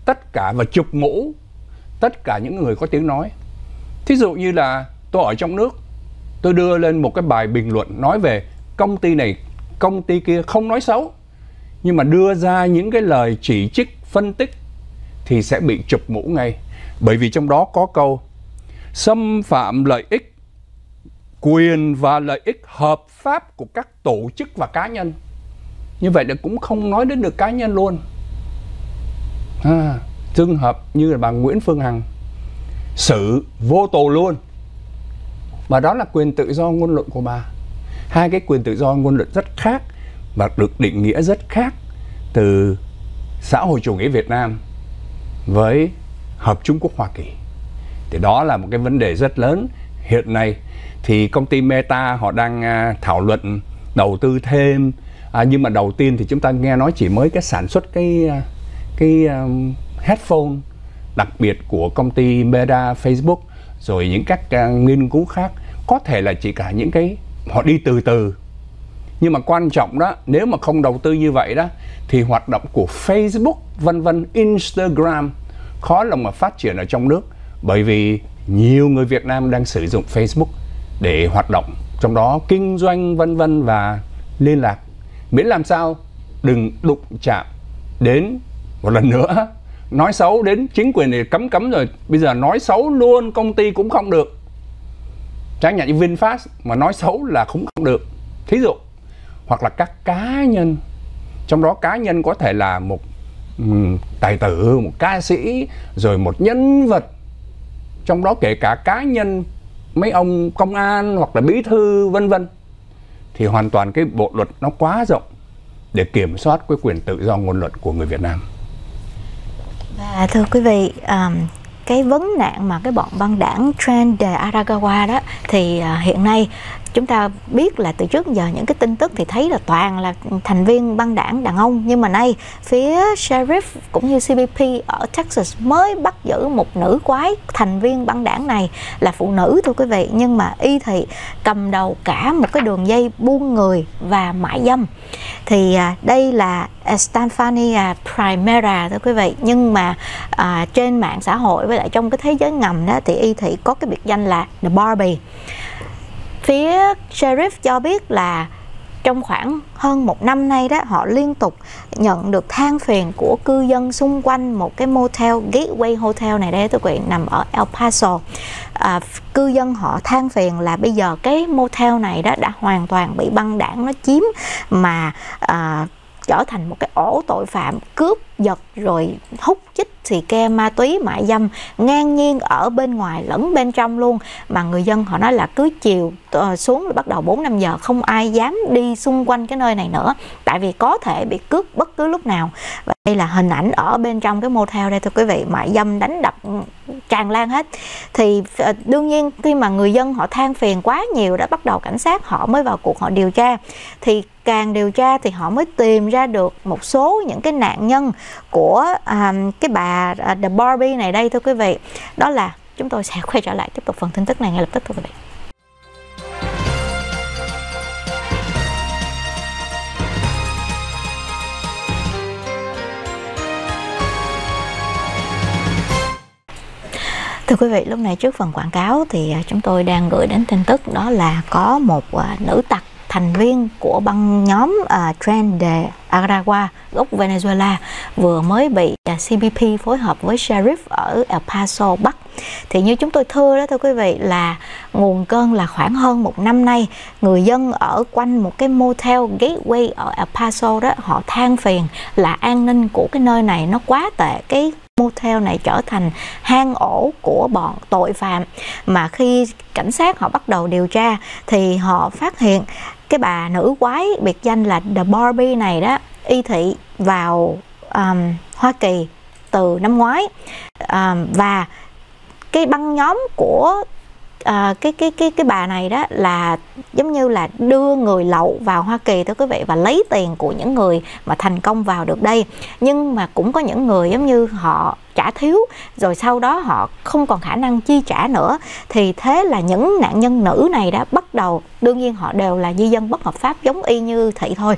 tất cả và chụp mũ tất cả những người có tiếng nói thí dụ như là tôi ở trong nước tôi đưa lên một cái bài bình luận nói về công ty này công ty kia không nói xấu nhưng mà đưa ra những cái lời chỉ trích phân tích thì sẽ bị chụp mũ ngay bởi vì trong đó có câu xâm phạm lợi ích quyền và lợi ích hợp pháp của các tổ chức và cá nhân. Như vậy là cũng không nói đến được cá nhân luôn. À, trường hợp như là bà Nguyễn Phương Hằng xử vô tù luôn. Và đó là quyền tự do ngôn luận của bà. Hai cái quyền tự do ngôn luận rất khác và được định nghĩa rất khác từ xã hội chủ nghĩa Việt Nam với hợp Trung Quốc Hoa Kỳ thì đó là một cái vấn đề rất lớn hiện nay thì công ty Meta họ đang à, thảo luận đầu tư thêm à, nhưng mà đầu tiên thì chúng ta nghe nói chỉ mới cái sản xuất cái à, cái um, headphone đặc biệt của công ty Meta Facebook rồi những các uh, nghiên cứu khác có thể là chỉ cả những cái họ đi từ từ nhưng mà quan trọng đó nếu mà không đầu tư như vậy đó thì hoạt động của Facebook vân vân Instagram khó lòng mà phát triển ở trong nước bởi vì nhiều người Việt Nam đang sử dụng Facebook để hoạt động trong đó kinh doanh vân vân và liên lạc miễn làm sao đừng đụng chạm đến một lần nữa nói xấu đến chính quyền thì cấm cấm rồi bây giờ nói xấu luôn công ty cũng không được chẳng hạn như Vinfast mà nói xấu là cũng không được thí dụ hoặc là các cá nhân trong đó cá nhân có thể là một tài tử một ca sĩ rồi một nhân vật trong đó kể cả cá nhân mấy ông công an hoặc là bí thư vân vân thì hoàn toàn cái bộ luật nó quá rộng để kiểm soát cái quyền tự do ngôn luận của người Việt Nam. Và thưa quý vị, um, cái vấn nạn mà cái bọn băng đảng Trend de Aragawa đó thì uh, hiện nay chúng ta biết là từ trước giờ những cái tin tức thì thấy là toàn là thành viên băng đảng đàn ông nhưng mà nay phía sheriff cũng như CBP ở Texas mới bắt giữ một nữ quái thành viên băng đảng này là phụ nữ thưa quý vị nhưng mà y thị cầm đầu cả một cái đường dây buôn người và mại dâm thì à, đây là Stanfania Primera thưa quý vị nhưng mà à, trên mạng xã hội với lại trong cái thế giới ngầm đó thì y thị có cái biệt danh là The Barbie Phía sheriff cho biết là trong khoảng hơn một năm nay đó họ liên tục nhận được than phiền của cư dân xung quanh một cái motel Gateway Hotel này đây tôi quý nằm ở El Paso à, cư dân họ than phiền là bây giờ cái motel này đó đã hoàn toàn bị băng đảng nó chiếm mà à, trở thành một cái ổ tội phạm cướp giật rồi hút chích xì ke ma túy mại dâm ngang nhiên ở bên ngoài lẫn bên trong luôn mà người dân họ nói là cứ chiều ờ, xuống là bắt đầu 4 5 giờ không ai dám đi xung quanh cái nơi này nữa tại vì có thể bị cướp bất cứ lúc nào đây là hình ảnh ở bên trong cái motel đây thưa quý vị mại dâm đánh đập ừ, tràn lan hết thì ờ, đương nhiên khi mà người dân họ than phiền quá nhiều đã bắt đầu cảnh sát họ mới vào cuộc họ điều tra thì càng điều tra thì họ mới tìm ra được một số những cái nạn nhân của à, cái bà à, The Barbie này đây thưa quý vị đó là chúng tôi sẽ quay trở lại tiếp tục phần tin tức này ngay lập tức thưa quý vị Thưa quý vị, lúc này trước phần quảng cáo thì à, chúng tôi đang gửi đến tin tức đó là có một à, nữ tặc thành viên của băng nhóm uh, Tren de Aragua gốc Venezuela vừa mới bị uh, CBP phối hợp với sheriff ở El Paso Bắc Thì như chúng tôi thưa đó thưa quý vị là nguồn cơn là khoảng hơn một năm nay người dân ở quanh một cái motel gateway ở El Paso đó họ than phiền là an ninh của cái nơi này nó quá tệ cái motel này trở thành hang ổ của bọn tội phạm mà khi cảnh sát họ bắt đầu điều tra thì họ phát hiện cái bà nữ quái biệt danh là The Barbie này đó y thị vào um, Hoa Kỳ từ năm ngoái um, và cái băng nhóm của à, cái cái cái cái bà này đó là giống như là đưa người lậu vào Hoa Kỳ thưa quý vị và lấy tiền của những người mà thành công vào được đây nhưng mà cũng có những người giống như họ trả thiếu rồi sau đó họ không còn khả năng chi trả nữa thì thế là những nạn nhân nữ này đã bắt đầu đương nhiên họ đều là di dân bất hợp pháp giống y như thị thôi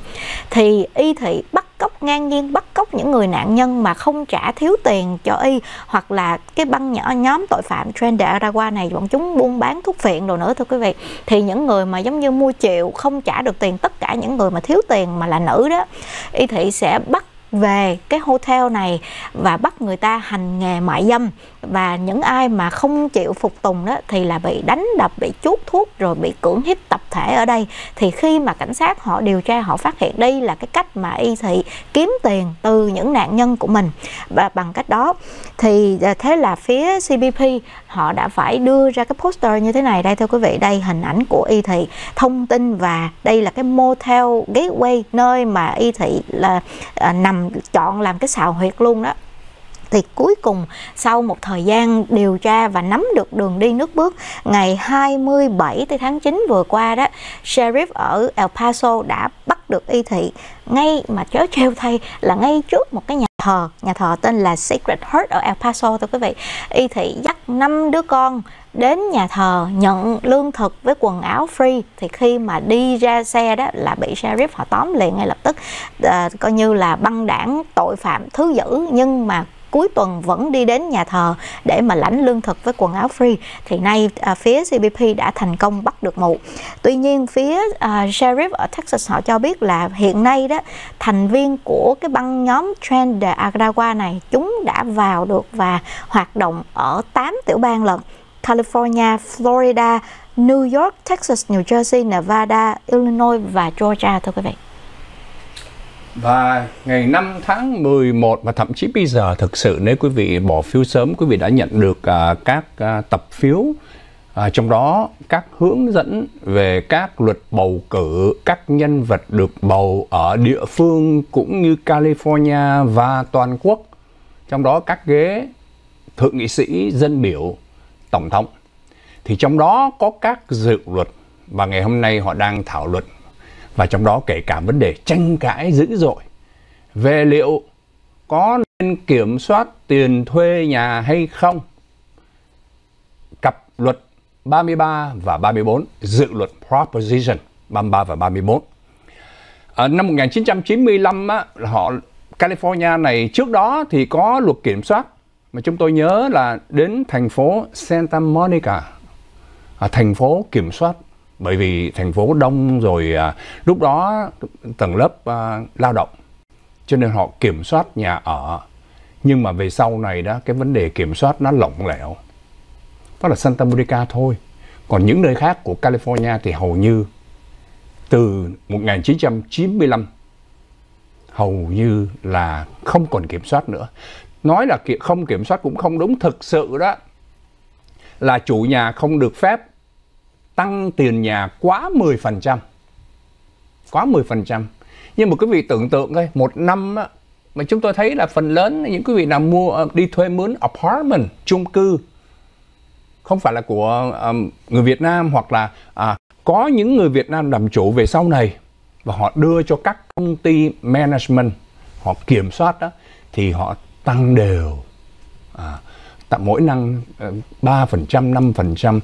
thì y thị bắt cóc ngang nhiên bắt cóc những người nạn nhân mà không trả thiếu tiền cho y hoặc là cái băng nhỏ nhóm tội phạm trend ra qua này bọn chúng buôn bán thuốc phiện đồ nữa thưa quý vị thì những người mà giống như mua triệu không trả được tiền tất cả những người mà thiếu tiền mà là nữ đó y thị sẽ bắt về cái hotel này và bắt người ta hành nghề mại dâm và những ai mà không chịu phục tùng đó thì là bị đánh đập bị chuốt thuốc rồi bị cưỡng hiếp tập thể ở đây thì khi mà cảnh sát họ điều tra họ phát hiện đây là cái cách mà y thị kiếm tiền từ những nạn nhân của mình và bằng cách đó thì à, thế là phía CBP họ đã phải đưa ra cái poster như thế này đây thưa quý vị đây hình ảnh của y thị thông tin và đây là cái motel gateway nơi mà y thị là à, nằm chọn làm cái xào huyệt luôn đó thì cuối cùng sau một thời gian điều tra và nắm được đường đi nước bước ngày 27 tháng 9 vừa qua đó sheriff ở El Paso đã bắt được y thị ngay mà chớ treo thay là ngay trước một cái nhà thờ nhà thờ tên là Sacred Heart ở El Paso thưa quý vị y thị dắt năm đứa con đến nhà thờ nhận lương thực với quần áo free thì khi mà đi ra xe đó là bị sheriff họ tóm liền ngay lập tức à, coi như là băng đảng tội phạm thứ dữ nhưng mà cuối tuần vẫn đi đến nhà thờ để mà lãnh lương thực với quần áo free thì nay à, phía CBP đã thành công bắt được mụ. Tuy nhiên phía à, sheriff ở Texas họ cho biết là hiện nay đó thành viên của cái băng nhóm Trend de Agragua này chúng đã vào được và hoạt động ở 8 tiểu bang lận California, Florida, New York, Texas, New Jersey, Nevada, Illinois và Georgia thưa quý vị và ngày 5 tháng 11 và thậm chí bây giờ thực sự nếu quý vị bỏ phiếu sớm quý vị đã nhận được uh, các uh, tập phiếu À, trong đó các hướng dẫn về các luật bầu cử, các nhân vật được bầu ở địa phương cũng như California và toàn quốc. Trong đó các ghế thượng nghị sĩ, dân biểu, tổng thống. Thì trong đó có các dự luật và ngày hôm nay họ đang thảo luận và trong đó kể cả vấn đề tranh cãi dữ dội về liệu có nên kiểm soát tiền thuê nhà hay không. Cặp luật 33 và 34, dự luật Proposition 33 và 34. Ở năm 1995 á, họ California này trước đó thì có luật kiểm soát mà chúng tôi nhớ là đến thành phố Santa Monica, à, thành phố kiểm soát bởi vì thành phố đông rồi à, lúc đó tầng lớp à, lao động cho nên họ kiểm soát nhà ở nhưng mà về sau này đó cái vấn đề kiểm soát nó lỏng lẻo đó là Santa Monica thôi còn những nơi khác của California thì hầu như từ 1995 hầu như là không còn kiểm soát nữa nói là không kiểm soát cũng không đúng thực sự đó là chủ nhà không được phép tăng tiền nhà quá 10%. Quá 10%. Nhưng mà quý vị tưởng tượng đây, một năm á, mà chúng tôi thấy là phần lớn những quý vị nào mua ờ, đi thuê mướn apartment, chung cư không phải là của um, người Việt Nam hoặc là à, có những người Việt Nam làm chủ về sau này và họ đưa cho các công ty management họ kiểm soát đó thì họ tăng đều à, tạm mỗi năm ờ, ba phần trăm năm phần trăm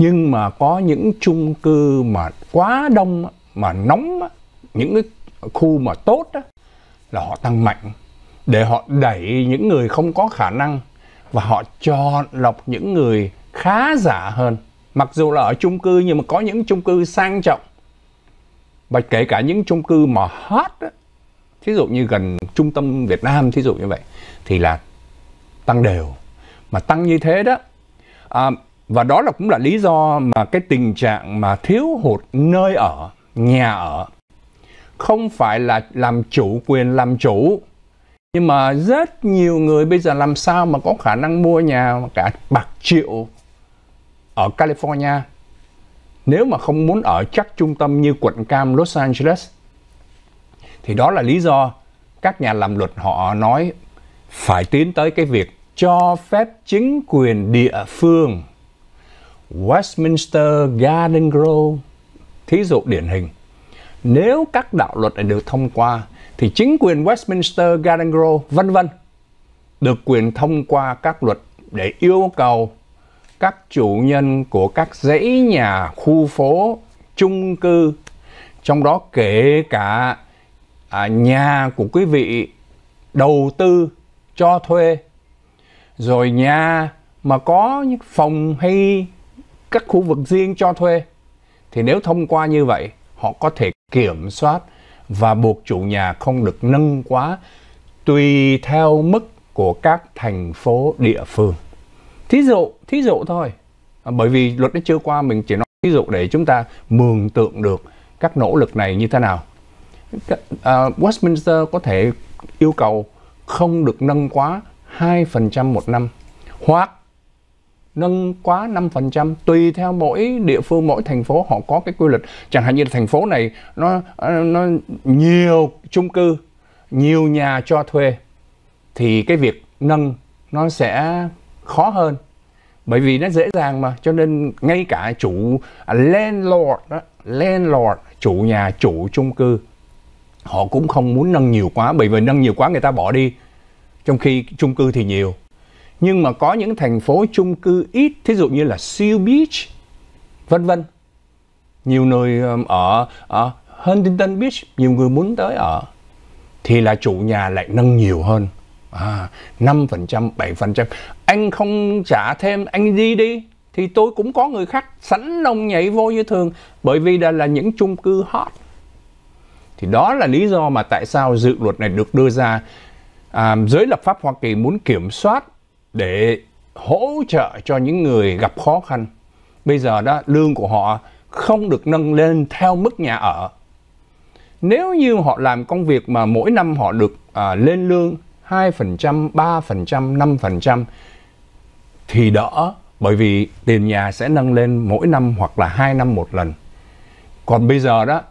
nhưng mà có những chung cư mà quá đông mà nóng những cái khu mà tốt đó, là họ tăng mạnh để họ đẩy những người không có khả năng và họ chọn lọc những người khá giả hơn mặc dù là ở chung cư nhưng mà có những chung cư sang trọng và kể cả những chung cư mà hot đó, thí dụ như gần trung tâm Việt Nam thí dụ như vậy thì là tăng đều mà tăng như thế đó à, và đó là cũng là lý do mà cái tình trạng mà thiếu hụt nơi ở nhà ở không phải là làm chủ quyền làm chủ nhưng mà rất nhiều người bây giờ làm sao mà có khả năng mua nhà cả bạc triệu ở California nếu mà không muốn ở chắc trung tâm như quận cam Los Angeles thì đó là lý do các nhà làm luật họ nói phải tiến tới cái việc cho phép chính quyền địa phương Westminster Garden Grove thí dụ điển hình nếu các đạo luật này được thông qua thì chính quyền Westminster Garden Grove vân vân được quyền thông qua các luật để yêu cầu các chủ nhân của các dãy nhà khu phố chung cư trong đó kể cả à, nhà của quý vị đầu tư cho thuê rồi nhà mà có những phòng hay các khu vực riêng cho thuê thì nếu thông qua như vậy họ có thể kiểm soát và buộc chủ nhà không được nâng quá tùy theo mức của các thành phố địa phương. Thí dụ, thí dụ thôi. À, bởi vì luật đã chưa qua mình chỉ nói thí dụ để chúng ta mường tượng được các nỗ lực này như thế nào. À, Westminster có thể yêu cầu không được nâng quá 2% một năm hoặc nâng quá 5% tùy theo mỗi địa phương mỗi thành phố họ có cái quy luật chẳng hạn như thành phố này nó nó nhiều chung cư nhiều nhà cho thuê thì cái việc nâng nó sẽ khó hơn bởi vì nó dễ dàng mà cho nên ngay cả chủ landlord đó, landlord chủ nhà chủ chung cư họ cũng không muốn nâng nhiều quá bởi vì nâng nhiều quá người ta bỏ đi trong khi chung cư thì nhiều nhưng mà có những thành phố chung cư ít thí dụ như là Seal Beach vân vân nhiều người um, ở ở Huntington Beach nhiều người muốn tới ở thì là chủ nhà lại nâng nhiều hơn à, 5%, 7%. Anh không trả thêm, anh đi đi. Thì tôi cũng có người khác sẵn lòng nhảy vô như thường. Bởi vì đây là những chung cư hot. Thì đó là lý do mà tại sao dự luật này được đưa ra. À, giới lập pháp Hoa Kỳ muốn kiểm soát để hỗ trợ cho những người gặp khó khăn. Bây giờ đó lương của họ không được nâng lên theo mức nhà ở. Nếu như họ làm công việc mà mỗi năm họ được à, lên lương 2%, 3%, 5% thì đỡ bởi vì tiền nhà sẽ nâng lên mỗi năm hoặc là 2 năm một lần. Còn bây giờ đó,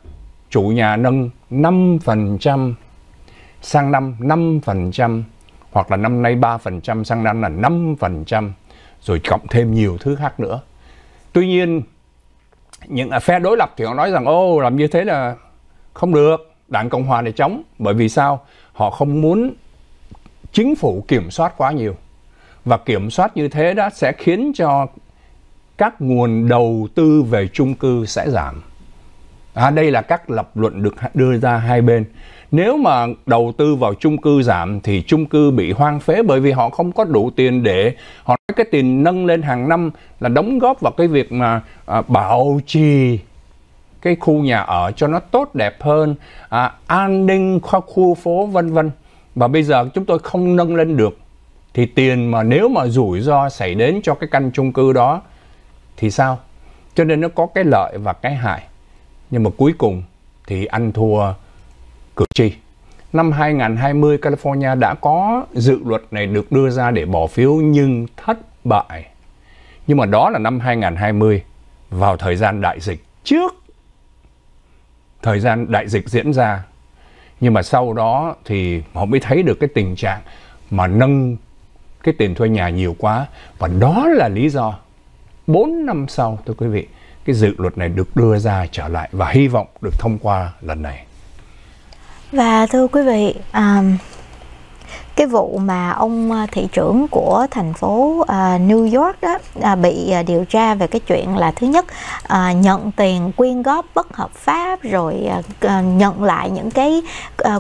chủ nhà nâng 5% sang năm 5% hoặc là năm nay 3%, sang năm là 5%, rồi cộng thêm nhiều thứ khác nữa. Tuy nhiên, những phe đối lập thì họ nói rằng ô làm như thế là không được, Đảng Cộng Hòa này chống. Bởi vì sao? Họ không muốn chính phủ kiểm soát quá nhiều. Và kiểm soát như thế đó sẽ khiến cho các nguồn đầu tư về chung cư sẽ giảm. À, đây là các lập luận được đưa ra hai bên. Nếu mà đầu tư vào chung cư giảm thì chung cư bị hoang phế bởi vì họ không có đủ tiền để họ nói cái tiền nâng lên hàng năm là đóng góp vào cái việc mà à, bảo trì cái khu nhà ở cho nó tốt đẹp hơn, à, an ninh khu, khu phố vân vân. Và bây giờ chúng tôi không nâng lên được thì tiền mà nếu mà rủi ro xảy đến cho cái căn chung cư đó thì sao? Cho nên nó có cái lợi và cái hại. Nhưng mà cuối cùng thì ăn thua cử tri. Năm 2020, California đã có dự luật này được đưa ra để bỏ phiếu nhưng thất bại. Nhưng mà đó là năm 2020, vào thời gian đại dịch trước thời gian đại dịch diễn ra. Nhưng mà sau đó thì họ mới thấy được cái tình trạng mà nâng cái tiền thuê nhà nhiều quá và đó là lý do 4 năm sau thưa quý vị, cái dự luật này được đưa ra trở lại và hy vọng được thông qua lần này và thưa quý vị um, cái vụ mà ông ờ, thị trưởng của thành phố ờ, New York đó ờ, bị điều tra về cái chuyện là thứ nhất nhận tiền quyên góp bất hợp pháp rồi nhận lại những cái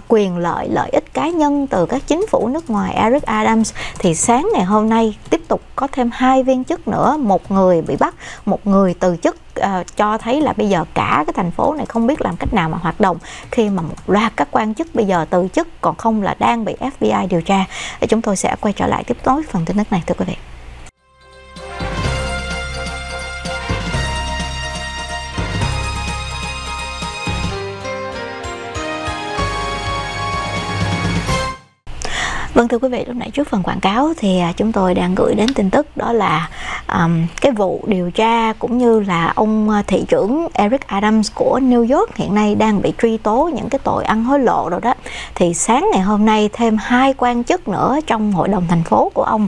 quyền lợi lợi ích cá nhân từ các chính phủ nước ngoài Eric Adams thì sáng ngày hôm nay tiếp tục có thêm hai viên chức nữa một người bị bắt một người từ chức uh, cho thấy là bây giờ cả cái thành phố này không biết làm cách nào mà hoạt động khi mà một loạt các quan chức bây giờ từ chức còn không là đang bị FBI điều tra. thì Chúng tôi sẽ quay trở lại tiếp nối phần tin tức này thưa quý vị. Vâng thưa quý vị, lúc nãy trước phần quảng cáo thì à, chúng tôi đang gửi đến tin tức đó là um, cái vụ điều tra cũng như là ông à, thị trưởng Eric Adams của New York hiện nay đang bị truy tố những cái tội ăn hối lộ rồi đó. Thì sáng ngày hôm nay thêm hai quan chức nữa trong hội đồng thành phố của ông.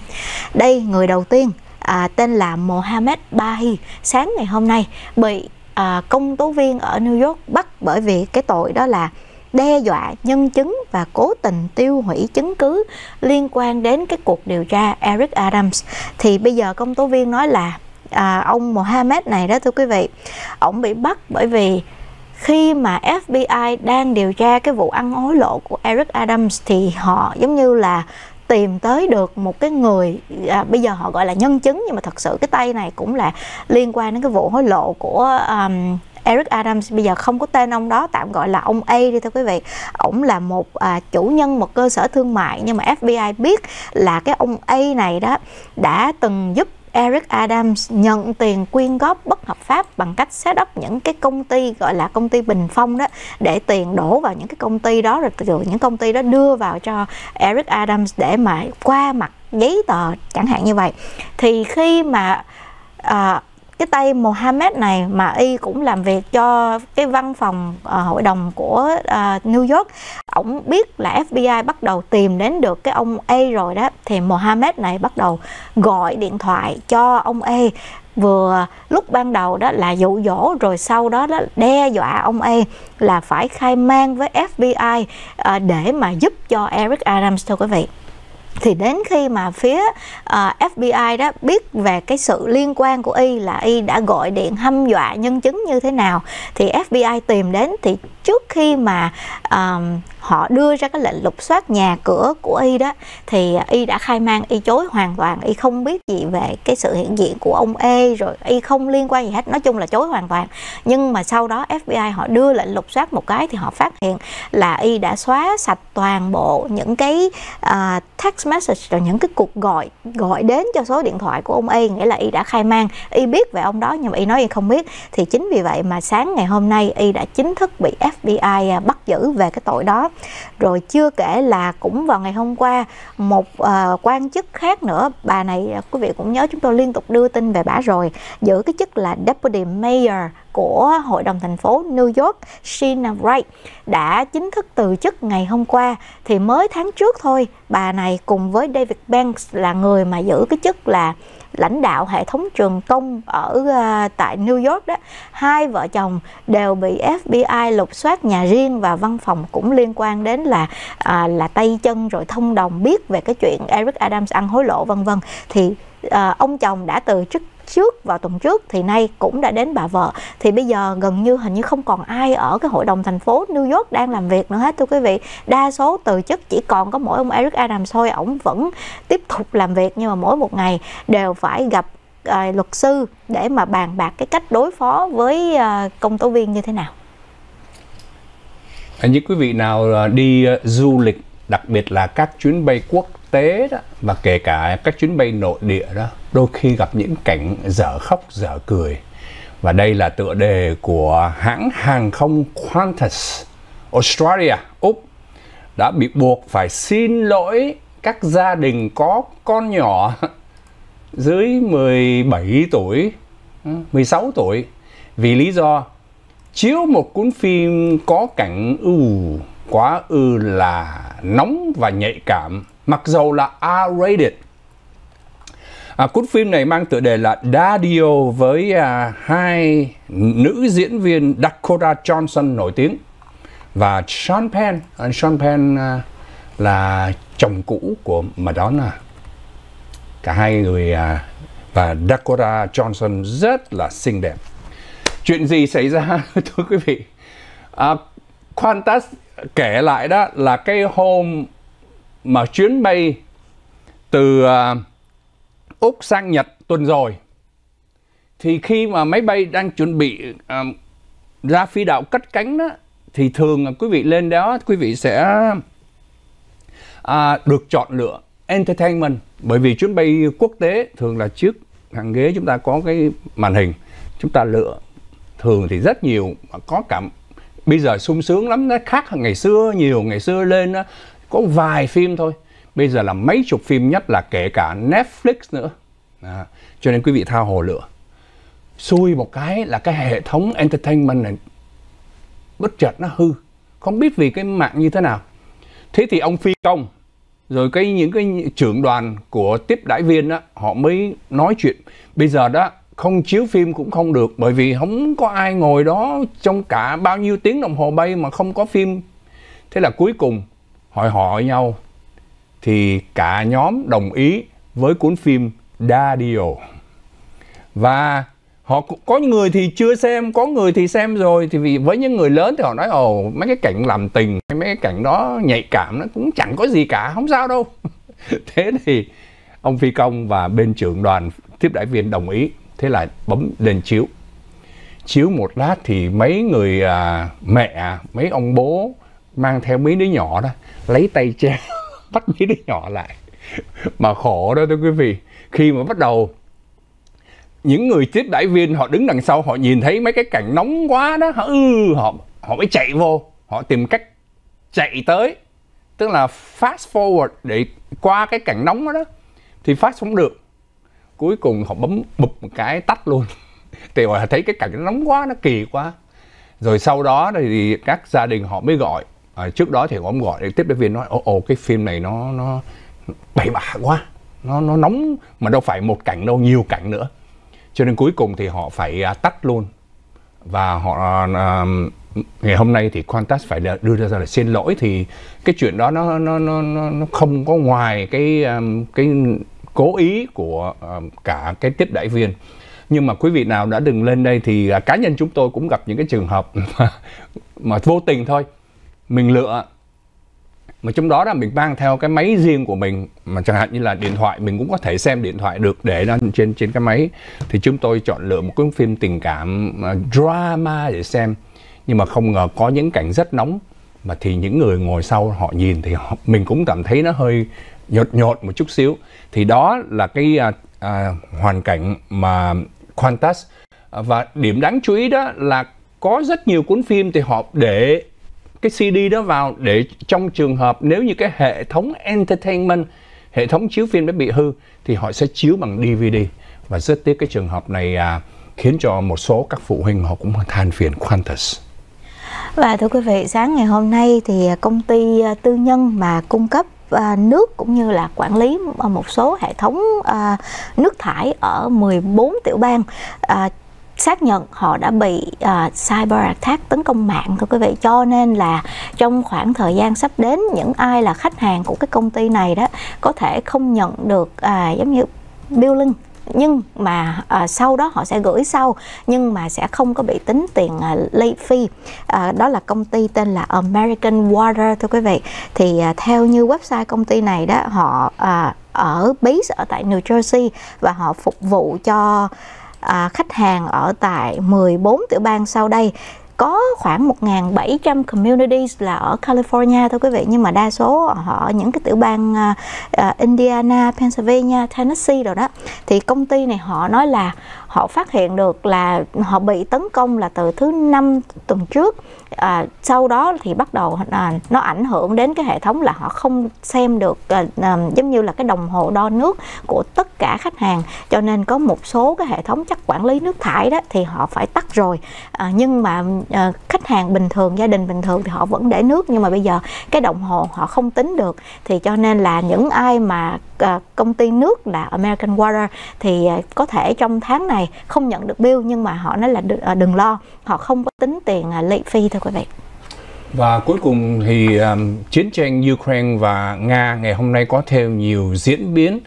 Đây người đầu tiên à, tên là Mohamed Bahi sáng ngày hôm nay bị à, công tố viên ở New York bắt bởi vì cái tội đó là đe dọa nhân chứng và cố tình tiêu hủy chứng cứ liên quan đến cái cuộc điều tra Eric Adams thì bây giờ công tố viên nói là à, ông Mohammed này đó thưa quý vị ông bị bắt bởi vì khi mà FBI đang điều tra cái vụ ăn hối lộ của Eric Adams thì họ giống như là tìm tới được một cái người à, bây giờ họ gọi là nhân chứng nhưng mà thật sự cái tay này cũng là liên quan đến cái vụ hối lộ của um, Eric Adams bây giờ không có tên ông đó tạm gọi là ông A đi thưa quý vị ổng là một à, chủ nhân một cơ sở thương mại nhưng mà FBI biết là cái ông A này đó đã từng giúp Eric Adams nhận tiền quyên góp bất hợp pháp bằng cách set up những cái công ty gọi là công ty bình phong đó để tiền đổ vào những cái công ty đó rồi từ những công ty đó đưa vào cho Eric Adams để mà qua mặt giấy tờ chẳng hạn như vậy thì khi mà uh, cái tay Mohammed này mà y cũng làm việc cho cái văn phòng uh, hội đồng của uh, New York ổng biết là FBI bắt đầu tìm đến được cái ông A rồi đó thì Mohammed này bắt đầu gọi điện thoại cho ông A vừa lúc ban đầu đó là dụ dỗ rồi sau đó đó đe dọa ông A là phải khai man với FBI uh, ờ, để mà giúp cho Eric Adams thưa quý vị thì đến khi mà phía uh, ờ, FBI đó biết về cái sự liên quan của y là y đã gọi điện hâm dọa nhân chứng như thế nào thì FBI tìm đến thì trước khi mà um, họ đưa ra cái lệnh lục soát nhà cửa của y đó thì y đã khai mang y chối hoàn toàn y không biết gì về cái sự hiện diện của ông e rồi y không liên quan gì hết nói chung là chối hoàn toàn nhưng mà sau đó fbi họ đưa lệnh lục soát một cái thì họ phát hiện là y đã xóa sạch toàn bộ những cái uh, text message rồi những cái cuộc gọi gọi đến cho số điện thoại của ông e nghĩa là y đã khai mang y biết về ông đó nhưng mà y nói y không biết thì chính vì vậy mà sáng ngày hôm nay y đã chính thức bị ép FBI à, bắt giữ về cái tội đó rồi chưa kể là cũng vào ngày hôm qua một uh, quan chức khác nữa bà này à, quý vị cũng nhớ chúng tôi liên tục đưa tin về bà rồi giữ cái chức là Deputy Mayor của Hội đồng thành phố New York, Sheena Wright đã chính thức từ chức ngày hôm qua thì mới tháng trước thôi bà này cùng với David Banks là người mà giữ cái chức là lãnh đạo hệ thống trường công ở ờ, tại New York đó hai vợ chồng đều bị FBI lục soát nhà riêng và văn phòng cũng liên quan đến là à, là tay chân rồi thông đồng biết về cái chuyện Eric Adams ăn hối lộ vân vân thì à, ông chồng đã từ chức trước vào tuần trước thì nay cũng đã đến bà vợ thì bây giờ gần như hình như không còn ai ở cái hội đồng thành phố New York đang làm việc nữa hết thưa quý vị đa số từ chức chỉ còn có mỗi ông Eric Adams thôi ổng vẫn tiếp tục làm việc nhưng mà mỗi một ngày đều phải gặp à, luật sư để mà bàn bạc cái cách đối phó với à, công tố viên như thế nào những quý vị nào à, đi à, du lịch đặc biệt là các chuyến bay quốc tế đó và kể cả các chuyến bay nội địa đó đôi khi gặp những cảnh dở khóc dở cười và đây là tựa đề của hãng hàng không Qantas Australia Úc đã bị buộc phải xin lỗi các gia đình có con nhỏ dưới 17 tuổi, 16 tuổi vì lý do chiếu một cuốn phim có cảnh ư quá ư là nóng và nhạy cảm mặc dù là R-rated. À, cút phim này mang tựa đề là Dadio với à, hai nữ diễn viên Dakota Johnson nổi tiếng và Sean Penn. À, Sean Penn à, là chồng cũ của Madonna. Cả hai người à, và Dakota Johnson rất là xinh đẹp. Chuyện gì xảy ra thưa quý vị? À, Qantas kể lại đó là cái hôm mà chuyến bay từ à, Úc sang Nhật tuần rồi thì khi mà máy bay đang chuẩn bị um, ra phi đạo cất cánh đó thì thường quý vị lên đó quý vị sẽ à, được chọn lựa entertainment bởi vì chuyến bay quốc tế thường là trước hàng ghế chúng ta có cái màn hình chúng ta lựa thường thì rất nhiều mà có cảm bây giờ sung sướng lắm nó khác hơn ngày xưa nhiều ngày xưa lên có vài phim thôi bây giờ là mấy chục phim nhất là kể cả Netflix nữa à, cho nên quý vị tha hồ lựa xui một cái là cái hệ thống entertainment này bất chợt nó hư không biết vì cái mạng như thế nào thế thì ông phi công rồi cái những cái trưởng đoàn của tiếp đãi viên đó họ mới nói chuyện bây giờ đó không chiếu phim cũng không được bởi vì không có ai ngồi đó trong cả bao nhiêu tiếng đồng hồ bay mà không có phim thế là cuối cùng hỏi hỏi nhau thì cả nhóm đồng ý với cuốn phim Dadio. Và họ có người thì chưa xem, có người thì xem rồi thì vì với những người lớn thì họ nói ồ mấy cái cảnh làm tình, mấy cái cảnh đó nhạy cảm nó cũng chẳng có gì cả, không sao đâu. thế thì ông phi công và bên trưởng đoàn tiếp đại viên đồng ý, thế là bấm lên chiếu. Chiếu một lát thì mấy người à, mẹ, à, mấy ông bố mang theo mấy đứa nhỏ đó lấy tay che bắt mấy đứa nhỏ lại mà khổ đó thưa quý vị khi mà bắt đầu những người tiếp đãi viên họ đứng đằng sau họ nhìn thấy mấy cái cảnh nóng quá đó họ ừ, họ họ mới chạy vô họ tìm cách chạy tới tức là fast forward để qua cái cảnh nóng đó, đó thì fast không được cuối cùng họ bấm bụp một cái tắt luôn thì họ thấy cái cảnh nóng quá nó kỳ quá rồi sau đó thì các gia đình họ mới gọi à, trước đó thì ông gọi tiếp đến viên nói ồ ồ cái phim này nó nó bậy bạ quá nó nó nóng mà đâu phải một cảnh đâu nhiều cảnh nữa cho nên cuối cùng thì họ phải à, tắt luôn và họ à, à ngày hôm nay thì Qantas phải đưa ra là xin lỗi thì cái chuyện đó nó nó nó nó không có ngoài cái à, cái cố ý của à, cả cái tiếp đại viên nhưng mà quý vị nào đã đừng lên đây thì cá nhân chúng tôi cũng gặp những cái trường hợp mà, mà vô tình thôi mình lựa mà trong đó là mình mang theo cái máy riêng của mình mà chẳng hạn như là điện thoại mình cũng có thể xem điện thoại được để lên trên trên cái máy thì chúng tôi chọn lựa một cái phim tình cảm à, drama để xem nhưng mà không ngờ có những cảnh rất nóng mà thì những người ngồi sau họ nhìn thì họ, mình cũng cảm thấy nó hơi nhột nhột một chút xíu thì đó là cái à, à, hoàn cảnh mà Qantas à, và điểm đáng chú ý đó là có rất nhiều cuốn phim thì họ để cái CD đó vào để trong trường hợp nếu như cái hệ thống entertainment hệ thống chiếu phim đã bị hư thì họ sẽ chiếu bằng DVD và rất tiếc cái trường hợp này à, khiến cho một số các phụ huynh họ cũng than phiền Qantas. Và thưa quý vị, sáng ngày hôm nay thì công ty à, tư nhân mà cung cấp à, nước cũng như là quản lý à, một số hệ thống nước thải ở 14 tiểu bang xác nhận họ đã bị uh, cyber attack tấn công mạng thưa quý vị cho nên là trong khoảng thời gian sắp đến những ai là khách hàng của cái công ty này đó có thể không nhận được uh, giống như billing nhưng mà à, sau đó họ sẽ gửi sau nhưng mà sẽ không có bị tính tiền à, late fee à, đó là công ty tên là American Water thưa quý vị thì à, theo như website công ty này đó họ à, ở base ở tại New Jersey và họ phục vụ cho à, khách hàng ở tại 14 tiểu bang sau đây có khoảng 1.700 communities là ở California thôi quý vị nhưng mà đa số họ ở những cái tiểu bang uh, Indiana, Pennsylvania, Tennessee rồi đó thì công ty này họ nói là họ phát hiện được là họ bị tấn công là từ thứ năm tuần trước à, sau đó thì bắt đầu à, nó ảnh hưởng đến cái hệ thống là họ không xem được à, à, giống như là cái đồng hồ đo nước của tất cả khách hàng cho nên có một số cái hệ thống chắc quản lý nước thải đó thì họ phải tắt rồi à, nhưng mà à, khách hàng bình thường gia đình bình thường thì họ vẫn để nước nhưng mà bây giờ cái đồng hồ họ không tính được thì cho nên là những ai mà à, công ty nước là American Water thì à, có thể trong tháng này không nhận được bill nhưng mà họ nói là đừng, à, đừng lo họ không có tính tiền à, lệ phí thực quý vị. Và cuối cùng thì um, chiến tranh Ukraine và Nga ngày hôm nay có thêm nhiều diễn biến.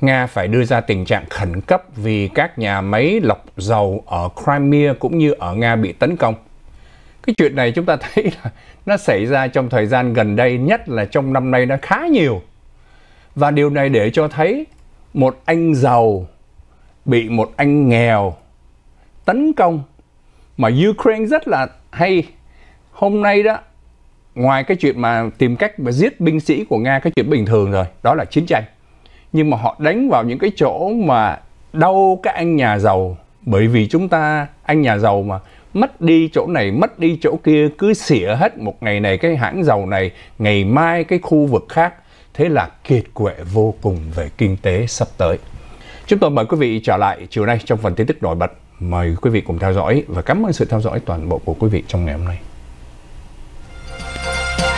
Nga phải đưa ra tình trạng khẩn cấp vì các nhà máy lọc dầu ở Crimea cũng như ở Nga bị tấn công. Cái chuyện này chúng ta thấy là nó xảy ra trong thời gian gần đây, nhất là trong năm nay nó khá nhiều. Và điều này để cho thấy một anh giàu bị một anh nghèo tấn công mà Ukraine rất là hay hôm nay đó ngoài cái chuyện mà tìm cách mà giết binh sĩ của nga cái chuyện bình thường rồi đó là chiến tranh nhưng mà họ đánh vào những cái chỗ mà đau các anh nhà giàu bởi vì chúng ta anh nhà giàu mà mất đi chỗ này mất đi chỗ kia cứ xỉa hết một ngày này cái hãng giàu này ngày mai cái khu vực khác thế là kiệt quệ vô cùng về kinh tế sắp tới chúng tôi mời quý vị trở lại chiều nay trong phần tin tức nổi bật mời quý vị cùng theo dõi và cảm ơn sự theo dõi toàn bộ của quý vị trong ngày hôm nay